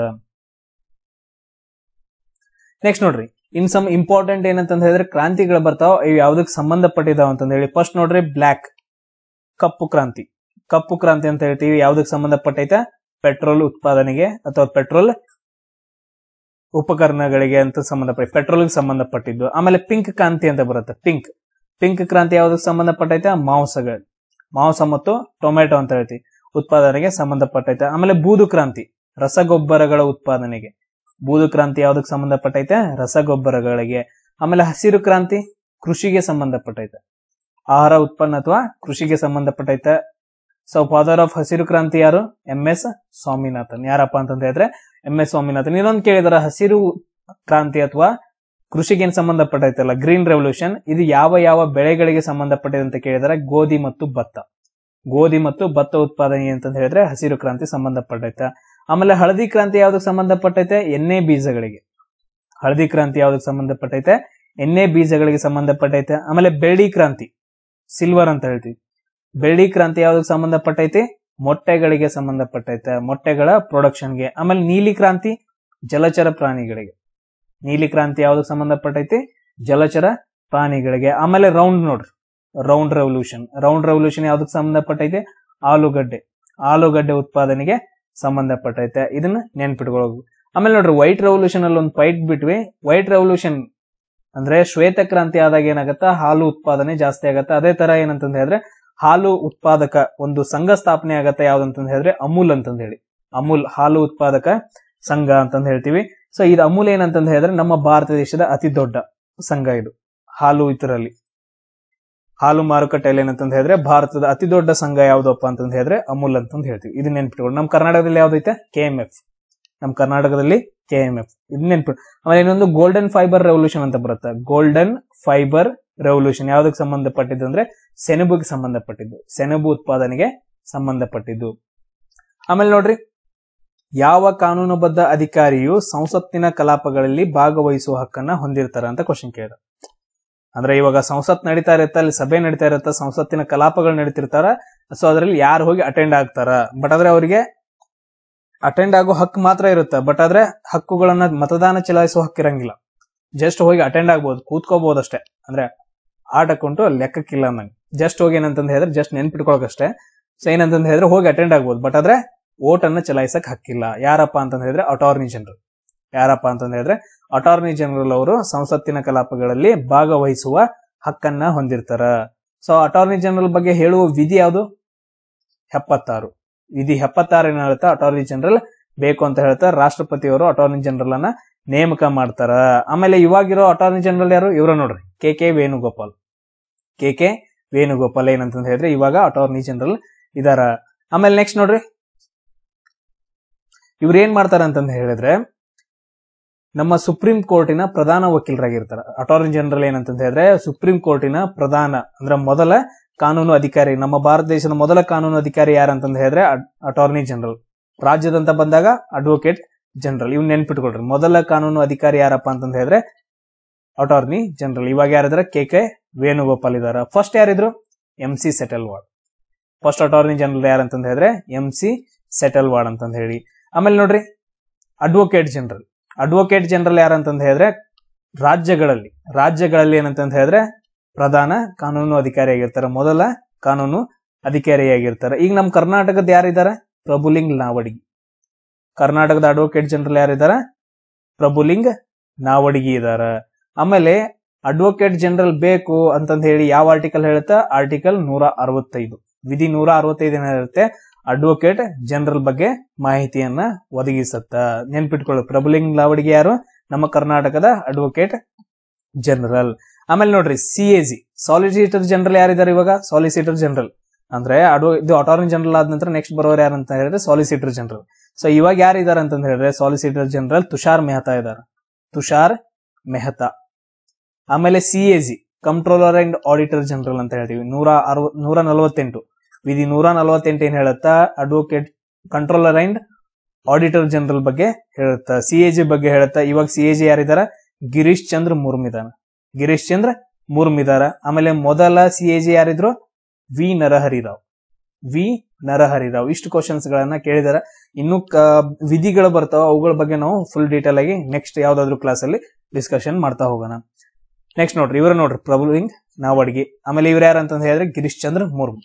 Speaker 1: ನೆಕ್ಸ್ಟ್ ನೋಡ್ರಿ ಇನ್ ಸಮ್ ಇಂಪಾರ್ಟೆಂಟ್ ಏನಂತ ಹೇಳಿದ್ರೆ ಕ್ರಾಂತಿಗಳು ಬರ್ತಾವ ಇವು ಯಾವ್ದಕ್ ಸಂಬಂಧಪಟ್ಟಿದಾವ ಅಂತಂದ ಹೇಳಿ ಫಸ್ಟ್ ನೋಡ್ರಿ ಬ್ಲಾಕ್ ಕಪ್ಪು ಕ್ರಾಂತಿ ಕಪ್ಪು ಕ್ರಾಂತಿ ಅಂತ ಹೇಳ್ತೀವಿ ಯಾವ್ದಕ್ ಸಂಬಂಧಪಟ್ಟೈತೆ ಪೆಟ್ರೋಲ್ ಉತ್ಪಾದನೆಗೆ ಅಥವಾ ಪೆಟ್ರೋಲ್ ಉಪಕರಣಗಳಿಗೆ ಅಂತ ಸಂಬಂಧಪಟ್ಟ ಪೆಟ್ರೋಲ್ ಸಂಬಂಧಪಟ್ಟಿದ್ದು ಆಮೇಲೆ ಪಿಂಕ್ ಕ್ರಾಂತಿ ಅಂತ ಬರುತ್ತೆ ಪಿಂಕ್ ಪಿಂಕ್ ಕ್ರಾಂತಿ ಯಾವ್ದಕ್ ಸಂಬಂಧಪಟ್ಟೈತೆ ಮಾಂಸಗಳು ಮಾಂಸ ಮತ್ತು ಟೊಮೆಟೊ ಅಂತ ಹೇಳ್ತೀವಿ ಉತ್ಪಾದನೆಗೆ ಸಂಬಂಧಪಟ್ಟೈತೆ ಆಮೇಲೆ ಬೂದು ಕ್ರಾಂತಿ ರಸಗೊಬ್ಬರಗಳ ಉತ್ಪಾದನೆಗೆ ಬೂದು ಕ್ರಾಂತಿ ಯಾವ್ದಕ್ಕೆ ಸಂಬಂಧಪಟ್ಟೈತೆ ರಸಗೊಬ್ಬರಗಳಿಗೆ ಆಮೇಲೆ ಹಸಿರು ಕ್ರಾಂತಿ ಕೃಷಿಗೆ ಸಂಬಂಧಪಟ್ಟೈತೆ ಆಹಾರ ಉತ್ಪನ್ನ ಅಥವಾ ಕೃಷಿಗೆ ಸಂಬಂಧಪಟ್ಟೈತೆ ಸೊ ಫಾದರ್ ಆಫ್ ಹಸಿರು ಕ್ರಾಂತಿ ಯಾರು ಎಂ ಎಸ್ ಸ್ವಾಮಿನಾಥನ್ ಯಾರಪ್ಪ ಅಂತ ಹೇಳಿದ್ರೆ ಎಂ ಎಸ್ ಸ್ವಾಮಿನಾಥನ್ ಇನ್ನೊಂದು ಕೇಳಿದಾರ ಹಸಿರು ಕ್ರಾಂತಿ ಅಥವಾ ಕೃಷಿಗೆ ಸಂಬಂಧಪಟ್ಟೈತಲ್ಲ ಗ್ರೀನ್ ರೆವಲ್ಯೂಷನ್ ಇದು ಯಾವ ಯಾವ ಬೆಳೆಗಳಿಗೆ ಸಂಬಂಧಪಟ್ಟಿದೆ ಅಂತ ಕೇಳಿದರೆ ಗೋಧಿ ಮತ್ತು ಭತ್ತ ಗೋಧಿ ಮತ್ತು ಭತ್ತ ಉತ್ಪಾದನೆ ಅಂತ ಹೇಳಿದ್ರೆ ಹಸಿರು ಕ್ರಾಂತಿ ಸಂಬಂಧಪಟ್ಟೈತೆ ಆಮೇಲೆ ಹಳದಿ ಕ್ರಾಂತಿ ಯಾವ್ದಕ್ಕೆ ಸಂಬಂಧಪಟ್ಟೈತೆ ಎಣ್ಣೆ ಬೀಜಗಳಿಗೆ ಹಳದಿ ಕ್ರಾಂತಿ ಯಾವ್ದಕ್ಕೆ ಸಂಬಂಧಪಟ್ಟೈತೆ ಎಣ್ಣೆ ಬೀಜಗಳಿಗೆ ಸಂಬಂಧಪಟ್ಟೈತೆ ಆಮೇಲೆ ಬೆಳ್ಳಿ ಕ್ರಾಂತಿ ಸಿಲ್ವರ್ ಅಂತ ಹೇಳ್ತೀವಿ ಬೆಳ್ಳಿ ಕ್ರಾಂತಿ ಯಾವ್ದಕ್ಕೆ ಸಂಬಂಧಪಟ್ಟೈತಿ ಮೊಟ್ಟೆಗಳಿಗೆ ಸಂಬಂಧಪಟ್ಟೈತೆ ಮೊಟ್ಟೆಗಳ ಪ್ರೊಡಕ್ಷನ್ಗೆ ಆಮೇಲೆ ನೀಲಿ ಕ್ರಾಂತಿ ಜಲಚರ ಪ್ರಾಣಿಗಳಿಗೆ ನೀಲಿ ಕ್ರಾಂತಿ ಯಾವ್ದಕ್ಕೆ ಸಂಬಂಧಪಟ್ಟೈತಿ ಜಲಚರ ಪ್ರಾಣಿಗಳಿಗೆ ಆಮೇಲೆ ರೌಂಡ್ ನೋಡ್ರಿ ರೌಂಡ್ ರೆವಲ್ಯೂಷನ್ ರೌಂಡ್ ರೆವಲ್ಯೂಷನ್ ಯಾವ್ದಕ್ ಸಂಬಂಧಪಟ್ಟೈತೆ ಆಲೂಗಡ್ಡೆ ಆಲೂಗಡ್ಡೆ ಉತ್ಪಾದನೆಗೆ ಸಂಬಂಧಪಟ್ಟೈತೆ ಇದನ್ನ ನೆನ್ಪಿಟ್ಕೊಳ್ಬೇಕು ಆಮೇಲೆ ನೋಡ್ರಿ ವೈಟ್ ರೆವಲ್ಯೂಷನ್ ಅಲ್ಲಿ ಒಂದು ಪೈಟ್ ಬಿಟ್ವಿ ವೈಟ್ ರೆವಲ್ಯೂಷನ್ ಅಂದ್ರೆ ಶ್ವೇತ ಕ್ರಾಂತಿ ಆದಾಗ ಏನಾಗತ್ತ ಹಾಲು ಉತ್ಪಾದನೆ ಜಾಸ್ತಿ ಆಗತ್ತೆ ಅದೇ ತರ ಏನಂತಂದ ಹೇಳಿದ್ರೆ ಹಾಲು ಉತ್ಪಾದಕ ಒಂದು ಸಂಘ ಸ್ಥಾಪನೆ ಆಗತ್ತೆ ಯಾವ್ದಂತಂದ ಹೇಳಿದ್ರೆ ಅಮೂಲ್ ಅಂತಂದ ಹೇಳಿ ಅಮೂಲ್ ಹಾಲು ಉತ್ಪಾದಕ ಸಂಘ ಅಂತಂದ ಹೇಳ್ತೀವಿ ಸೊ ಇದು ಅಮೂಲ್ ಏನಂತ ಹೇಳಿದ್ರೆ ನಮ್ಮ ಭಾರತ ದೇಶದ ಅತಿ ದೊಡ್ಡ ಸಂಘ ಇದು ಹಾಲು ಇತರಲ್ಲಿ ಹಾಲು ಮಾರುಕಟ್ಟೆಯಲ್ಲಿ ಏನಂತ ಹೇಳಿದ್ರೆ ಭಾರತದ ಅತಿ ದೊಡ್ಡ ಸಂಘ ಯಾವ್ದಪ್ಪ ಅಂತ ಹೇಳಿದ್ರೆ ಅಮೂಲ್ ಅಂತ ಹೇಳ್ತೀವಿ ಇದು ನೆನ್ಪಿಟ್ಕೊಂಡು ನಮ್ಮ ಕರ್ನಾಟಕದಲ್ಲಿ ಯಾವ್ದೈತೆ ಕೆ ಎಂ ಎಫ್ ನಮ್ಮ ಕರ್ನಾಟಕದಲ್ಲಿ ಕೆ ಎಂ ಎಫ್ ಇದು ನೆನ್ಪಿಟ್ ಆಮೇಲೆ ಇನ್ನೊಂದು ಗೋಲ್ಡನ್ ಫೈಬರ್ ರೆವಲ್ಯೂಷನ್ ಅಂತ ಬರುತ್ತೆ ಗೋಲ್ಡನ್ ಫೈಬರ್ ರೆವಲ್ಯೂಷನ್ ಯಾವ್ದಕ್ಕೆ ಸಂಬಂಧಪಟ್ಟಿದ್ದು ಅಂದ್ರೆ ಸೆಣಬುಗೆ ಸಂಬಂಧಪಟ್ಟಿದ್ದು ಸೆಣಬು ಉತ್ಪಾದನೆಗೆ ಸಂಬಂಧಪಟ್ಟಿದ್ದು ಆಮೇಲೆ ನೋಡ್ರಿ ಯಾವ ಕಾನೂನುಬದ್ಧ ಅಧಿಕಾರಿಯು ಸಂಸತ್ತಿನ ಕಲಾಪಗಳಲ್ಲಿ ಭಾಗವಹಿಸುವ ಹಕ್ಕನ್ನ ಹೊಂದಿರ್ತಾರ ಅಂತ ಕ್ವಶನ್ ಕೇಳಿದ್ರು ಅಂದ್ರೆ ಇವಾಗ ಸಂಸತ್ ನಡೀತಾ ಇರುತ್ತೆ ಅಲ್ಲಿ ಸಭೆ ನಡೀತಾ ಇರುತ್ತೆ ಸಂಸತ್ತಿನ ಕಲಾಪಗಳು ನಡೀತಿರ್ತಾರ ಸೊ ಅದರಲ್ಲಿ ಯಾರು ಹೋಗಿ ಅಟೆಂಡ್ ಆಗ್ತಾರ ಬಟ್ ಆದ್ರೆ ಅವರಿಗೆ ಅಟೆಂಡ್ ಆಗೋ ಹಕ್ಕು ಮಾತ್ರ ಇರುತ್ತೆ ಬಟ್ ಆದ್ರೆ ಹಕ್ಕುಗಳನ್ನ ಮತದಾನ ಚಲಾಯಿಸುವ ಹಕ್ಕು ಇರಂಗಿಲ್ಲ ಜಸ್ಟ್ ಹೋಗಿ ಅಟೆಂಡ್ ಆಗ್ಬೋದು ಕೂತ್ಕೋಬಹುದು ಅಷ್ಟೇ ಅಂದ್ರೆ ಆಟ ಅಲ್ಲಿ ಲೆಕ್ಕಕ್ಕಿಲ್ಲ ಅನ್ನಂಗೆ ಜಸ್ಟ್ ಹೋಗಿ ಏನಂತಂದ್ ಹೇಳಿದ್ರೆ ಜಸ್ಟ್ ನೆನ್ಪಿಟ್ಕೊಳಕಷ್ಟೇ ಸೊ ಏನಂತಂದ್ ಹೇಳಿದ್ರೆ ಹೋಗಿ ಅಟೆಂಡ್ ಆಗ್ಬೋದು ಬಟ್ ಆದ್ರೆ ವೋಟ್ ಅನ್ನ ಚಲಾಯಿಸಕ್ ಹಕ್ಕಿಲ್ಲ ಯಾರಪ್ಪ ಅಂತ ಹೇಳಿದ್ರೆ ಅಟಾರ್ನಿ ಜನರಲ್ ಯಾರಪ್ಪ ಅಂತ ಹೇಳಿದ್ರೆ ಅಟಾರ್ನಿ ಜನರಲ್ ಅವರು ಸಂಸತ್ತಿನ ಕಲಾಪಗಳಲ್ಲಿ ಭಾಗವಹಿಸುವ ಹಕ್ಕನ್ನ ಹೊಂದಿರ್ತಾರ ಸೊ ಅಟಾರ್ನಿ ಜನರಲ್ ಬಗ್ಗೆ ಹೇಳುವ ವಿಧಿ ಯಾವುದು ಎಪ್ಪತ್ತಾರು ವಿಧಿ ಎಪ್ಪತ್ತಾರು ಏನ್ ಹೇಳ್ತಾ ಅಟಾರ್ನಿ ಜನರಲ್ ಬೇಕು ಅಂತ ಹೇಳ್ತಾ ರಾಷ್ಟ್ರಪತಿಯವರು ಅಟಾರ್ನಿ ಜನರಲ್ ಅನ್ನ ನೇಮಕ ಮಾಡ್ತಾರ ಆಮೇಲೆ ಇವಾಗಿರೋ ಅಟಾರ್ನಿ ಜನರಲ್ ಯಾರು ಇವ್ರ ನೋಡ್ರಿ K K Venugopal K K Venugopal ಏನಂತ ಹೇಳಿದ್ರೆ ಇವಾಗ ಅಟಾರ್ನಿ ಜನರಲ್ ಇದಾರ ಆಮೇಲೆ ನೆಕ್ಸ್ಟ್ ನೋಡ್ರಿ ಇವ್ರು ಏನ್ ಮಾಡ್ತಾರೆ ಅಂತಂದು ಹೇಳಿದ್ರೆ ನಮ್ಮ ಸುಪ್ರೀಂ ಕೋರ್ಟಿನ ಪ್ರಧಾನ ವಕೀಲರಾಗಿರ್ತಾರೆ ಅಟಾರ್ನಿ ಜನರಲ್ ಏನಂತ ಹೇಳಿದ್ರೆ ಸುಪ್ರೀಂ ಕೋರ್ಟಿನ ಪ್ರಧಾನ ಅಂದ್ರೆ ಮೊದಲ ಕಾನೂನು ಅಧಿಕಾರಿ ನಮ್ಮ ಭಾರತ ದೇಶದ ಮೊದಲ ಕಾನೂನು ಅಧಿಕಾರಿ ಯಾರಂತಂದು ಹೇಳಿದ್ರೆ ಅಟಾರ್ನಿ ಜನರಲ್ ರಾಜ್ಯದಂತ ಬಂದಾಗ ಅಡ್ವೊಕೇಟ್ ಜನರಲ್ ಇವ್ನ ನೆನ್ಪಿಟ್ಕೊಳ್ರಿ ಮೊದಲ ಕಾನೂನು ಅಧಿಕಾರಿ ಯಾರಪ್ಪ ಅಂತಂದು ಹೇಳಿದ್ರೆ ಅಟಾರ್ನಿ ಜನರಲ್ ಇವಾಗ ಯಾರಿದ್ರೆ ಕೆ ಕೆ ವೇಣುಗೋಪಾಲ್ ಇದಾರ ಫಸ್ಟ್ ಯಾರಿದ್ರು M C Setalvad first attorney general ಯಾರಂತಂದು ಹೇಳಿದ್ರೆ ಎಂ ಸಿ ಸೆಟಲ್ವಾಡ್ ಅಂತಂದು ಹೇಳಿ ಆಮೇಲೆ ನೋಡ್ರಿ ಅಡ್ವೊಕೇಟ್ ಜನರಲ್ ಅಡ್ವೊಕೇಟ್ ಜನರಲ್ ಯಾರಂತಂದ ಹೇಳಿದ್ರೆ ರಾಜ್ಯಗಳಲ್ಲಿ ರಾಜ್ಯಗಳಲ್ಲಿ ಏನಂತ ಹೇಳಿದ್ರೆ ಪ್ರಧಾನ ಕಾನೂನು ಅಧಿಕಾರಿಯಾಗಿರ್ತಾರೆ ಮೊದಲ ಕಾನೂನು ಅಧಿಕಾರಿಯಾಗಿರ್ತಾರೆ ಈಗ ನಮ್ಮ ಕರ್ನಾಟಕದ ಯಾರಿದ್ದಾರೆ ಪ್ರಭುಲಿಂಗ್ ನಾವಡಿಗಿ ಕರ್ನಾಟಕದ ಅಡ್ವೊಕೇಟ್ ಜನರಲ್ ಯಾರಿದ್ದಾರೆ ಪ್ರಭುಲಿಂಗ್ ನಾವಡಿಗಿ ಇದ್ದಾರೆ ಆಮೇಲೆ ಅಡ್ವೊಕೇಟ್ ಜನರಲ್ ಬೇಕು ಅಂತಂದ ಹೇಳಿ ಯಾವ ಆರ್ಟಿಕಲ್ ಹೇಳುತ್ತಾ ಆರ್ಟಿಕಲ್ ನೂರ ಅರವತ್ತೈದು ವಿಧಿ ನೂರ ಅರವತ್ತೈದು ಏನಿರುತ್ತೆ ಅಡ್ವೊಕೇಟ್ ಜನರಲ್ ಬಗ್ಗೆ ಮಾಹಿತಿಯನ್ನ ಒದಗಿಸುತ್ತ ನೆನ್ಪಿಟ್ಕೊಳ್ಳಿ ಪ್ರಭುಲಿಂಗ್ ಲಾವಡಿಗೆ ಯಾರು ನಮ್ಮ ಕರ್ನಾಟಕದ ಅಡ್ವೊಕೇಟ್ ಜನರಲ್ ಆಮೇಲೆ ನೋಡ್ರಿ C A G solicitor general ಯಾರಿದ್ದಾರೆ ಇವಾಗ ಸಾಲಿಸಿಟರ್ ಜನರಲ್ ಅಂದ್ರೆ ಅಡ್ವ ಇದು ಅಟಾರ್ನಿ ಜನರಲ್ ಆದ ನಂತರ ನೆಕ್ಸ್ಟ್ ಬರೋರು ಯಾರು ಅಂತ ಹೇಳಿದ್ರೆ ಸಾಲಿಸಿಟರ್ ಜನರಲ್ ಸೊ ಇವಾಗ ಯಾರು ಇದಾರೆ ಅಂತ ಹೇಳಿದ್ರೆ ಸಾಲಿಸಿಟರ್ ಜನರಲ್ ತುಷಾರ್ ಮೆಹತಾ ಇದ್ದಾರೆ ತುಷಾರ್ ಮೆಹತಾ ಆಮೇಲೆ C A G controller and auditor general ಅಂತ ಹೇಳ್ತೀವಿ ನೂರ ಅರವತ್ ನೂರ ನಲವತ್ತೆಂಟು ವಿಧಿ ನೂರ ನಲವತ್ತೆಂಟು ಏನ್ ಹೇಳುತ್ತಾ advocate controller and auditor general ಬಗ್ಗೆ ಹೇಳುತ್ತಾ ಸಿ ಎ ಜಿ ಬಗ್ಗೆ ಹೇಳುತ್ತಾ ಇವಾಗ ಸಿ ಎ ಜಿ ಯಾರಿದಾರ ಗಿರೀಶ್ ಚಂದ್ರ ಮುರ್ಮಿದಾನ ಗಿರೀಶ್ ಚಂದ್ರ ಮುರ್ಮಿದಾರ ಆಮೇಲೆ ಮೊದಲ C A G ಯಾರಿದ್ರು V ನರಹರಿರಾವ್ V ನರಹರಿರಾವ್ ಇಷ್ಟು ಕ್ವಶನ್ಸ್ ಗಳನ್ನ ಕೇಳಿದಾರ ಇನ್ನು ವಿಧಿಗಳು ಬರ್ತಾವ ಅವುಗಳ ಬಗ್ಗೆ ನಾವು ಫುಲ್ ಡೀಟೇಲ್ ಆಗಿ ನೆಕ್ಸ್ಟ್ ಯಾವ್ದಾದ್ರು ಕ್ಲಾಸ್ ಅಲ್ಲಿ ಡಿಸ್ಕಷನ್ ಮಾಡ್ತಾ ಹೋಗೋಣ ನೆಕ್ಸ್ಟ್ ನೋಡ್ರಿ ಇವರ ನೋಡ್ರಿ ಪ್ರಭು ಹಿಂಗ್ ಆಮೇಲೆ ಇವ್ರು ಯಾರಂತ ಹೇಳಿದ್ರೆ ಗಿರೀಶ್ ಚಂದ್ರ ಮುರ್ಮು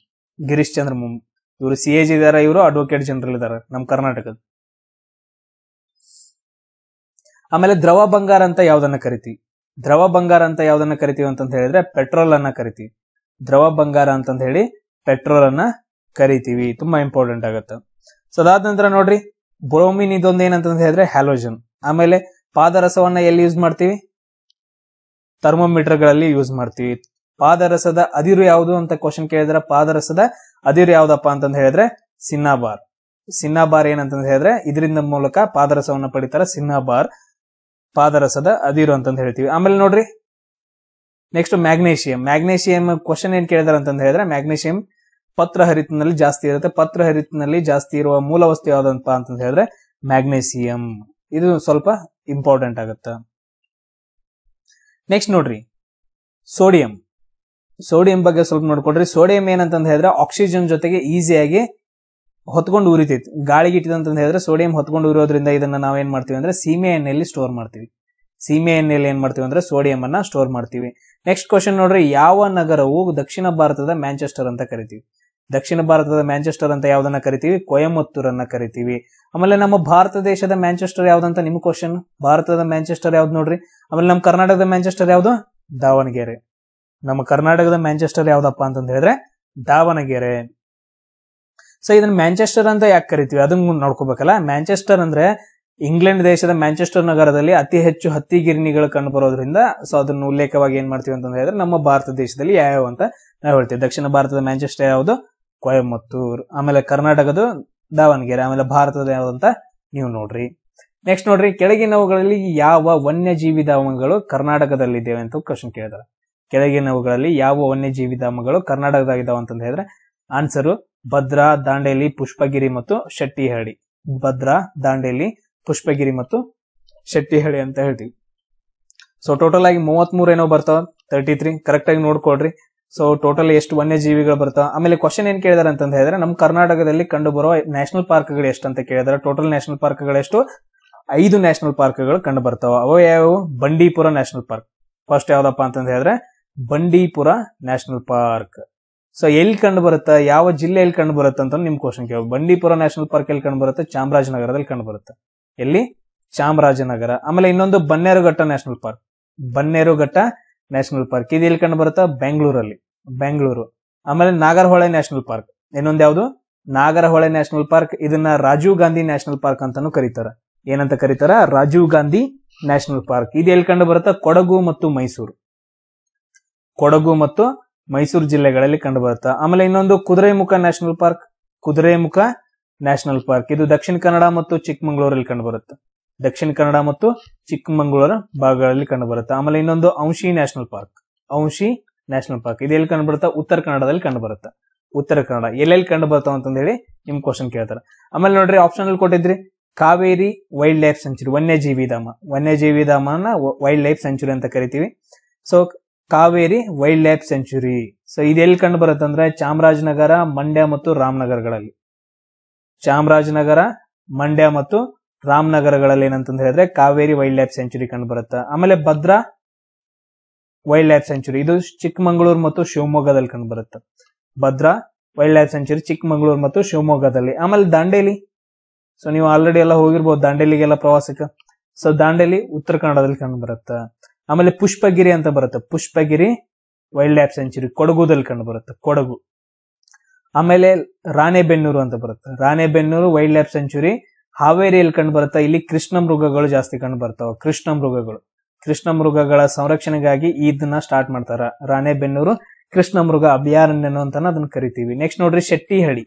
Speaker 1: ಗಿರೀಶ್ ಚಂದ್ರ ಮುಮ್ ಇವರು ಸಿ ಎ ಜಿ ಇದಾರೆ ಇವರು ಅಡ್ವೊಕೇಟ್ ಜನರಲ್ ಇದಾರೆ ನಮ್ಮ ಕರ್ನಾಟಕದ ಆಮೇಲೆ ದ್ರವ ಬಂಗಾರ ಅಂತ ಯಾವ್ದನ್ನ ಕರಿತೀವಿ ದ್ರವ ಬಂಗಾರ ಅಂತ ಯಾವ್ದನ್ನ ಕರಿತೀವಿ ಅಂತ ಹೇಳಿದ್ರೆ ಪೆಟ್ರೋಲ್ ಅನ್ನ ಕರಿತೀವಿ ದ್ರವ ಬಂಗಾರ ಅಂತ ಹೇಳಿ ಪೆಟ್ರೋಲ್ ಅನ್ನ ಕರಿತೀವಿ ತುಂಬಾ ಇಂಪಾರ್ಟೆಂಟ್ ಆಗುತ್ತೆ ಸೊ ಅದಾದ ನಂತರ ನೋಡ್ರಿ ಬ್ರೋಮಿನ್ ಇದೊಂದು ಏನಂತಂದ ಹೇಳಿದ್ರೆ ಹ್ಯಾಲೋಜನ್ ಆಮೇಲೆ ಪಾದರಸವನ್ನ ಎಲ್ಲಿ ಯೂಸ್ ಮಾಡ್ತೀವಿ ಥರ್ಮೋಮೀಟರ್ ಗಳಲ್ಲಿ ಯೂಸ್ ಮಾಡ್ತೀವಿ ಪಾದರಸದ ಅದಿರು ಯಾವುದು ಅಂತ ಕ್ವಶನ್ ಕೇಳಿದ್ರೆ ಪಾದರಸದ ಅದಿರು ಯಾವ್ದಪ್ಪ ಅಂತ ಹೇಳಿದ್ರೆ ಸಿನ್ನಾಬಾರ್ ಸಿನ್ನಾಬಾರ್ ಏನಂತಂದ್ ಹೇಳಿದ್ರೆ ಇದರಿಂದ ಮೂಲಕ ಪಾದರಸವನ್ನ ಪಡಿತಾರ ಸಿನ್ನಾಬಾರ್ ಪಾದರಸದ ಅದಿರು ಅಂತ ಹೇಳ್ತೀವಿ ಆಮೇಲೆ ನೋಡ್ರಿ ನೆಕ್ಸ್ಟ್ ಮ್ಯಾಗ್ನೇಷಿಯಂ ಮ್ಯಾಗ್ನೇಷಿಯಂ ಕ್ವಶನ್ ಏನ್ ಕೇಳಿದಾರ ಅಂತ ಹೇಳಿದ್ರೆ ಮ್ಯಾಗ್ನೇಷಿಯಂ ಪತ್ರ ಹರಿತಿನಲ್ಲಿ ಜಾಸ್ತಿ ಇರುತ್ತೆ ಪತ್ರ ಹರಿತಿನಲ್ಲಿ ಜಾಸ್ತಿ ಇರುವ ಮೂಲ ವಸ್ತು ಯಾವ್ದಪ್ಪ ಹೇಳಿದ್ರೆ ಮ್ಯಾಗ್ನೇಷಿಯಂ ಇದು ಸ್ವಲ್ಪ ಇಂಪಾರ್ಟೆಂಟ್ ಆಗುತ್ತೆ ನೆಕ್ಸ್ಟ್ ನೋಡ್ರಿ ಸೋಡಿಯಂ ಸೋಡಿಯಂ ಬಗ್ಗೆ ಸ್ವಲ್ಪ ನೋಡ್ಕೊಡ್ರಿ ಸೋಡಿಯಂ ಏನಂತ ಹೇಳಿದ್ರೆ ಆಕ್ಸಿಜನ್ ಜೊತೆಗೆ ಈಸಿಯಾಗಿ ಹೊತ್ಕೊಂಡು ಉರಿತೈತಿ ಗಾಳಿಗೆ ಹೇಳಿದ್ರೆ ಸೋಡಿಯಂ ಹೊತ್ಕೊಂಡು ಉರಿಯೋದ್ರಿಂದ ಇದನ್ನ ಏನ್ ಮಾಡ್ತೀವಿ ಅಂದ್ರೆ ಸೀಮೆ ಎಣ್ಣೆಯಲ್ಲಿ ಸ್ಟೋರ್ ಮಾಡ್ತೀವಿ ಸೀಮೆ ಎಣ್ಣೆಯಲ್ಲಿ ಏನ್ ಮಾಡ್ತೀವಿ ಅಂದ್ರೆ ಸೋಡಿಯಂ ಅನ್ನ ಸ್ಟೋರ್ ಮಾಡ್ತೀವಿ ನೆಕ್ಸ್ಟ್ ಕ್ವಶನ್ ನೋಡ್ರಿ ಯಾವ ನಗರವು ದಕ್ಷಿಣ ಭಾರತದ ಮ್ಯಾಂಚೆಸ್ಟರ್ ಅಂತ ಕರಿತೀವಿ ದಕ್ಷಿಣ ಭಾರತದ ಮ್ಯಾಂಚೆಸ್ಟರ್ ಅಂತ ಯಾವ್ದನ್ನ ಕರಿತೀವಿ ಕೊಯಮತ್ತೂರ್ ಅನ್ನ ಕರಿತೀವಿ ಆಮೇಲೆ ನಮ್ಮ ಭಾರತ ದೇಶದ ಮ್ಯಾಂಚೆಸ್ಟರ್ ಯಾವ್ದಂತ ನಿಮ್ ಕ್ವಶನ್ ಭಾರತದ ಮ್ಯಾಂಚೆಸ್ಟರ್ ಯಾವ್ದು ನೋಡ್ರಿ ಆಮೇಲೆ ನಮ್ಮ ಕರ್ನಾಟಕದ ಮ್ಯಾಂಚೆಸ್ಟರ್ ಯಾವ್ದು ದಾವಣಗೆರೆ ನಮ್ಮ ಕರ್ನಾಟಕದ ಮ್ಯಾಂಚೆಸ್ಟರ್ ಯಾವ್ದಪ್ಪ ಅಂತ ಹೇಳಿದ್ರೆ ದಾವಣಗೆರೆ ಸೊ ಇದನ್ನ ಮ್ಯಾಂಚೆಸ್ಟರ್ ಅಂತ ಯಾಕೆ ಕರಿತೀವಿ ಅದನ್ನ ನೋಡ್ಕೋಬೇಕಲ್ಲ ಮ್ಯಾಂಚೆಸ್ಟರ್ ಅಂದ್ರೆ ಇಂಗ್ಲೆಂಡ್ ದೇಶದ ಮ್ಯಾಂಚೆಸ್ಟರ್ ನಗರದಲ್ಲಿ ಅತಿ ಹೆಚ್ಚು ಹತ್ತಿ ಗಿರಣಿಗಳು ಕಂಡು ಬರೋದ್ರಿಂದ ಸೊ ಅದನ್ನ ಉಲ್ಲೇಖವಾಗಿ ಏನ್ ಮಾಡ್ತೀವಿ ಅಂತ ಹೇಳಿದ್ರೆ ನಮ್ಮ ಭಾರತ ದೇಶದಲ್ಲಿ ಯಾವ್ಯಾವ ಅಂತ ನಾವು ಹೇಳ್ತೀವಿ ದಕ್ಷಿಣ ಭಾರತದ ಮ್ಯಾಂಚೆಸ್ಟರ್ ಯಾವುದು ಕೊಯಮತ್ತೂರ್ ಆಮೇಲೆ ಕರ್ನಾಟಕದ ದಾವಣಗೆರೆ ಆಮೇಲೆ ಭಾರತದ ಅಂತ ನೀವು ನೋಡ್ರಿ ನೆಕ್ಸ್ಟ್ ನೋಡ್ರಿ ಕೆಳಗಿನವುಗಳಲ್ಲಿ ಯಾವ ವನ್ಯಜೀವಿ ಕರ್ನಾಟಕದಲ್ಲಿ ಕರ್ನಾಟಕದಲ್ಲಿದ್ದೇವೆ ಅಂತ ಕ್ವಶನ್ ಕೇಳಿದಾರೆ ಕೆಳಗಿನವುಗಳಲ್ಲಿ ಯಾವ ವನ್ಯಜೀವಿ ಧಾಮಗಳು ಕರ್ನಾಟಕದಾಗಿದ್ದಾವೆ ಅಂತಂದು ಹೇಳಿದ್ರೆ ಆನ್ಸರು ಭದ್ರಾ ದಾಂಡೇಲಿ ಪುಷ್ಪಗಿರಿ ಮತ್ತು ಶೆಟ್ಟಿಹಳ್ಳಿ ಭದ್ರಾ ದಾಂಡೇಲಿ ಪುಷ್ಪಗಿರಿ ಮತ್ತು ಶೆಟ್ಟಿಹಳ್ಳಿ ಅಂತ ಹೇಳ್ತೀವಿ ಸೊ ಟೋಟಲ್ ಆಗಿ ಮೂವತ್ತ್ ಏನೋ ಬರ್ತಾವ ತರ್ಟಿ ತ್ರೀ ಕರೆಕ್ಟ್ ಆಗಿ ನೋಡ್ಕೊಳ್ರಿ ಸೊ ಟೋಟಲ್ ಎಷ್ಟು ವನ್ಯಜೀವಿಗಳು ಬರ್ತಾವ ಆಮೇಲೆ ಕ್ವಶನ್ ಏನ್ ಕೇಳಿದಾರೆ ಅಂತ ಹೇಳಿದ್ರೆ ನಮ್ಮ ಕರ್ನಾಟಕದಲ್ಲಿ ಕಂಡು ಬರುವ ನ್ಯಾಷನಲ್ ಪಾರ್ಕ್ಗಳು ಎಷ್ಟು ಅಂತ ಕೇಳಿದಾರೆ ಟೋಟಲ್ ನ್ಯಾಷನಲ್ ಪಾರ್ಕ್ಗಳು ಎಷ್ಟು ಐದು ನ್ಯಾಷನಲ್ ಪಾರ್ಕ್ಗಳು ಕಂಡು ಬರ್ತಾವ ಅವು ಯಾವ್ಯಾವು ಬಂಡೀಪುರ ನ್ಯಾಷನಲ್ ಪಾರ್ಕ್ ಫಸ್ಟ್ ಯಾವ್ದಪ್ಪ ಅಂತ ಹೇಳಿದ್ರೆ ಬಂಡೀಪುರ ನ್ಯಾಷನಲ್ ಪಾರ್ಕ್ ಸೊ ಎಲ್ಲಿ ಕಂಡು ಬರುತ್ತೆ ಯಾವ ಜಿಲ್ಲೆಯಲ್ಲಿ ಕಂಡು ಬರುತ್ತೆ ಅಂತ ನಿಮ್ ಕ್ವಶನ್ ಕೇಳಿ ಬಂಡೀಪುರ ನ್ಯಾಷನಲ್ ಪಾರ್ಕ್ ಎಲ್ಲಿ ಕಂಡು ಬರುತ್ತೆ ಚಾಮರಾಜನಗರದಲ್ಲಿ ಕಂಡು ಬರುತ್ತೆ ಎಲ್ಲಿ ಚಾಮರಾಜನಗರ ಆಮೇಲೆ ಇನ್ನೊಂದು Bannerghatta national park Bannerghatta national park ಇದು ಎಲ್ಲಿ ಕಂಡು ಬರುತ್ತಾ ಬೆಂಗಳೂರಲ್ಲಿ ಬೆಂಗಳೂರು ಆಮೇಲೆ ನಾಗರಹೊಳೆ ನ್ಯಾಷನಲ್ ಪಾರ್ಕ್ ಇನ್ನೊಂದು ಯಾವುದು ನಾಗರಹೊಳೆ ನ್ಯಾಷನಲ್ ಪಾರ್ಕ್ ಇದನ್ನ ರಾಜೀವ್ ಗಾಂಧಿ ನ್ಯಾಷನಲ್ ಪಾರ್ಕ್ ಅಂತಾನು ಕರೀತಾರ ಏನಂತ ಕರೀತಾರ ರಾಜೀವ್ ಗಾಂಧಿ ನ್ಯಾಷನಲ್ ಪಾರ್ಕ್ ಇದು ಎಲ್ಲಿ ಕಂಡು ಬರುತ್ತಾ ಕೊಡಗು ಮತ್ತು ಮೈಸೂರು ಕೊಡಗು ಮತ್ತು ಮೈಸೂರು ಜಿಲ್ಲೆಗಳಲ್ಲಿ ಕಂಡುಬರುತ್ತೆ ಆಮೇಲೆ ಇನ್ನೊಂದು Kudremukh national park Kudremukh national park ಇದು ದಕ್ಷಿಣ ಕನ್ನಡ ಮತ್ತು ಚಿಕ್ಕಮಗಳೂರಲ್ಲಿ ಕಂಡುಬರುತ್ತೆ ದಕ್ಷಿಣ ಕನ್ನಡ ಮತ್ತು ಚಿಕ್ಕಮಗಳೂರು ಭಾಗಗಳಲ್ಲಿ ಕಂಡುಬರುತ್ತೆ ಆಮೇಲೆ ಇನ್ನೊಂದು Anshi national park Anshi national park ಇದು ಎಲ್ಲಿ ಕಂಡುಬರುತ್ತೆ ಉತ್ತರ ಕನ್ನಡದಲ್ಲಿ ಕಂಡುಬರುತ್ತೆ ಉತ್ತರ ಕನ್ನಡ ಎಲ್ಲೆಲ್ಲಿ ಕಂಡು ಅಂತಂದೇಳಿ ನಿಮ್ ಕ್ವಶನ್ ಕೇಳ್ತಾರೆ ಆಮೇಲೆ ನೋಡ್ರಿ ಆಪ್ಷನ್ ಅಲ್ಲಿ ಕೊಟ್ಟಿದ್ರಿ ಕಾವೇರಿ ವೈಲ್ಡ್ ಲೈಫ್ ಸೆಂಚುರಿ ವನ್ಯಜೀವಿ ಧಾಮ ವನ್ಯಜೀವಿ ಧಾಮನ ವೈಲ್ಡ್ ಲೈಫ್ ಸೆಂಚುರಿ ಅಂತ ಕರಿತೀವಿ so Kaveri wildlife sanctuary so ಇದೆಲ್ಲಿ ಕಂಡು ಅಂದ್ರೆ ಚಾಮರಾಜನಗರ ಮಂಡ್ಯ ಮತ್ತು ರಾಮನಗರಗಳಲ್ಲಿ ಚಾಮರಾಜನಗರ ಮಂಡ್ಯ ಮತ್ತು ರಾಮನಗರಗಳಲ್ಲಿ ಏನಂತಂದ್ರೆ ಹೇಳಿದ್ರೆ ಕಾವೇರಿ ವೈಲ್ಡ್ ಲೈಫ್ ಸೆಂಚುರಿ ಕಂಡು ಬರುತ್ತೆ ಆಮೇಲೆ ಭದ್ರಾ ವೈಲ್ಡ್ ಲೈಫ್ ಸೆಂಚುರಿ ಇದು ಚಿಕ್ಕಮಗಳೂರು ಮತ್ತು ಶಿವಮೊಗ್ಗದಲ್ಲಿ ಕಂಡು ಬರುತ್ತೆ Bhadra wildlife sanctuary Chikkamagaluru ಮತ್ತು ಶಿವಮೊಗ್ಗದಲ್ಲಿ ಆಮೇಲೆ ದಾಂಡೇಲಿ ಸೊ ನೀವು ಆಲ್ರೆಡಿ ಎಲ್ಲ ಹೋಗಿರ್ಬೋದು ದಾಂಡೇಲಿಗೆಲ್ಲ ಪ್ರವಾಸಕ್ಕೆ ಸೊ ದಾಂಡೇಲಿ ಉತ್ತರ ಕನ್ನಡದಲ್ಲಿ ಕಂಡು ಬರುತ್ತೆ ಆಮೇಲೆ ಪುಷ್ಪಗಿರಿ ಅಂತ ಬರುತ್ತೆ ಪುಷ್ಪಗಿರಿ ವೈಲ್ಡ್ ಲೈಫ್ ಸೆಂಚುರಿ ಕೊಡಗುದಲ್ಲಿ ಕಂಡು ಬರುತ್ತೆ ಕೊಡಗು ಆಮೇಲೆ ರಾಣೆಬೆನ್ನೂರು ಅಂತ ಬರುತ್ತೆ ರಾಣೆಬೆನ್ನೂರು ವೈಲ್ಡ್ ಲೈಫ್ ಸೆಂಚುರಿ ಹಾವೇರಿಯಲ್ಲಿ ಕಂಡು ಬರುತ್ತೆ ಇಲ್ಲಿ ಕೃಷ್ಣ ಮೃಗಗಳು ಜಾಸ್ತಿ ಕಂಡು ಬರ್ತಾವ ಕೃಷ್ಣ ಮೃಗಗಳು ಕೃಷ್ಣ ಮೃಗಗಳ ಸಂರಕ್ಷಣೆಗಾಗಿ ಇದನ್ನ ಸ್ಟಾರ್ಟ್ ಮಾಡ್ತಾರ ರಾಣೆಬೆನ್ನೂರು ಕೃಷ್ಣ ಮೃಗ ಅಭಯಾರಣ್ಯನು ಅಂತ ಅದನ್ನ ಕರಿತೀವಿ ನೆಕ್ಸ್ಟ್ ನೋಡ್ರಿ ಶೆಟ್ಟಿಹಳ್ಳಿ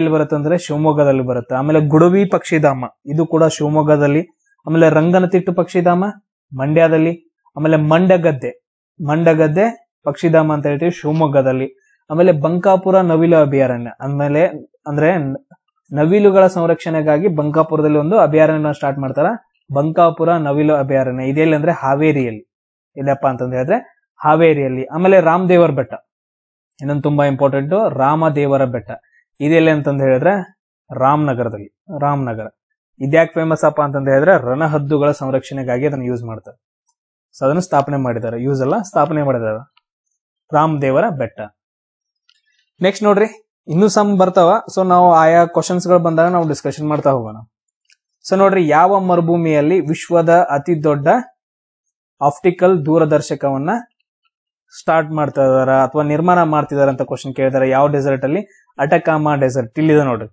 Speaker 1: ಎಲ್ಲಿ ಬರುತ್ತೆ ಅಂದ್ರೆ ಶಿವಮೊಗ್ಗದಲ್ಲಿ ಬರುತ್ತೆ ಆಮೇಲೆ ಗುಡವಿ ಪಕ್ಷಿಧಾಮ ಇದು ಕೂಡ ಶಿವಮೊಗ್ಗದಲ್ಲಿ ಆಮೇಲೆ ರಂಗನತಿಟ್ಟು ಪಕ್ಷಿಧಾಮ ಮಂಡ್ಯದಲ್ಲಿ ಆಮೇಲೆ ಮಂಡಗದ್ದೆ ಮಂಡಗದ್ದೆ ಪಕ್ಷಿಧಾಮ ಅಂತ ಹೇಳ್ತೀವಿ ಶಿವಮೊಗ್ಗದಲ್ಲಿ ಆಮೇಲೆ ಬಂಕಾಪುರ ನವಿಲು ಅಭಯಾರಣ್ಯ ಆಮೇಲೆ ಅಂದ್ರೆ ನವಿಲುಗಳ ಸಂರಕ್ಷಣೆಗಾಗಿ ಬಂಕಾಪುರದಲ್ಲಿ ಒಂದು ಅಭಯಾರಣ್ಯ ಸ್ಟಾರ್ಟ್ ಮಾಡ್ತಾರ ಬಂಕಾಪುರ ನವಿಲು ಅಭಯಾರಣ್ಯ ಇದೆಯಲ್ಲಿ ಅಂದ್ರೆ ಹಾವೇರಿಯಲ್ಲಿ ಇಲ್ಲಪ್ಪ ಅಂತಂದ್ರೆ ಹೇಳಿದ್ರೆ ಹಾವೇರಿಯಲ್ಲಿ ಆಮೇಲೆ ರಾಮದೇವರ ಬೆಟ್ಟ ಇನ್ನೊಂದು ತುಂಬಾ ಇಂಪಾರ್ಟೆಂಟ್ ರಾಮದೇವರ ಬೆಟ್ಟ ಇದೆಲ್ಲ ಅಂತಂದು ಹೇಳಿದ್ರೆ ರಾಮನಗರದಲ್ಲಿ ರಾಮನಗರ ಇದ್ಯಾಕ್ ಫೇಮಸ್ ಅಪ್ಪ ಅಂತಂದ ಹೇಳಿದ್ರೆ ರಣಹದ್ದುಗಳ ಸಂರಕ್ಷಣೆಗಾಗಿ ಅದನ್ನ ಯೂಸ್ ಮಾಡ್ತಾರೆ ಸೊ ಅದನ್ನು ಸ್ಥಾಪನೆ ಮಾಡಿದ್ದಾರೆ ಯೂಸ್ ಅಲ್ಲ ಸ್ಥಾಪನೆ ರಾಮ್ ದೇವರ ಬೆಟ್ಟ ನೆಕ್ಸ್ಟ್ ನೋಡ್ರಿ ಇನ್ನೂ ಸಮ್ ಬರ್ತಾವ ಸೊ ನಾವು ಆಯಾ ಕ್ವಶನ್ಸ್ ಗಳು ಬಂದಾಗ ನಾವು ಡಿಸ್ಕಷನ್ ಮಾಡ್ತಾ ಹೋಗೋಣ ಸೊ ನೋಡ್ರಿ ಯಾವ ಮರುಭೂಮಿಯಲ್ಲಿ ವಿಶ್ವದ ಅತಿ ದೊಡ್ಡ ಆಪ್ಟಿಕಲ್ ದೂರದರ್ಶಕವನ್ನ ಸ್ಟಾರ್ಟ್ ಮಾಡ್ತಾ ಇದಾರ ಅಥವಾ ನಿರ್ಮಾಣ ಮಾಡ್ತಿದಾರ ಅಂತ ಕ್ವಶನ್ ಕೇಳಿದಾರೆ ಯಾವ ಡೆಸರ್ಟ್ ಅಲ್ಲಿ ಅಟಕಾಮ ಡೆಸರ್ಟ್ ಇಲ್ಲಿದೆ ನೋಡ್ರಿ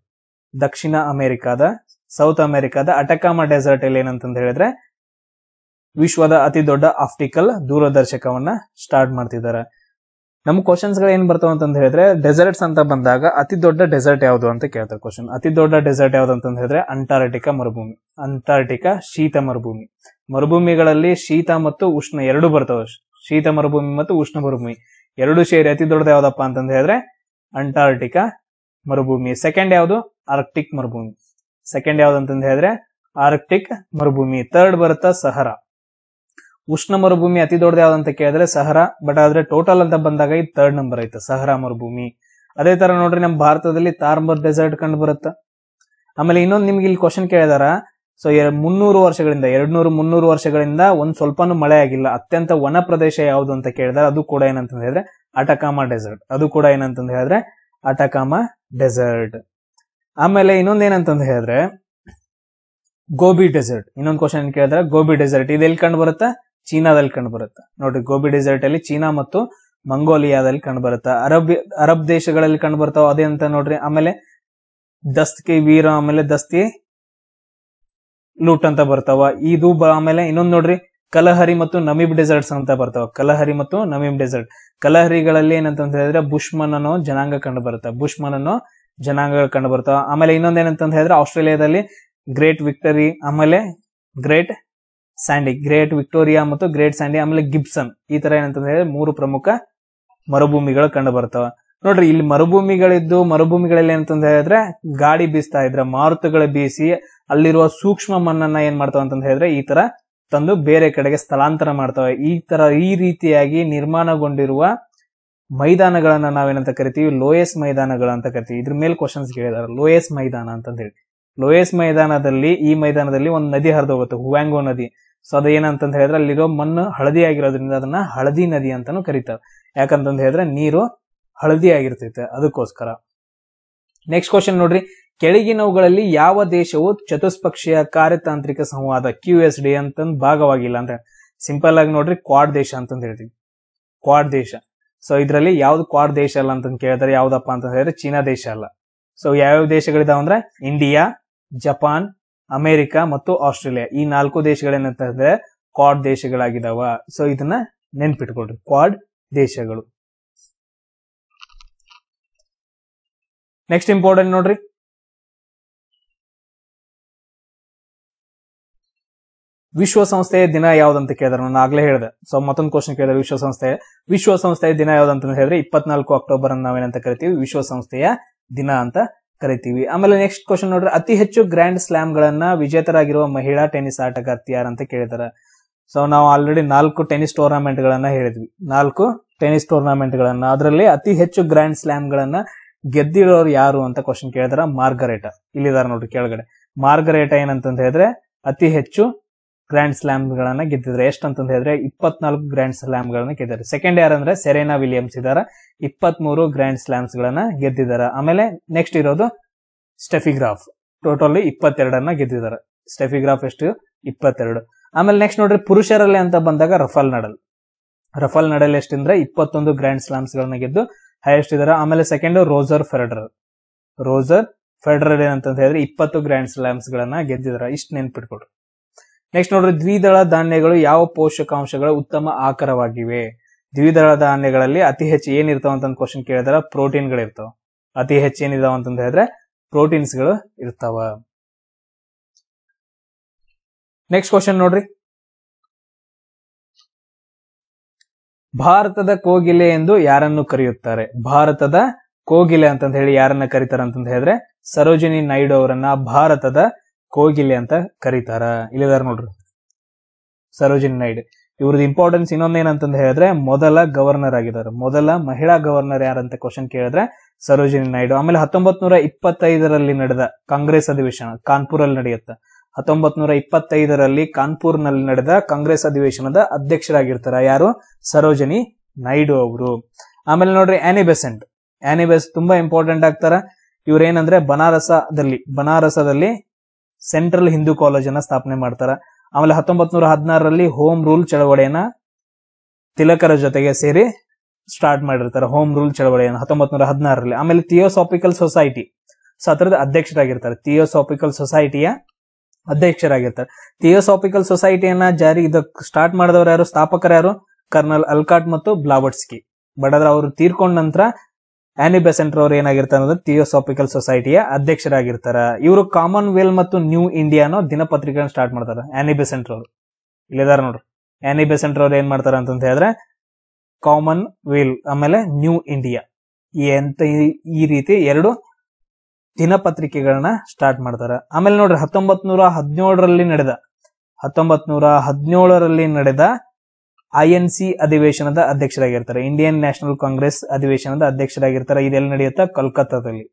Speaker 1: ದಕ್ಷಿಣ ಅಮೆರಿಕಾದ ಸೌತ್ ಅಮೆರಿಕಾದ ಅಟಕಾಮ ಡೆಸರ್ಟ್ ಅಲ್ಲಿ ಏನಂತಂದು ಹೇಳಿದ್ರೆ ವಿಶ್ವದ ಅತಿ ದೊಡ್ಡ ಆಪ್ಟಿಕಲ್ ದೂರದರ್ಶಕವನ್ನ ಸ್ಟಾರ್ಟ್ ಮಾಡ್ತಿದ್ದಾರೆ ನಮ್ಮ ಕ್ವಶನ್ಸ್ ಗಳು ಏನ್ ಬರ್ತಾವ ಅಂತ ಹೇಳಿದ್ರೆ ಡೆಸರ್ಟ್ಸ್ ಅಂತ ಬಂದಾಗ ಅತಿ ದೊಡ್ಡ ಡೆಸರ್ಟ್ ಯಾವುದು ಅಂತ ಕೇಳ್ತಾರೆ ಕ್ವಶನ್ ಅತಿ ದೊಡ್ಡ ಡೆಸರ್ಟ್ ಯಾವ್ದು ಹೇಳಿದ್ರೆ ಅಂಟಾರ್ಟಿಕಾ ಮರುಭೂಮಿ ಅಂಟಾರ್ಟಿಕಾ ಶೀತ ಮರುಭೂಮಿ ಮರುಭೂಮಿಗಳಲ್ಲಿ ಶೀತ ಮತ್ತು ಉಷ್ಣ ಎರಡು ಬರ್ತಾವ ಶೀತ ಮರುಭೂಮಿ ಮತ್ತು ಉಷ್ಣ ಮರುಭೂಮಿ ಎರಡು ಸೇರಿ ಅತಿ ದೊಡ್ಡದ ಯಾವ್ದಪ್ಪ ಅಂತಂದ್ರೆ ಹೇಳಿದ್ರೆ ಅಂಟಾರ್ಟಿಕಾ ಮರುಭೂಮಿ ಸೆಕೆಂಡ್ ಯಾವುದು ಆರ್ಕ್ಟಿಕ್ ಮರುಭೂಮಿ ಸೆಕೆಂಡ್ ಯಾವ್ದು ಹೇಳಿದ್ರೆ ಆರ್ಕ್ಟಿಕ್ ಮರುಭೂಮಿ ತರ್ಡ್ ಬರುತ್ತಾ ಸಹರ ಉಷ್ಣ ಮರುಭೂಮಿ ಅತಿ ದೊಡ್ಡದು ಯಾವ್ದಂತ ಕೇಳಿದ್ರೆ ಸಹರ ಬಟ್ ಆದ್ರೆ ಟೋಟಲ್ ಅಂತ ಬಂದಾಗ ಈ ಥರ್ಡ್ ನಂಬರ್ ಐತೆ ಸಹರ ಮರುಭೂಮಿ ಅದೇ ತರ ನೋಡ್ರಿ ನಮ್ಮ ಭಾರತದಲ್ಲಿ ತಾರ್ಮರ್ ಡೆಸರ್ಟ್ ಕಂಡು ಬರುತ್ತ ಆಮೇಲೆ ಇನ್ನೊಂದು ನಿಮ್ಗೆ ಇಲ್ಲಿ ಕ್ವಶನ್ ಕೇಳಿದಾರ ಸೊ ಮುನ್ನೂರು ವರ್ಷಗಳಿಂದ ಎರಡ್ ನೂರು ಮುನ್ನೂರು ವರ್ಷಗಳಿಂದ ಒಂದ್ ಸ್ವಲ್ಪನೂ ಮಳೆ ಆಗಿಲ್ಲ ಅತ್ಯಂತ ವನ ಪ್ರದೇಶ ಯಾವ್ದು ಅಂತ ಕೇಳಿದಾರೆ ಅದು ಕೂಡ ಏನಂತ ಹೇಳಿದ್ರೆ ಅಟಕಾಮ ಡೆಸರ್ಟ್ ಅದು ಕೂಡ ಏನಂತಂದು ಹೇಳಿದ್ರೆ ಅಟಕಾಮ ಡೆಸರ್ಟ್ ಆಮೇಲೆ ಇನ್ನೊಂದೇನಂತಂದು ಹೇಳಿದ್ರೆ ಗೋಬಿ ಡೆಸರ್ಟ್ ಇನ್ನೊಂದು ಕ್ವಶನ್ ಕೇಳಿದ್ರೆ ಗೋಬಿ ಡೆಸರ್ಟ್ ಇದು ಕಂಡು ಬರುತ್ತೆ ಚೀನಾದಲ್ಲಿ ಕಂಡು ಬರುತ್ತೆ ನೋಡ್ರಿ ಗೋಬಿ ಡೆಸರ್ಟ್ ಅಲ್ಲಿ ಚೀನಾ ಮತ್ತು ಮಂಗೋಲಿಯಾದಲ್ಲಿ ಕಂಡು ಬರುತ್ತೆ ಅರಬ್ ಅರಬ್ ದೇಶಗಳಲ್ಲಿ ಕಂಡು ಬರ್ತಾವ ಅದೇ ಅಂತ ನೋಡ್ರಿ ಆಮೇಲೆ ಕೆ ವೀರ ಆಮೇಲೆ ದಸ್ತಿ ಲೂಟ್ ಅಂತ ಬರ್ತಾವ ಇದು ಆಮೇಲೆ ಇನ್ನೊಂದು ನೋಡ್ರಿ ಕಲಹರಿ ಮತ್ತು ನಮೀಬ್ ಡೆಸರ್ಟ್ಸ್ ಅಂತ ಬರ್ತಾವ ಕಲಹರಿ ಮತ್ತು ನಮೀಬ್ ಡೆಸರ್ಟ್ ಕಲಹರಿಗಳಲ್ಲಿ ಏನಂತ ಹೇಳಿದ್ರೆ ಬುಷ್ಮನ್ ಅನ್ನೋ ಜನಾಂಗ ಕಂಡು ಬರುತ್ತೆ ಬುಷ್ಮನ್ ಅನ್ನೋ ಜನಾಂಗಗಳು ಕಂಡು ಬರ್ತಾವ ಆಮೇಲೆ ಇನ್ನೊಂದೇನಂತ ಹೇಳಿದ್ರೆ ಆಸ್ಟ್ರೇಲಿಯಾದಲ್ಲಿ ಗ್ರೇಟ್ ವಿಕ್ಟರಿ ಆಮೇಲೆ ಗ್ರೇಟ್ ಸ್ಯಾಂಡಿ ಗ್ರೇಟ್ ವಿಕ್ಟೋರಿಯಾ ಮತ್ತು ಗ್ರೇಟ್ ಸ್ಯಾಂಡಿ ಆಮೇಲೆ ಗಿಬ್ಸನ್ ಈ ತರ ಏನಂತಂದ್ರೆ ಹೇಳಿದ್ರೆ ಮೂರು ಪ್ರಮುಖ ಮರುಭೂಮಿಗಳು ಕಂಡು ಬರ್ತಾವ ನೋಡ್ರಿ ಇಲ್ಲಿ ಮರುಭೂಮಿಗಳಿದ್ದು ಮರುಭೂಮಿಗಳಲ್ಲಿ ಏನಂತಂದ್ರೆ ಹೇಳಿದ್ರೆ ಗಾಡಿ ಬೀಸ್ತಾ ಇದ್ರೆ ಮಾರುತಗಳು ಬೀಸಿ ಅಲ್ಲಿರುವ ಸೂಕ್ಷ್ಮ ಮಣ್ಣನ್ನ ಏನ್ ಮಾಡ್ತಾವ ಅಂತಂದ್ ಹೇಳಿದ್ರೆ ಈ ತರ ತಂದು ಬೇರೆ ಕಡೆಗೆ ಸ್ಥಳಾಂತರ ಮಾಡ್ತವೆ ಈ ತರ ಈ ರೀತಿಯಾಗಿ ನಿರ್ಮಾಣಗೊಂಡಿರುವ ಮೈದಾನಗಳನ್ನ ನಾವೇನಂತ ಕರಿತೀವಿ ಲೋಯಸ್ ಅಂತ ಕರಿತೀವಿ ಇದ್ರ ಮೇಲೆ ಕ್ವಶನ್ಸ್ ಕೇಳಿದಾರೆ ಲೋಯೆಸ್ಟ್ ಮೈದಾನ ಅಂತ ಹೇಳಿ ಲೋಯೆಸ್ಟ್ ಮೈದಾನದಲ್ಲಿ ಈ ಮೈದಾನದಲ್ಲಿ ಒಂದು ನದಿ ಹರಿದು ಹೋಗುತ್ತೆ ಹುವ್ಯಾಂಗೋ ನದಿ ಸೊ ಅದು ಏನಂತ ಹೇಳಿದ್ರೆ ಅಲ್ಲಿರೋ ಮಣ್ಣು ಹಳದಿ ಆಗಿರೋದ್ರಿಂದ ಅದನ್ನ ಹಳದಿ ನದಿ ಅಂತಾನು ಕರೀತಾರೆ ಯಾಕಂತ ಹೇಳಿದ್ರೆ ನೀರು ಹಳದಿ ಆಗಿರ್ತೈತೆ ಅದಕ್ಕೋಸ್ಕರ ನೆಕ್ಸ್ಟ್ ಕ್ವಶನ್ ನೋಡ್ರಿ ಕೆಳಗಿನವುಗಳಲ್ಲಿ ಯಾವ ದೇಶವು ಚತುಷ್ಪಕ್ಷೀಯ ಕಾರ್ಯತಾಂತ್ರಿಕ ಸಂವಾದ ಕ್ಯೂ ಎಸ್ ಡಿ ಅಂತಂದ್ ಭಾಗವಾಗಿಲ್ಲ ಅಂತ ಸಿಂಪಲ್ ಆಗಿ ನೋಡ್ರಿ ಕ್ವಾಡ್ ದೇಶ ಅಂತಂದ್ ಹೇಳ್ತೀವಿ ಕ್ವಾಡ್ ದೇಶ ಸೊ ಇದರಲ್ಲಿ ಯಾವ್ದು ಕ್ವಾಡ್ ದೇಶ ಅಲ್ಲ ಅಂತ ಕೇಳಿದ್ರೆ ಯಾವ್ದಪ್ಪ ಅಂತ ಹೇಳಿದ್ರೆ ಚೀನಾ ದೇಶ ಅಲ್ಲ ಸೊ ಯಾವ ದೇಶಗಳಿದಾವ ಅಂದ್ರೆ ಇಂಡಿಯಾ ಜಪಾನ್ ಅಮೆರಿಕ ಮತ್ತು ಆಸ್ಟ್ರೇಲಿಯಾ ಈ ನಾಲ್ಕು ದೇಶಗಳೇನಂತ ಹೇಳಿದ್ರೆ ಕ್ವಾಡ್ ದೇಶಗಳಾಗಿದಾವ ಸೊ ಇದನ್ನ ನೆನ್ಪಿಟ್ಕೊಳ್ರಿ ಕ್ವಾಡ್ ದೇಶಗಳು ನೆಕ್ಸ್ಟ್ ಇಂಪಾರ್ಟೆಂಟ್ ನೋಡ್ರಿ ವಿಶ್ವಸಂಸ್ಥೆಯ ದಿನ ಯಾವ್ದಂತ ಕೇಳಿದ್ರೆ ನಾನು ಆಗ್ಲೇ ಹೇಳಿದೆ ಸೊ ಮತ್ತೊಂದು ಕ್ವಶನ್ ಕೇಳಿದ್ರೆ ವಿಶ್ವಸಂಸ್ಥೆ ವಿಶ್ವಸಂಸ್ಥೆಯ ದಿನ ಯಾವ್ದಂತ ಹೇಳಿದ್ರೆ ಇಪ್ಪತ್ನಾಲ್ಕು ಅಕ್ಟೋಬರ್ ಅನ್ನು ನಾವೇನಂತ ಕರಿತೀವಿ ವಿಶ್ವಸಂಸ್ಥೆಯ ದಿನ ಅಂತ ಕರಿತೀವಿ ಆಮೇಲೆ ನೆಕ್ಸ್ಟ್ ಕ್ವಶನ್ ನೋಡ್ರಿ ಅತಿ ಹೆಚ್ಚು ಗ್ರ್ಯಾಂಡ್ ಸ್ಲಾಮ್ ಗಳನ್ನ ವಿಜೇತರಾಗಿರುವ ಮಹಿಳಾ ಟೆನಿಸ್ ಆಟಗಾರ್ತಿ ಅಂತ ಕೇಳಿದಾರೆ ಸೊ ನಾವು ಆಲ್ರೆಡಿ ನಾಲ್ಕು ಟೆನಿಸ್ ಟೂರ್ನಾಮೆಂಟ್ ಗಳನ್ನ ಹೇಳಿದ್ವಿ ನಾಲ್ಕು ಟೆನಿಸ್ ಟೂರ್ನಾಮೆಂಟ್ ಗಳನ್ನ ಅದರಲ್ಲಿ ಅತಿ ಹೆಚ್ಚು ಗ್ರ್ಯಾಂಡ್ ಸ್ಲಾಮ್ ಗಳನ್ನ ಗೆದ್ದಿರೋರು ಯಾರು ಅಂತ ಕ್ವಶನ್ ಕೇಳಿದಾರ ಮಾರ್ಗರೇಟ ಇಲ್ಲಿದಾರ ನೋಡ್ರಿ ಕೆಳಗಡೆ ಮಾರ್ಗರೇಟ ಏನಂತ ಹೇಳಿದ್ರೆ ಅತಿ ಹೆಚ್ಚು ಗ್ರ್ಯಾಂಡ್ ಸ್ಲಾಮ್ಗಳನ್ನ ಗೆದ್ದಿದ್ದಾರೆ ಅಂತ ಹೇಳಿದ್ರೆ ಇಪ್ಪತ್ನಾಲ್ಕು ಗ್ರ್ಯಾಂಡ್ ಗಳನ್ನ ಗೆದ್ದಾರೆ ಸೆಕೆಂಡ್ ಯಾರಂದ್ರೆ ಅಂದ್ರೆ ಸೆರೆನಾ ವಿಲಿಯಮ್ಸ್ ಇದ್ದಾರೆ ಇಪ್ಪತ್ಮೂರು ಮೂರು ಗ್ರ್ಯಾಂಡ್ ಸ್ಲಾಮ್ಸ್ ಗಳನ್ನ ಗೆದ್ದಿದ್ದಾರೆ ಆಮೇಲೆ ನೆಕ್ಸ್ಟ್ ಇರೋದು ಸ್ಟೆಫಿಗ್ರಾಫ್ ಟೋಟಲ್ ಇಪ್ಪತ್ತೆರಡನ್ನ ಗೆದ್ದಿದ್ದಾರೆ ಸ್ಟೆಫಿಗ್ರಾಫ್ ಎಷ್ಟು ಇಪ್ಪತ್ತೆರಡು ಆಮೇಲೆ ನೆಕ್ಸ್ಟ್ ನೋಡ್ರಿ ಪುರುಷರಲ್ಲಿ ಅಂತ ಬಂದಾಗ ರಫಾಲ್ ನಡಲ್ ರಫಾಲ್ ನಡಲ್ ಅಂದ್ರೆ ಇಪ್ಪತ್ತೊಂದು ಗ್ರ್ಯಾಂಡ್ ಸ್ಲಾಮ್ಸ್ ಗಳನ್ನ ಗೆದ್ದು ಹೈಯೆಸ್ಟ್ ಇದಾರೆ ಆಮೇಲೆ second Roger Federer Roger Federer ಏನಂತ ಹೇಳಿದ್ರೆ ಇಪ್ಪತ್ತು ಗ್ರ್ಯಾಂಡ್ ಸ್ಲಾಮ್ಸ್ ಗಳನ್ನ ಗೆದ್ದಿದ್ದಾರೆ ಇಷ್ಟು ನೆನ್ಪಿಟ್ಕೊಡ್ರಿ ನೆಕ್ಸ್ಟ್ ನೋಡ್ರಿ ದ್ವಿದಳ ಧಾನ್ಯಗಳು ಯಾವ ಪೋಷಕಾಂಶಗಳ ಉತ್ತಮ ಆಕಾರವಾಗಿವೆ ದ್ವಿದಳ ಧಾನ್ಯಗಳಲ್ಲಿ ಅತಿ ಹೆಚ್ಚು ಏನಿರ್ತಾವ ಅಂತ ಕ್ವಶನ್ ಕೇಳಿದ್ರೆ ಪ್ರೋಟೀನ್ಗಳು ಇರ್ತಾವ ಅತಿ ಹೆಚ್ಚು ಏನಿದಾವ ಅಂತಂದ ಹೇಳಿದ್ರೆ ಪ್ರೋಟೀನ್ಸ್ ಗಳು ಇರ್ತಾವ ನೆಕ್ಸ್ಟ್ ಕ್ವಶನ್ ನೋಡ್ರಿ ಭಾರತದ ಕೋಗಿಲೆ ಎಂದು ಯಾರನ್ನು ಕರೆಯುತ್ತಾರೆ ಭಾರತದ ಕೋಗಿಲೆ ಅಂತಂದ ಹೇಳಿ ಯಾರನ್ನ ಕರೀತಾರೆ ಅಂತಂದ ಹೇಳಿದ್ರೆ ಸರೋಜಿನಿ ನಾಯ್ಡು ಅವರನ್ನ ಭಾರತದ ಕೋಗಿಲೆ ಅಂತ ಕರೀತಾರ ಇಲ್ಲಿದಾರ ನೋಡ್ರಿ ಸರೋಜಿನಿ ನಾಯ್ಡು ಇವ್ರದ್ದು ಇಂಪಾರ್ಟೆನ್ಸ್ ಇನ್ನೊಂದೇನಂತಂದು ಹೇಳಿದ್ರೆ ಮೊದಲ ಗವರ್ನರ್ ಆಗಿದ್ದಾರೆ ಮೊದಲ ಮಹಿಳಾ ಗವರ್ನರ್ ಯಾರಂತ ಕ್ವಶನ್ ಕೇಳಿದ್ರೆ ಸರೋಜಿನಿ ನಾಯ್ಡು ಆಮೇಲೆ ಹತ್ತೊಂಬತ್ ನೂರ ಇಪ್ಪತ್ತೈದರಲ್ಲಿ ನಡೆದ ಕಾಂಗ್ರೆಸ್ ಅಧಿವೇಶನ ಕಾನ್ಪುರಲ್ಲಿ ನಡೆಯುತ್ತೆ ಹತ್ತೊಂಬತ್ ನೂರ ಇಪ್ಪತ್ತೈದರಲ್ಲಿ ಕಾನ್ಪುರ್ ನಲ್ಲಿ ನಡೆದ ಕಾಂಗ್ರೆಸ್ ಅಧಿವೇಶನದ ಅಧ್ಯಕ್ಷರಾಗಿರ್ತಾರ ಯಾರು ಸರೋಜಿನಿ ನಾಯ್ಡು ಅವರು ಆಮೇಲೆ ನೋಡ್ರಿ ಆನಿಬೆಸೆಂಟ್ ಆನಿಬೆಸ್ ತುಂಬಾ ಇಂಪಾರ್ಟೆಂಟ್ ಆಗ್ತಾರ ಇವ್ರೇನಂದ್ರೆ ಬನಾರಸದಲ್ಲಿ ಬನಾರಸದಲ್ಲಿ ಸೆಂಟ್ರಲ್ ಹಿಂದೂ ಕಾಲೇಜನ್ನ ಸ್ಥಾಪನೆ ಮಾಡ್ತಾರ ಆಮೇಲೆ ಹತ್ತೊಂಬತ್ ನೂರ ಹದಿನಾರರಲ್ಲಿ ಹೋಮ್ ರೂಲ್ ಚಳವಳಿಯನ್ನ ತಿಲಕರ ಜೊತೆಗೆ ಸೇರಿ ಸ್ಟಾರ್ಟ್ ಮಾಡಿರ್ತಾರೆ ಹೋಮ್ ರೂಲ್ ಚಳವಳಿಯನ್ನು ಹತ್ತೊಂಬತ್ ನೂರ ಹದಿನಾರರಲ್ಲಿ ಆಮೇಲೆ ಥಿಯೋಸಾಫಿಕಲ್ ಸೊಸೈಟಿ ಸೊ ಅದರದ ಅಧ್ಯಕ್ಷರಾಗಿರ್ತಾರೆ ಥಿಯೋಸಾಫಿಕಲ್ ಸೊಸೈಟಿಯ ಅಧ್ಯಕ್ಷರಾಗಿರ್ತಾರೆ ಥಿಯೋಸಾಫಿಕಲ್ ಸೊಸೈಟಿಯನ್ನ ಜಾರಿ ಇದಕ್ಕೆ ಸ್ಟಾರ್ಟ್ ಮಾಡಿದವರು ಯಾರು ಸ್ಥಾಪಕರು ಯಾರು ಕರ್ನಲ್ ಅಲ್ಕಾಟ್ ಮತ್ತು ಬ್ಲಾವಟ್ಸ್ಕಿ ಬಟ್ ಆದ್ರೆ ಅವರು ತೀರ್ಕೊಂಡ ನಂತರ ಆನಿಬೆಸೆಂಟ್ ಅವರು ಏನಾಗಿರ್ತಾರೆ ಅಂದ್ರೆ ಥಿಯೋಸಾಫಿಕಲ್ ಸೊಸೈಟಿಯ ಅಧ್ಯಕ್ಷರಾಗಿರ್ತಾರ ಇವರು ಕಾಮನ್ ವೆಲ್ ಮತ್ತು ನ್ಯೂ ಇಂಡಿಯಾ ಅನ್ನೋ ದಿನಪತ್ರಿಕೆಗಳನ್ನ ಸ್ಟಾರ್ಟ್ ಮಾಡ್ತಾರೆ ಆನಿಬೆಸೆಂಟ್ರ್ ಅವರು ಇಲ್ಲಿದಾರ ನೋಡ್ರಿ ಆನಿಬೆಸೆಂಟ್ ಅವ್ರು ಏನ್ ಮಾಡ್ತಾರೆ ಅಂತಂತ ಹೇಳಿದ್ರೆ ಕಾಮನ್ ವೆಲ್ ಆಮೇಲೆ ನ್ಯೂ ಇಂಡಿಯಾ ಎಂತ ಈ ರೀತಿ ಎರಡು ದಿನಪತ್ರಿಕೆಗಳನ್ನ ಸ್ಟಾರ್ಟ್ ಮಾಡ್ತಾರ ಆಮೇಲೆ ನೋಡ್ರಿ ಹತ್ತೊಂಬತ್ ನೂರ ಹದಿನೇಳರಲ್ಲಿ ನಡೆದ ಹತ್ತೊಂಬತ್ ನೂರ ಹದಿನೇಳರಲ್ಲಿ ನಡೆದ ಐಎನ್ಸಿ ಅಧಿವೇಶನದ ಅಧ್ಯಕ್ಷರಾಗಿರ್ತಾರೆ ಇಂಡಿಯನ್ ನ್ಯಾಷನಲ್ ಕಾಂಗ್ರೆಸ್ ಅಧಿವೇಶನದ ಅಧ್ಯಕ್ಷರಾಗಿರ್ತಾರೆ ಇದೆಲ್ಲ ನಡೆಯುತ್ತಾ ಕೋಲ್ಕತ್ತಾದಲ್ಲಿ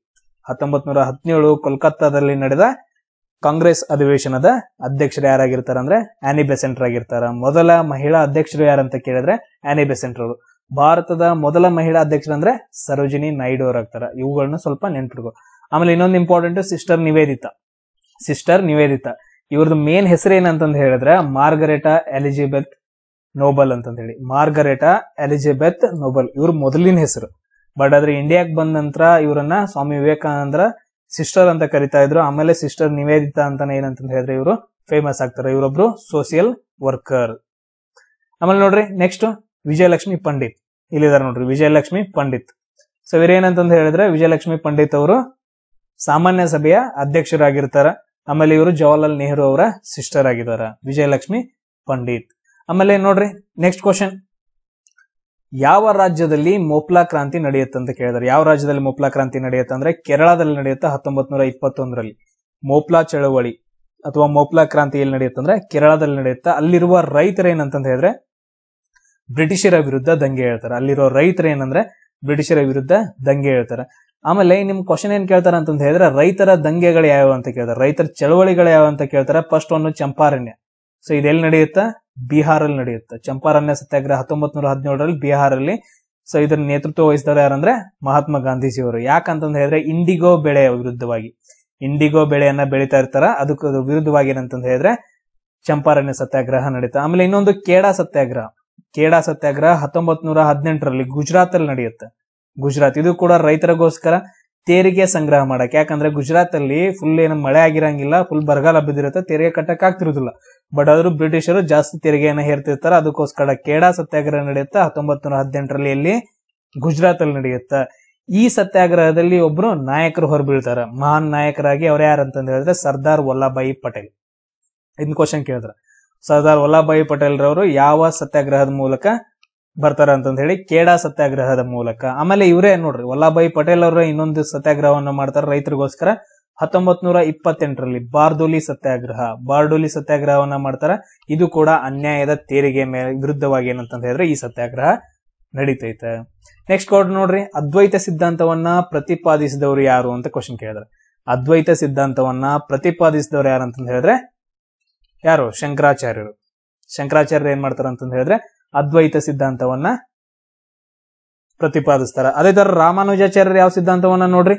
Speaker 1: ಹತ್ತೊಂಬತ್ ನೂರ ಹದಿನೇಳು ಕೋಲ್ಕತ್ತಾದಲ್ಲಿ ನಡೆದ ಕಾಂಗ್ರೆಸ್ ಅಧಿವೇಶನದ ಅಧ್ಯಕ್ಷರು ಯಾರಾಗಿರ್ತಾರ ಅಂದ್ರೆ ಆನಿ ಬೆಸೆಂಟರ್ ಆಗಿರ್ತಾರ ಮೊದಲ ಮಹಿಳಾ ಅಧ್ಯಕ್ಷರು ಯಾರಂತ ಕೇಳಿದ್ರೆ ಆನಿ ಬೆಸೆಂಟರ್ ಅವರು ಭಾರತದ ಮೊದಲ ಮಹಿಳಾ ಅಧ್ಯಕ್ಷರು ಅಂದ್ರೆ ಸರೋಜಿನಿ ನಾಯ್ಡು ಆಗ್ತಾರ ಇವುಗಳನ್ನ ಸ್ವಲ್ಪ ನೆನ್ಪಿಡ್ಕೋ ಆಮೇಲೆ ಇನ್ನೊಂದು important sister Nivedita sister Nivedita ಇವ್ರದ್ದು ಮೇನ್ ಹೆಸರು ಏನಂತಂದು ಹೇಳಿದ್ರೆ ಮಾರ್ಗರೇಟಾ ಎಲಿಜಿಬೆತ್ ನೋಬಲ್ ಅಂತ ಹೇಳಿ ಮಾರ್ಗರೇಟಾ ಎಲಿಜಬೆತ್ ನೋಬಲ್ ಇವ್ರ ಮೊದಲಿನ ಹೆಸರು ಬಟ್ ಆದ್ರೆ ಇಂಡಿಯಾಕ್ ಬಂದ ನಂತರ ಇವರನ್ನ ಸ್ವಾಮಿ ವಿವೇಕಾನಂದರ ಸಿಸ್ಟರ್ ಅಂತ ಕರಿತಾ ಇದ್ರು ಆಮೇಲೆ ಸಿಸ್ಟರ್ ನಿವೇದಿತಾ ಅಂತಾನೆ ಏನಂತ ಹೇಳಿದ್ರೆ ಇವರು ಫೇಮಸ್ ಆಗ್ತಾರೆ ಇವರೊಬ್ರು ಸೋಷಿಯಲ್ ವರ್ಕರ್ ಆಮೇಲೆ ನೋಡ್ರಿ ನೆಕ್ಸ್ಟ್ ವಿಜಯಲಕ್ಷ್ಮಿ ಪಂಡಿತ್ ಇಲ್ಲಿದ್ದಾರೆ ನೋಡ್ರಿ ವಿಜಯಲಕ್ಷ್ಮಿ ಪಂಡಿತ್ ಸೊ ಇವ್ರೇನಂತಂದು ಹೇಳಿದ್ರೆ ವಿಜಯಲಕ್ಷ್ಮಿ ಪಂಡಿತ್ ಅವರು ಸಾಮಾನ್ಯ ಸಭೆಯ ಅಧ್ಯಕ್ಷರಾಗಿರ್ತಾರ ಆಮೇಲೆ ಇವರು ಜವಾಹರ್ಲಾಲ್ ನೆಹರು ಅವರ ಸಿಸ್ಟರ್ ಆಗಿದ್ದಾರೆ ವಿಜಯಲಕ್ಷ್ಮಿ ಪಂಡಿತ್ ಆಮೇಲೆ ನೋಡ್ರಿ ನೆಕ್ಸ್ಟ್ ಕ್ವಶನ್ ಯಾವ ರಾಜ್ಯದಲ್ಲಿ ಮೋಪ್ಲಾ ಕ್ರಾಂತಿ ನಡೆಯುತ್ತೆ ಅಂತ ಕೇಳಿದ್ರೆ ಯಾವ ರಾಜ್ಯದಲ್ಲಿ ಮೋಪ್ಲಾ ಕ್ರಾಂತಿ ನಡೆಯುತ್ತೆ ಅಂದ್ರೆ ಕೇರಳದಲ್ಲಿ ನಡೆಯುತ್ತೆ ಹತ್ತೊಂಬತ್ ನೂರ ಇಪ್ಪತ್ತೊಂದರಲ್ಲಿ ಮೋಪ್ಲಾ ಚಳವಳಿ ಅಥವಾ ಮೋಪ್ಲಾ ಕ್ರಾಂತಿ ಎಲ್ಲಿ ನಡೆಯುತ್ತೆ ಅಂದ್ರೆ ಕೇರಳದಲ್ಲಿ ನಡೆಯುತ್ತೆ ಅಲ್ಲಿರುವ ರೈತರೇನಂತ ಹೇಳಿದ್ರೆ ಬ್ರಿಟಿಷರ ವಿರುದ್ಧ ದಂಗೆ ಹೇಳ್ತಾರೆ ಅಲ್ಲಿರೋ ರೈತರ ಏನಂದ್ರೆ ಬ್ರಿಟಿಷರ ವಿರುದ್ಧ ದಂಗೆ ಹೇಳ್ತಾರೆ ಆಮೇಲೆ ನಿಮ್ ಕ್ವಶನ್ ಏನ್ ಕೇಳ್ತಾರೆ ಅಂತ ಹೇಳಿದ್ರೆ ರೈತರ ದಂಗೆಗಳು ಯಾವ್ಯಾವ ಅಂತ ಕೇಳ್ತಾರೆ ರೈತರ ಚಳವಳಿಗಳು ಯಾವ ಅಂತ ಕೇಳ್ತಾರೆ ಫಸ್ಟ್ ಒಂದು ಚಂಪಾರಣ್ಯ ಸೊ ಇದೆಲ್ಲಿ ನಡೆಯುತ್ತಾ ಬಿಹಾರಲ್ಲಿ ನಡೆಯುತ್ತಾ ಚಂಪಾರಣ್ಯ ಸತ್ಯಾಗ್ರಹ ಹತ್ತೊಂಬತ್ ನೂರ ಹದಿನೇಳರಲ್ಲಿ ಬಿಹಾರಲ್ಲಿ ಸೊ ಇದರ ನೇತೃತ್ವ ವಹಿಸಿದವರು ಯಾರಂದ್ರೆ ಮಹಾತ್ಮ ಗಾಂಧೀಜಿ ಅವರು ಹೇಳಿದ್ರೆ ಇಂಡಿಗೋ ಬೆಳೆಯ ವಿರುದ್ಧವಾಗಿ ಇಂಡಿಗೋ ಬೆಳೆಯನ್ನ ಬೆಳೀತಾ ಇರ್ತಾರ ಅದಕ್ಕೆ ವಿರುದ್ಧವಾಗಿ ಏನಂತ ಹೇಳಿದ್ರೆ ಚಂಪಾರಣ್ಯ ಸತ್ಯಾಗ್ರಹ ನಡೀತಾ ಆಮೇಲೆ ಇನ್ನೊಂದು ಕೇಡಾ ಸತ್ಯಾಗ್ರಹ ಕೇಡಾ ಸತ್ಯಾಗ್ರಹ ಹತ್ತೊಂಬತ್ ನೂರ ಹದಿನೆಂಟರಲ್ಲಿ ಗುಜರಾತ್ ಅಲ್ಲಿ ನಡೆಯುತ್ತೆ ಗುಜರಾತ್ ಇದು ಕೂಡ ರೈತರಿಗೋಸ್ಕರ ತೆರಿಗೆ ಸಂಗ್ರಹ ಮಾಡಕ್ಕೆ ಯಾಕಂದ್ರೆ ಗುಜರಾತ್ ಅಲ್ಲಿ ಫುಲ್ ಏನು ಮಳೆ ಆಗಿರಂಗಿಲ್ಲ ಫುಲ್ ಬರಗಾಲ ಬಿದ್ದಿರುತ್ತೆ ತೆರಿಗೆ ಕಟ್ಟಕ್ ಆಗ್ತಿರೋದಿಲ್ಲ ಬಟ್ ಆದ್ರೂ ಬ್ರಿಟಿಷರು ಜಾಸ್ತಿ ತೆರಿಗೆಯನ್ನು ಹೇರ್ತಿರ್ತಾರೆ ಅದಕ್ಕೋಸ್ಕರ ಕೇಡಾ ಸತ್ಯಾಗ್ರಹ ನಡೆಯುತ್ತೆ ಹತ್ತೊಂಬತ್ ನೂರ ಹದಿನೆಂಟರಲ್ಲಿ ಇಲ್ಲಿ ಗುಜರಾತ್ ಅಲ್ಲಿ ನಡೆಯುತ್ತೆ ಈ ಸತ್ಯಾಗ್ರಹದಲ್ಲಿ ಒಬ್ರು ನಾಯಕರು ಹೊರಬೀಳ್ತಾರೆ ಮಹಾನ್ ನಾಯಕರಾಗಿ ಅವ್ರು ಯಾರಂತಂದು ಹೇಳಿದ್ರೆ ಸರ್ದಾರ್ ವಲ್ಲಭಾಯಿ ಪಟೇಲ್ ಇನ್ ಕ್ವಶನ್ ಕೇಳಿದ್ರೆ ಸರ್ದಾರ್ ವಲ್ಲಭಾಯಿ ಪಟೇಲ್ ರವರು ಯಾವ ಸತ್ಯಾಗ್ರಹದ ಮೂಲಕ ಬರ್ತಾರ ಅಂತಂದ ಹೇಳಿ ಕೇಡಾ ಸತ್ಯಾಗ್ರಹದ ಮೂಲಕ ಆಮೇಲೆ ಇವರೇ ನೋಡ್ರಿ ವಲ್ಲಭಾಯಿ ಪಟೇಲ್ ಅವರ ಇನ್ನೊಂದು ಸತ್ಯಾಗ್ರಹವನ್ನು ಮಾಡ್ತಾರೆ ರೈತರಿಗೋಸ್ಕರ ಹತ್ತೊಂಬತ್ ನೂರ ಇಪ್ಪತ್ತೆಂಟರಲ್ಲಿ ಬಾರ್ಡೋಲಿ ಸತ್ಯಾಗ್ರಹ ಬಾರ್ಡೋಲಿ ಸತ್ಯಾಗ್ರಹವನ್ನ ಮಾಡ್ತಾರ ಇದು ಕೂಡ ಅನ್ಯಾಯದ ತೆರಿಗೆ ಮೇಲೆ ವಿರುದ್ಧವಾಗಿ ಏನಂತ ಹೇಳಿದ್ರೆ ಈ ಸತ್ಯಾಗ್ರಹ ನಡೀತೈತೆ ನೆಕ್ಸ್ಟ್ ಕೋಡ್ ನೋಡ್ರಿ ಅದ್ವೈತ ಸಿದ್ಧಾಂತವನ್ನ ಪ್ರತಿಪಾದಿಸಿದವರು ಯಾರು ಅಂತ ಕ್ವಶನ್ ಕೇಳಿದ್ರೆ ಅದ್ವೈತ ಸಿದ್ಧಾಂತವನ್ನ ಪ್ರತಿಪಾದಿಸಿದವರು ಯಾರು ಅಂತಂದ ಹೇಳಿದ್ರೆ ಯಾರು ಶಂಕರಾಚಾರ್ಯರು ಶಂಕರಾಚಾರ್ಯರು ಏನ್ ಮಾಡ್ತಾರ ಅಂತಂದ ಹೇಳಿದ್ರೆ ಅದ್ವೈತ ಸಿದ್ಧಾಂತವನ್ನ ಪ್ರತಿಪಾದಿಸ್ತಾರ ಅದೇ ತರ ರಾಮಾನುಜಾಚಾರ್ಯರು ಯಾವ ಸಿದ್ಧಾಂತವನ್ನ ನೋಡ್ರಿ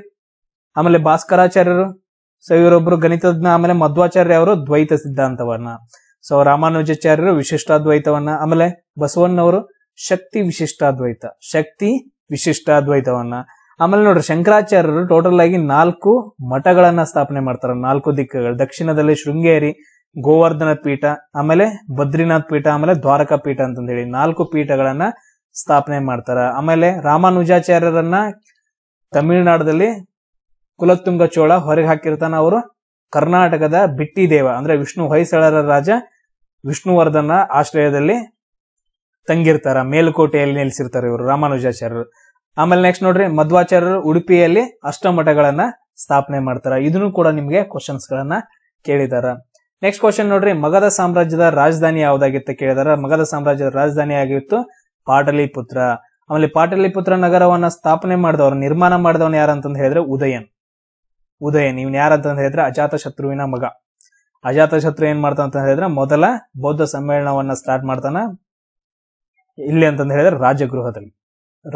Speaker 1: ಆಮೇಲೆ ಭಾಸ್ಕರಾಚಾರ್ಯರು ಸೊ ಇವರೊಬ್ರು ಗಣಿತಜ್ಞ ಆಮೇಲೆ ಮಧ್ವಾಚಾರ್ಯ ಅವರು ದ್ವೈತ ಸಿದ್ಧಾಂತವನ್ನ ಸೊ ರಾಮಾನುಜಾಚಾರ್ಯರು ವಿಶಿಷ್ಟಾದ್ವೈತವನ್ನ ಆಮೇಲೆ ಬಸವಣ್ಣವರು ಶಕ್ತಿ ವಿಶಿಷ್ಟಾದ್ವೈತ ಶಕ್ತಿ ವಿಶಿಷ್ಟಾದ್ವೈತವನ್ನ ಆಮೇಲೆ ನೋಡ್ರಿ ಶಂಕರಾಚಾರ್ಯರು ಟೋಟಲ್ ಆಗಿ ನಾಲ್ಕು ಮಠಗಳನ್ನ ಸ್ಥಾಪನೆ ಮಾಡ್ತಾರ ನಾಲ್ಕು ದಿಕ್ಕುಗಳು ದಕ್ಷಿಣದಲ್ಲಿ ಶೃಂಗೇರಿ ಗೋವರ್ಧನ ಪೀಠ ಆಮೇಲೆ ಬದ್ರಿನಾಥ್ ಪೀಠ ಆಮೇಲೆ ದ್ವಾರಕಾ ಪೀಠ ಅಂತಂದ ಹೇಳಿ ನಾಲ್ಕು ಪೀಠಗಳನ್ನ ಸ್ಥಾಪನೆ ಮಾಡ್ತಾರ ಆಮೇಲೆ ರಾಮಾನುಜಾಚಾರ್ಯರನ್ನ ತಮಿಳುನಾಡದಲ್ಲಿ ಕುಲತುಂಗ ಚೋಳ ಹೊರಗೆ ಹಾಕಿರ್ತಾನ ಅವರು ಕರ್ನಾಟಕದ ಬಿಟ್ಟಿ ದೇವ ಅಂದ್ರೆ ವಿಷ್ಣು ಹೊಯ್ಸಳರ ರಾಜ ವಿಷ್ಣುವರ್ಧನ ಆಶ್ರಯದಲ್ಲಿ ತಂಗಿರ್ತಾರ ಮೇಲುಕೋಟೆಯಲ್ಲಿ ನೆಲೆಸಿರ್ತಾರೆ ಇವರು ರಾಮಾನುಜಾಚಾರ್ಯರು ಆಮೇಲೆ ನೆಕ್ಸ್ಟ್ ನೋಡ್ರಿ ಮಧ್ವಾಚಾರ್ಯರು ಉಡುಪಿಯಲ್ಲಿ ಅಷ್ಟಮಠಗಳನ್ನ ಸ್ಥಾಪನೆ ಮಾಡ್ತಾರ ಇದನ್ನು ಕೂಡ ನಿಮ್ಗೆ ಕ್ವಶನ್ಸ್ ಗಳನ್ನ ಕೇಳಿದಾರ ನೆಕ್ಸ್ಟ್ ಕ್ವಶನ್ ನೋಡ್ರಿ ಮಗಧ ಸಾಮ್ರಾಜ್ಯದ ರಾಜಧಾನಿ ಯಾವ್ದಾಗಿತ್ತ ಕೇಳಿದಾರ ಮಗಧ ಸಾಮ್ರಾಜ್ಯದ ರಾಜಧಾನಿ ಆಗಿತ್ತು ಪಾಟಲಿಪುತ್ರ ಆಮೇಲೆ ಪಾಟಲಿಪುತ್ರ ನಗರವನ್ನ ಸ್ಥಾಪನೆ ಮಾಡಿದವರು ನಿರ್ಮಾಣ ಮಾಡಿದವನು ಯಾರಂತಂದು ಹೇಳಿದ್ರೆ ಉದಯನ್ ಉದಯನ್ ಇವನ್ ಯಾರಂತಂದು ಹೇಳಿದ್ರೆ ಅಜಾತ ಶತ್ರುವಿನ ಮಗ ಅಜಾತ ಶತ್ರು ಏನ್ ಮಾಡ್ತಾನಂತ ಹೇಳಿದ್ರೆ ಮೊದಲ ಬೌದ್ಧ ಸಮ್ಮೇಳನವನ್ನ ಸ್ಟಾರ್ಟ್ ಮಾಡ್ತಾನ ಇಲ್ಲಿ ಅಂತಂದು ಹೇಳಿದ್ರೆ ರಾಜಗೃಹದಲ್ಲಿ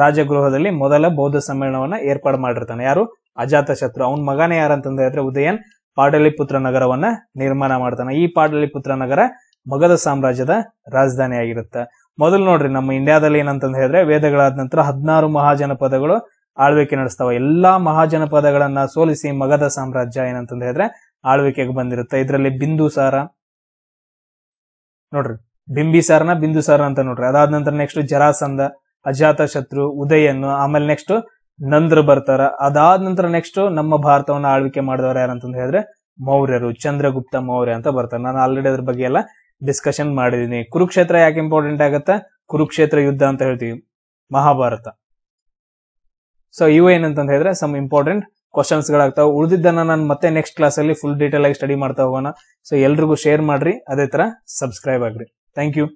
Speaker 1: ರಾಜಗೃಹದಲ್ಲಿ ಮೊದಲ ಬೌದ್ಧ ಸಮ್ಮೇಳನವನ್ನ ಏರ್ಪಾಡು ಮಾಡಿರ್ತಾನೆ ಯಾರು ಅಜಾತ ಶತ್ರು ಅವನ ಮಗನೇ ಯಾರಂತಂದು ಹೇಳಿದ್ರೆ ಉದಯನ್ ಪಾಟಲಿಪುತ್ರ ನಗರವನ್ನ ನಿರ್ಮಾಣ ಮಾಡ್ತಾನೆ ಈ ಪಾಟಲಿಪುತ್ರ ನಗರ ಮಗಧ ಸಾಮ್ರಾಜ್ಯದ ರಾಜಧಾನಿ ಆಗಿರುತ್ತೆ ಮೊದಲು ನೋಡ್ರಿ ನಮ್ಮ ಇಂಡಿಯಾದಲ್ಲಿ ಏನಂತಂದು ಹೇಳಿದ್ರೆ ವೇದಗಳಾದ ನಂತರ ಹದಿನಾರು ಮಹಾಜನಪದಗಳು ಆಳ್ವಿಕೆ ನಡೆಸ್ತಾವ ಎಲ್ಲಾ ಮಹಾಜನಪದಗಳನ್ನ ಸೋಲಿಸಿ ಮಗಧ ಸಾಮ್ರಾಜ್ಯ ಏನಂತಂದ ಹೇಳಿದ್ರೆ ಆಳ್ವಿಕೆಗೆ ಬಂದಿರುತ್ತೆ ಇದರಲ್ಲಿ ಬಿಂದುಸಾರ ನೋಡ್ರಿ ಬಿಂಬಿಸಾರನ ಬಿಂದುಸಾರ ಅಂತ ನೋಡ್ರಿ ಅದಾದ ನಂತರ ನೆಕ್ಸ್ಟ್ ಜರಾಸಂದ ಅಜಾತ ಶತ್ರು ಉದಯನ್ನು ಆಮೇಲೆ ನೆಕ್ಸ್ಟ್ ನಂದ್ರ ಬರ್ತಾರ ಅದಾದ ನಂತರ ನೆಕ್ಸ್ಟ್ ನಮ್ಮ ಭಾರತವನ್ನ ಆಳ್ವಿಕೆ ಮಾಡಿದವರು ಅಂತ ಹೇಳಿದ್ರೆ ಮೌರ್ಯರು ಚಂದ್ರಗುಪ್ತ ಮೌರ್ಯ ಅಂತ ಬರ್ತಾರೆ ನಾನು ಆಲ್ರೆಡಿ ಅದ್ರ ಬಗ್ಗೆ ಎಲ್ಲ ಡಿಸ್ಕಷನ್ ಮಾಡಿದೀನಿ ಕುರುಕ್ಷೇತ್ರ ಯಾಕೆ ಇಂಪಾರ್ಟೆಂಟ್ ಆಗುತ್ತೆ ಕುರುಕ್ಷೇತ್ರ ಯುದ್ಧ ಅಂತ ಹೇಳ್ತೀವಿ ಮಹಾಭಾರತ ಸೊ ಇವು ಏನಂತ ಹೇಳಿದ್ರೆ ಸಮ್ ಇಂಪಾರ್ಟೆಂಟ್ ಕ್ವಶನ್ಸ್ ಗಳಾಗ್ತಾವ ಉಳಿದಿದ್ದನ್ನ ನಾನು ಮತ್ತೆ ನೆಕ್ಸ್ಟ್ ಕ್ಲಾಸ್ ಅಲ್ಲಿ ಫುಲ್ ಡೀಟೇಲ್ ಆಗಿ ಸ್ಟಡಿ ಮಾಡ್ತಾ ಹೋಗೋಣ ಸೊ ಎಲ್ರಿಗೂ ಶೇರ್ ಮಾಡ್ರಿ ಅದೇ ತರ ಸಬ್ಸ್ಕ್ರೈಬ್ ಆಗ್ರಿ ಥ್ಯಾಂಕ್ ಯು